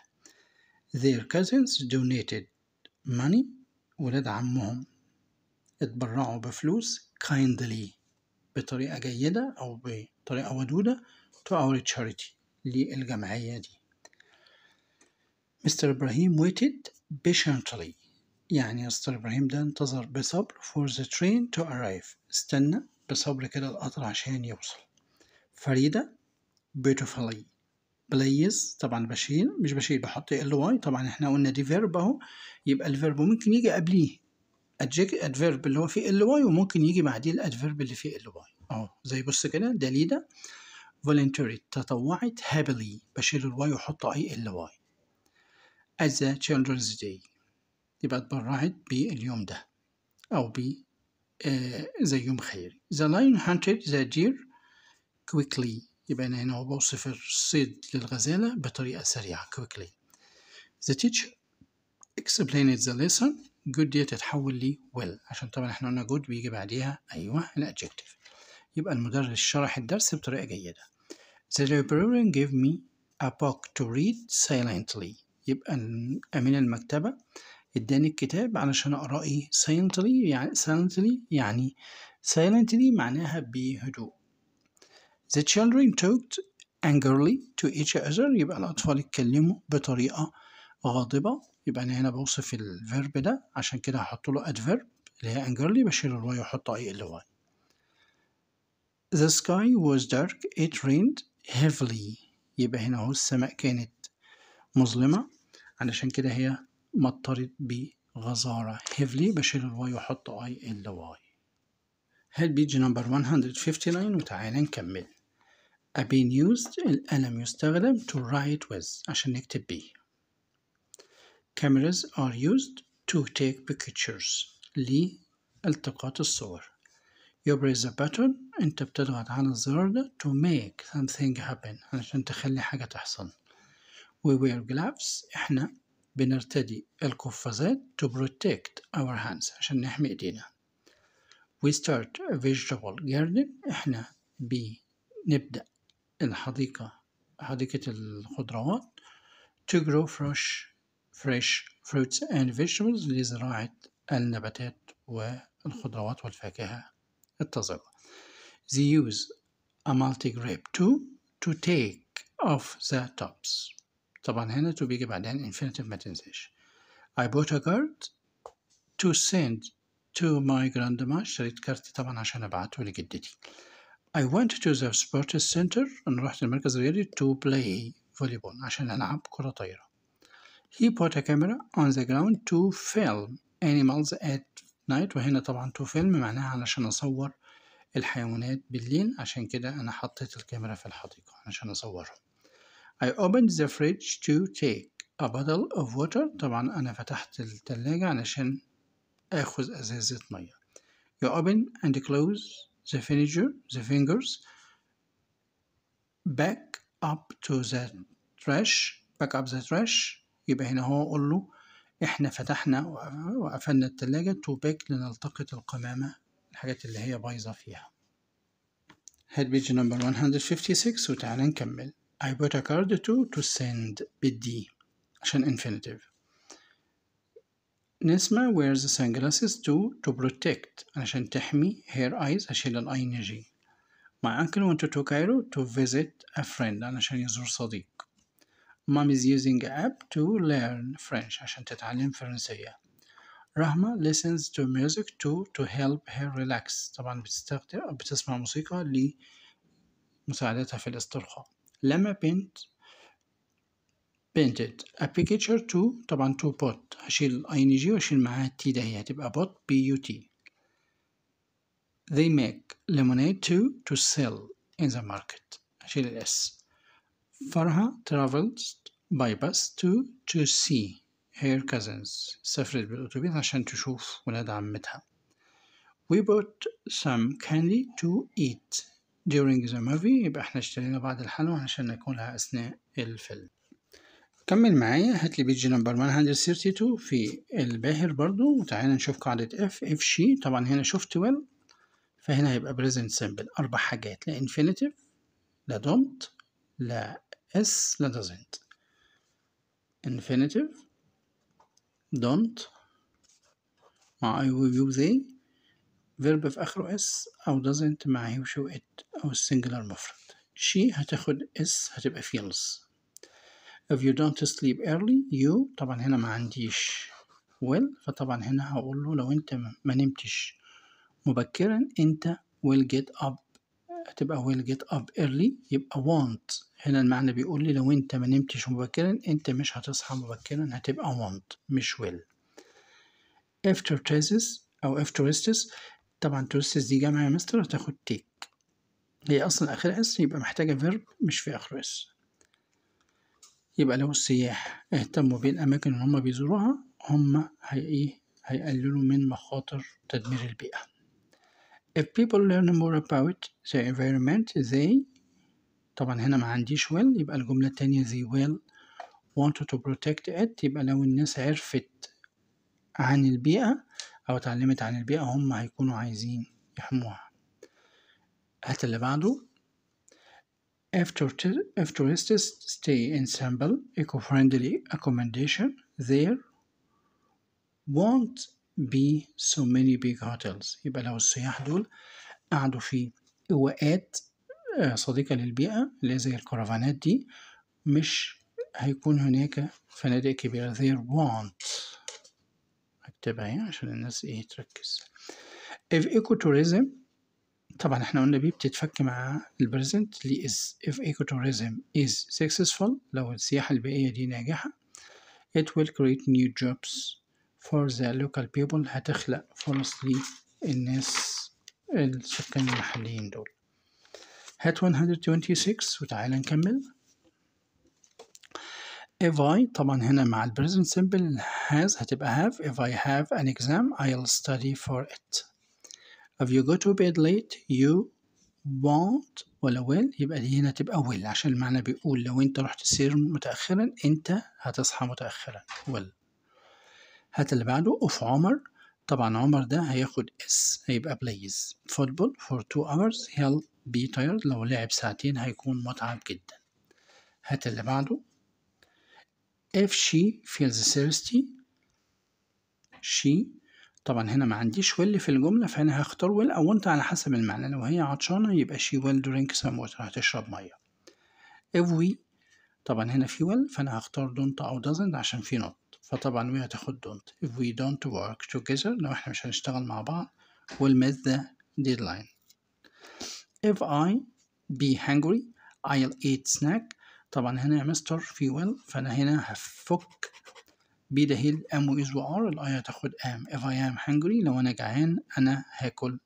their cousins donated money ولاد عمهم اتبرعوا بفلوس kindly بطريقه جيده او بطريقه ودوده to our charity للجمعيه دي مستر ابراهيم waited patiently يعني يا استاذ ابراهيم ده انتظر بصبر for the train to arrive استنى بصبر كده القطر عشان يوصل فريده beautifully بليز طبعا بشيل مش بشيل بحط ال واي طبعا احنا قلنا دي فيرب اهو يبقى الفيرب ممكن يجي قبليه ادفيرب اللي هو فيه ال واي وممكن يجي بعديه الادفيرب اللي فيه ال واي اهو زي بص كده دليدا volunteered تطوعت happily بشيل الواي واحط اي ال واي as a children's day يبقى اتبرعت باليوم ده أو ب آه، زي يوم خيري The lion hunted the deer quickly يبقى أنا هنا بوصف الصيد للغزالة بطريقة سريعة quickly The teacher explained the lesson good دي تتحول ل well عشان طبعا احنا قلنا good بيجي بعديها أيوه الأدجكتيف يبقى المدرس شرح الدرس بطريقة جيدة The librarian gave me a book to read silently يبقى أمين المكتبة اداني الكتاب علشان اقراه ايه silently يعني سايلنتلي يعني سايلنتلي معناها بهدوء the children talked angrily to each other يبقى الأطفال اتكلموا بطريقة غاضبة يبقى أنا هنا بوصف الفيرب ده عشان كده هحط له adverb اللي هي angrily بشيل الواي وأحط أي ال واي The sky was dark it rained heavily يبقى هنا أهو السماء كانت مظلمة علشان كده هي مطرت بغزارة heavily بشيل الواي وحط I ال Y هل بيج نمبر 159 وتعالى نكمل A been used القلم يستخدم to write with عشان نكتب بيه Cameras are used to take pictures لالتقاط الصور You press a button انت بتضغط على الزر ده to make something happen عشان تخلي حاجة تحصل We wear gloves احنا بنرتدي القفازات to protect our hands عشان نحمي ايدينا we start a vegetable garden احنا بنبدأ الحديقة حديقة الخضروات to grow fresh fresh fruits and vegetables لزراعة النباتات والخضروات والفاكهة الطازجة they use a multi grape tool to take off the tops طبعا هنا تو بيجي بعدها infinitive ما تنساش I bought a card to send to my grandma اشتريت كارت طبعا عشان ابعته لجدتي I went to the sports center انا رحت المركز الرياضي to play volleyball عشان العب كرة طايرة He put a camera on the ground to film animals at night وهنا طبعا to film معناها علشان اصور الحيوانات بالليل عشان كده انا حطيت الكاميرا في الحديقة عشان اصورهم I opened the fridge to take a bottle of water طبعا أنا فتحت التلاجة علشان آخذ أزازة مية You open and close the finger the fingers back up to the trash back up the trash يبقى هنا هو أقول له إحنا فتحنا وقفلنا التلاجة to back لنلتقط القمامة الحاجات اللي هي بايظة فيها هات بيج نمبر 156 وتعالى نكمل I put a card to to send بدي عشان infinitive نسمة wears sunglasses to to protect عشان تحمي her eyes عشان ال ing My uncle went to Cairo to visit a friend علشان يزور صديق Mom is using an app to learn French عشان تتعلم فرنسية Rahma listens to music to to help her relax طبعا بتستخدم بتسمع موسيقى لمساعدتها في الاسترخاء لما بنت painted a picture to طبعا to bot هشيل ال ing واشيل معاها التي ده هي هتبقى bot b u t they make lemonade to to sell in the market هشيل الاس فرها travels by bus to to see her cousins سافرت بالأتوبيس عشان تشوف ولاد عمتها we bought some candy to eat during the movie يبقى احنا اشترينا بعض الحلوى عشان ناكلها أثناء الفيلم كمل معايا هات لي بيج نمبر 132 في الباهر برضو وتعالى نشوف قاعدة اف اف شي طبعا هنا شفت ويل فهنا هيبقى present simple أربع حاجات لا infinitive لا don't لا اس لا doesn't infinitive don't مع I will you they فيرب في آخره اس أو doesn't مع هي وشو إت أو السنجلر مفرد she هتاخد اس هتبقى feels if you don't sleep early you طبعا هنا ما عنديش will فطبعا هنا هقول له لو انت ما نمتش مبكرا انت will get up هتبقى will get up early يبقى want هنا المعنى بيقول لي لو انت ما نمتش مبكرا انت مش هتصحى مبكرا هتبقى want مش will after thesis او after طبعا توسس دي جمع يا مستر هتاخد تيك هي أصلا آخرها اس يبقى محتاجة فيرب مش في آخره اس يبقى لو السياح اهتموا بالأماكن اللي هما بيزوروها هما هي إيه هيقللوا من مخاطر تدمير البيئة If people learn more about the environment they طبعا هنا ما عنديش will يبقى الجملة التانية they will want to protect it يبقى لو الناس عرفت عن البيئة أو اتعلمت عن البيئة هم هيكونوا عايزين يحموها هات اللي بعده After, if tourists stay in simple eco-friendly accommodation there won't be so many big hotels يبقى لو السياح دول قعدوا في اوقات آه، صديقة للبيئة اللي زي الكرفانات دي مش هيكون هناك فنادق كبيرة there won't اكتبها عشان الناس ايه تركز if ecotourism طبعا احنا قلنا بيه بتتفك مع البريزنت ليه is if ecotourism is successful لو السياحة البيئية دي ناجحة it will create new jobs for the local people هتخلق فرص للناس السكان المحليين دول هات 126 وتعالى نكمل if I طبعا هنا مع ال present simple has هتبقى have if I have an exam I'll study for it if you go to bed late you won't ولا will يبقى دي هنا تبقى will عشان المعنى بيقول لو انت رحت السير متأخرا انت هتصحى متأخرا will هات اللي بعده of عمر طبعا عمر ده هياخد s هيبقى plays football for two hours he'll be tired لو لعب ساعتين هيكون متعب جدا هات اللي بعده if she feels thirsty she طبعا هنا ما عنديش will في الجملة فهنا هختار will أو want على حسب المعنى لو هي عطشانة يبقى she will drink some water هتشرب مية if we طبعا هنا في will فأنا هختار don't أو doesn't عشان في not فطبعا we هتاخد don't if we don't work together لو احنا مش هنشتغل مع بعض will miss the deadline if I be hungry I'll eat snack طبعا هنا يا مستر في ويل فانا هنا هفك بي ده هيل ام ويز وار الاي هتاخد ام اف اي ام هانجري لو انا جعان انا هاكل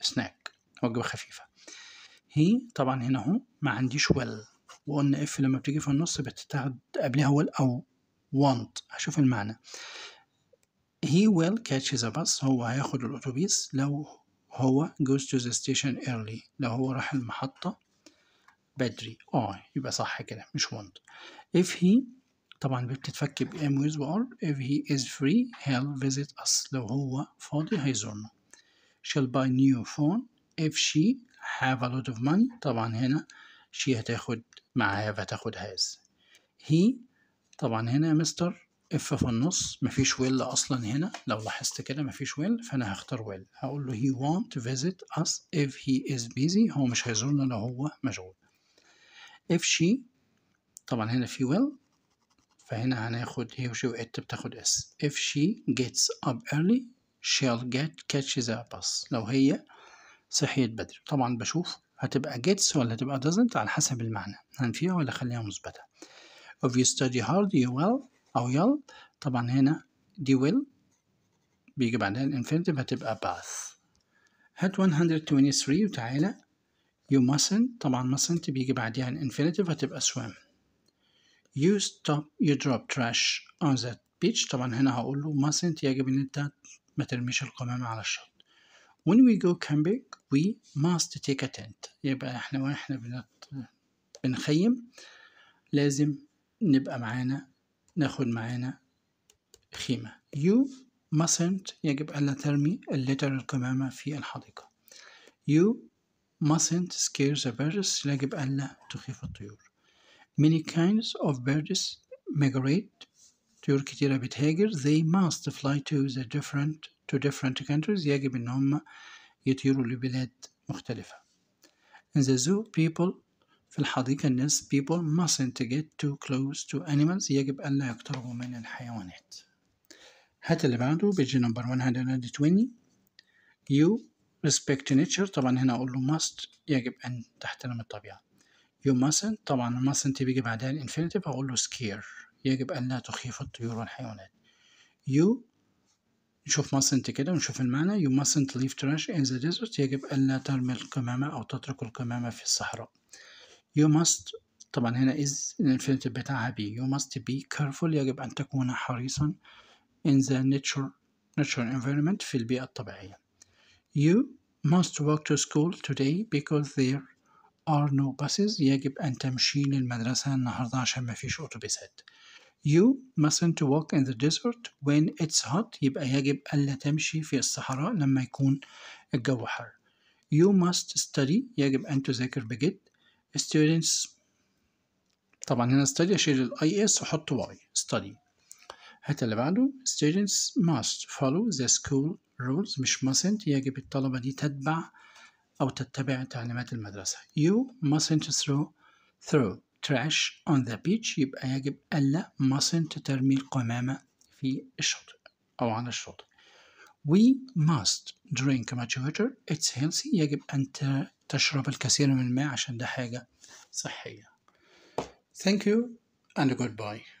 سناك وجبة خفيفة هي طبعا هنا اهو ما عنديش ويل وقلنا اف لما بتيجي في النص بتتاخد قبلها ويل او want هشوف المعنى he will catch the bus هو هياخد الأتوبيس لو هو goes to the station early لو هو راح المحطة بدري اه يبقى صح كده مش want if he طبعا بتتفك ب am with or if he is free he'll visit us لو هو فاضي هيزورنا she'll buy new phone if she have a lot of money طبعا هنا she هتاخد معاها have هتاخد has he طبعا هنا يا مستر اف في النص مفيش ويل اصلا هنا لو لاحظت كده مفيش ويل فانا هختار ويل هقول له he won't visit us if he is busy هو مش هيزورنا لو هو مشغول if she طبعا هنا في will فهنا هناخد هي وشي وات بتاخد اس if she gets up early she'll get catches a bus لو هي صحيت بدري طبعا بشوف هتبقى gets ولا هتبقى doesn't على حسب المعنى هنفيها ولا خليها مثبتة if you study hard you will أو يل طبعا هنا دي will بيجي بعدها الانفينيتيف هتبقى باث هات 123 وتعالى You mustn't طبعا mustn't بيجي بعديها infinitive هتبقى swim. You stop you drop trash on that beach طبعا هنا هقول له mustn't يجب إن أنت ما ترميش القمامة على الشط. When we go camping we must take a tent يبقى احنا واحنا بنخيم لازم نبقى معانا ناخد معانا خيمة you mustn't يجب ألا ترمي اللتر القمامة في الحديقة you mustn't scare the birds لا يجب ألا تخيف الطيور many kinds of birds migrate طيور كتيرة بتهاجر they must fly to the different to different countries يجب إن هم يطيروا لبلاد مختلفة in the zoo people في الحديقة الناس people mustn't get too close to animals يجب ألا يقتربوا من الحيوانات هات اللي بعده بيج نمبر 120 you respect to nature طبعا هنا أقول له must يجب أن تحترم الطبيعة you mustn't طبعا mustn't بيجي بعدها الانفينيتيف أقول له scare يجب أن لا تخيف الطيور والحيوانات you نشوف mustn't كده ونشوف المعنى you mustn't leave trash in the desert يجب ألا ترمي القمامة أو تترك القمامة في الصحراء you must طبعا هنا is الانفينيتيف بتاعها be you must be careful يجب أن تكون حريصا in the nature natural environment في البيئة الطبيعية you must walk to school today because there are no buses يجب أن تمشي للمدرسة النهاردة عشان ما فيش أوتوبيسات You mustn't walk in the desert when it's hot يبقى يجب ألا تمشي في الصحراء لما يكون الجو حر You must study يجب أن تذاكر بجد Students طبعا هنا study أشيل الاي وأحط study هات اللي بعده Students must follow the school rules مش mustn't يجب الطلبة دي تتبع أو تتبع تعليمات المدرسة you mustn't throw throw trash on the beach يبقى يجب ألا mustn't ترمي القمامة في الشاطئ أو على الشاطئ We must drink much water it's healthy يجب أن تشرب الكثير من الماء عشان ده حاجة صحية Thank you and goodbye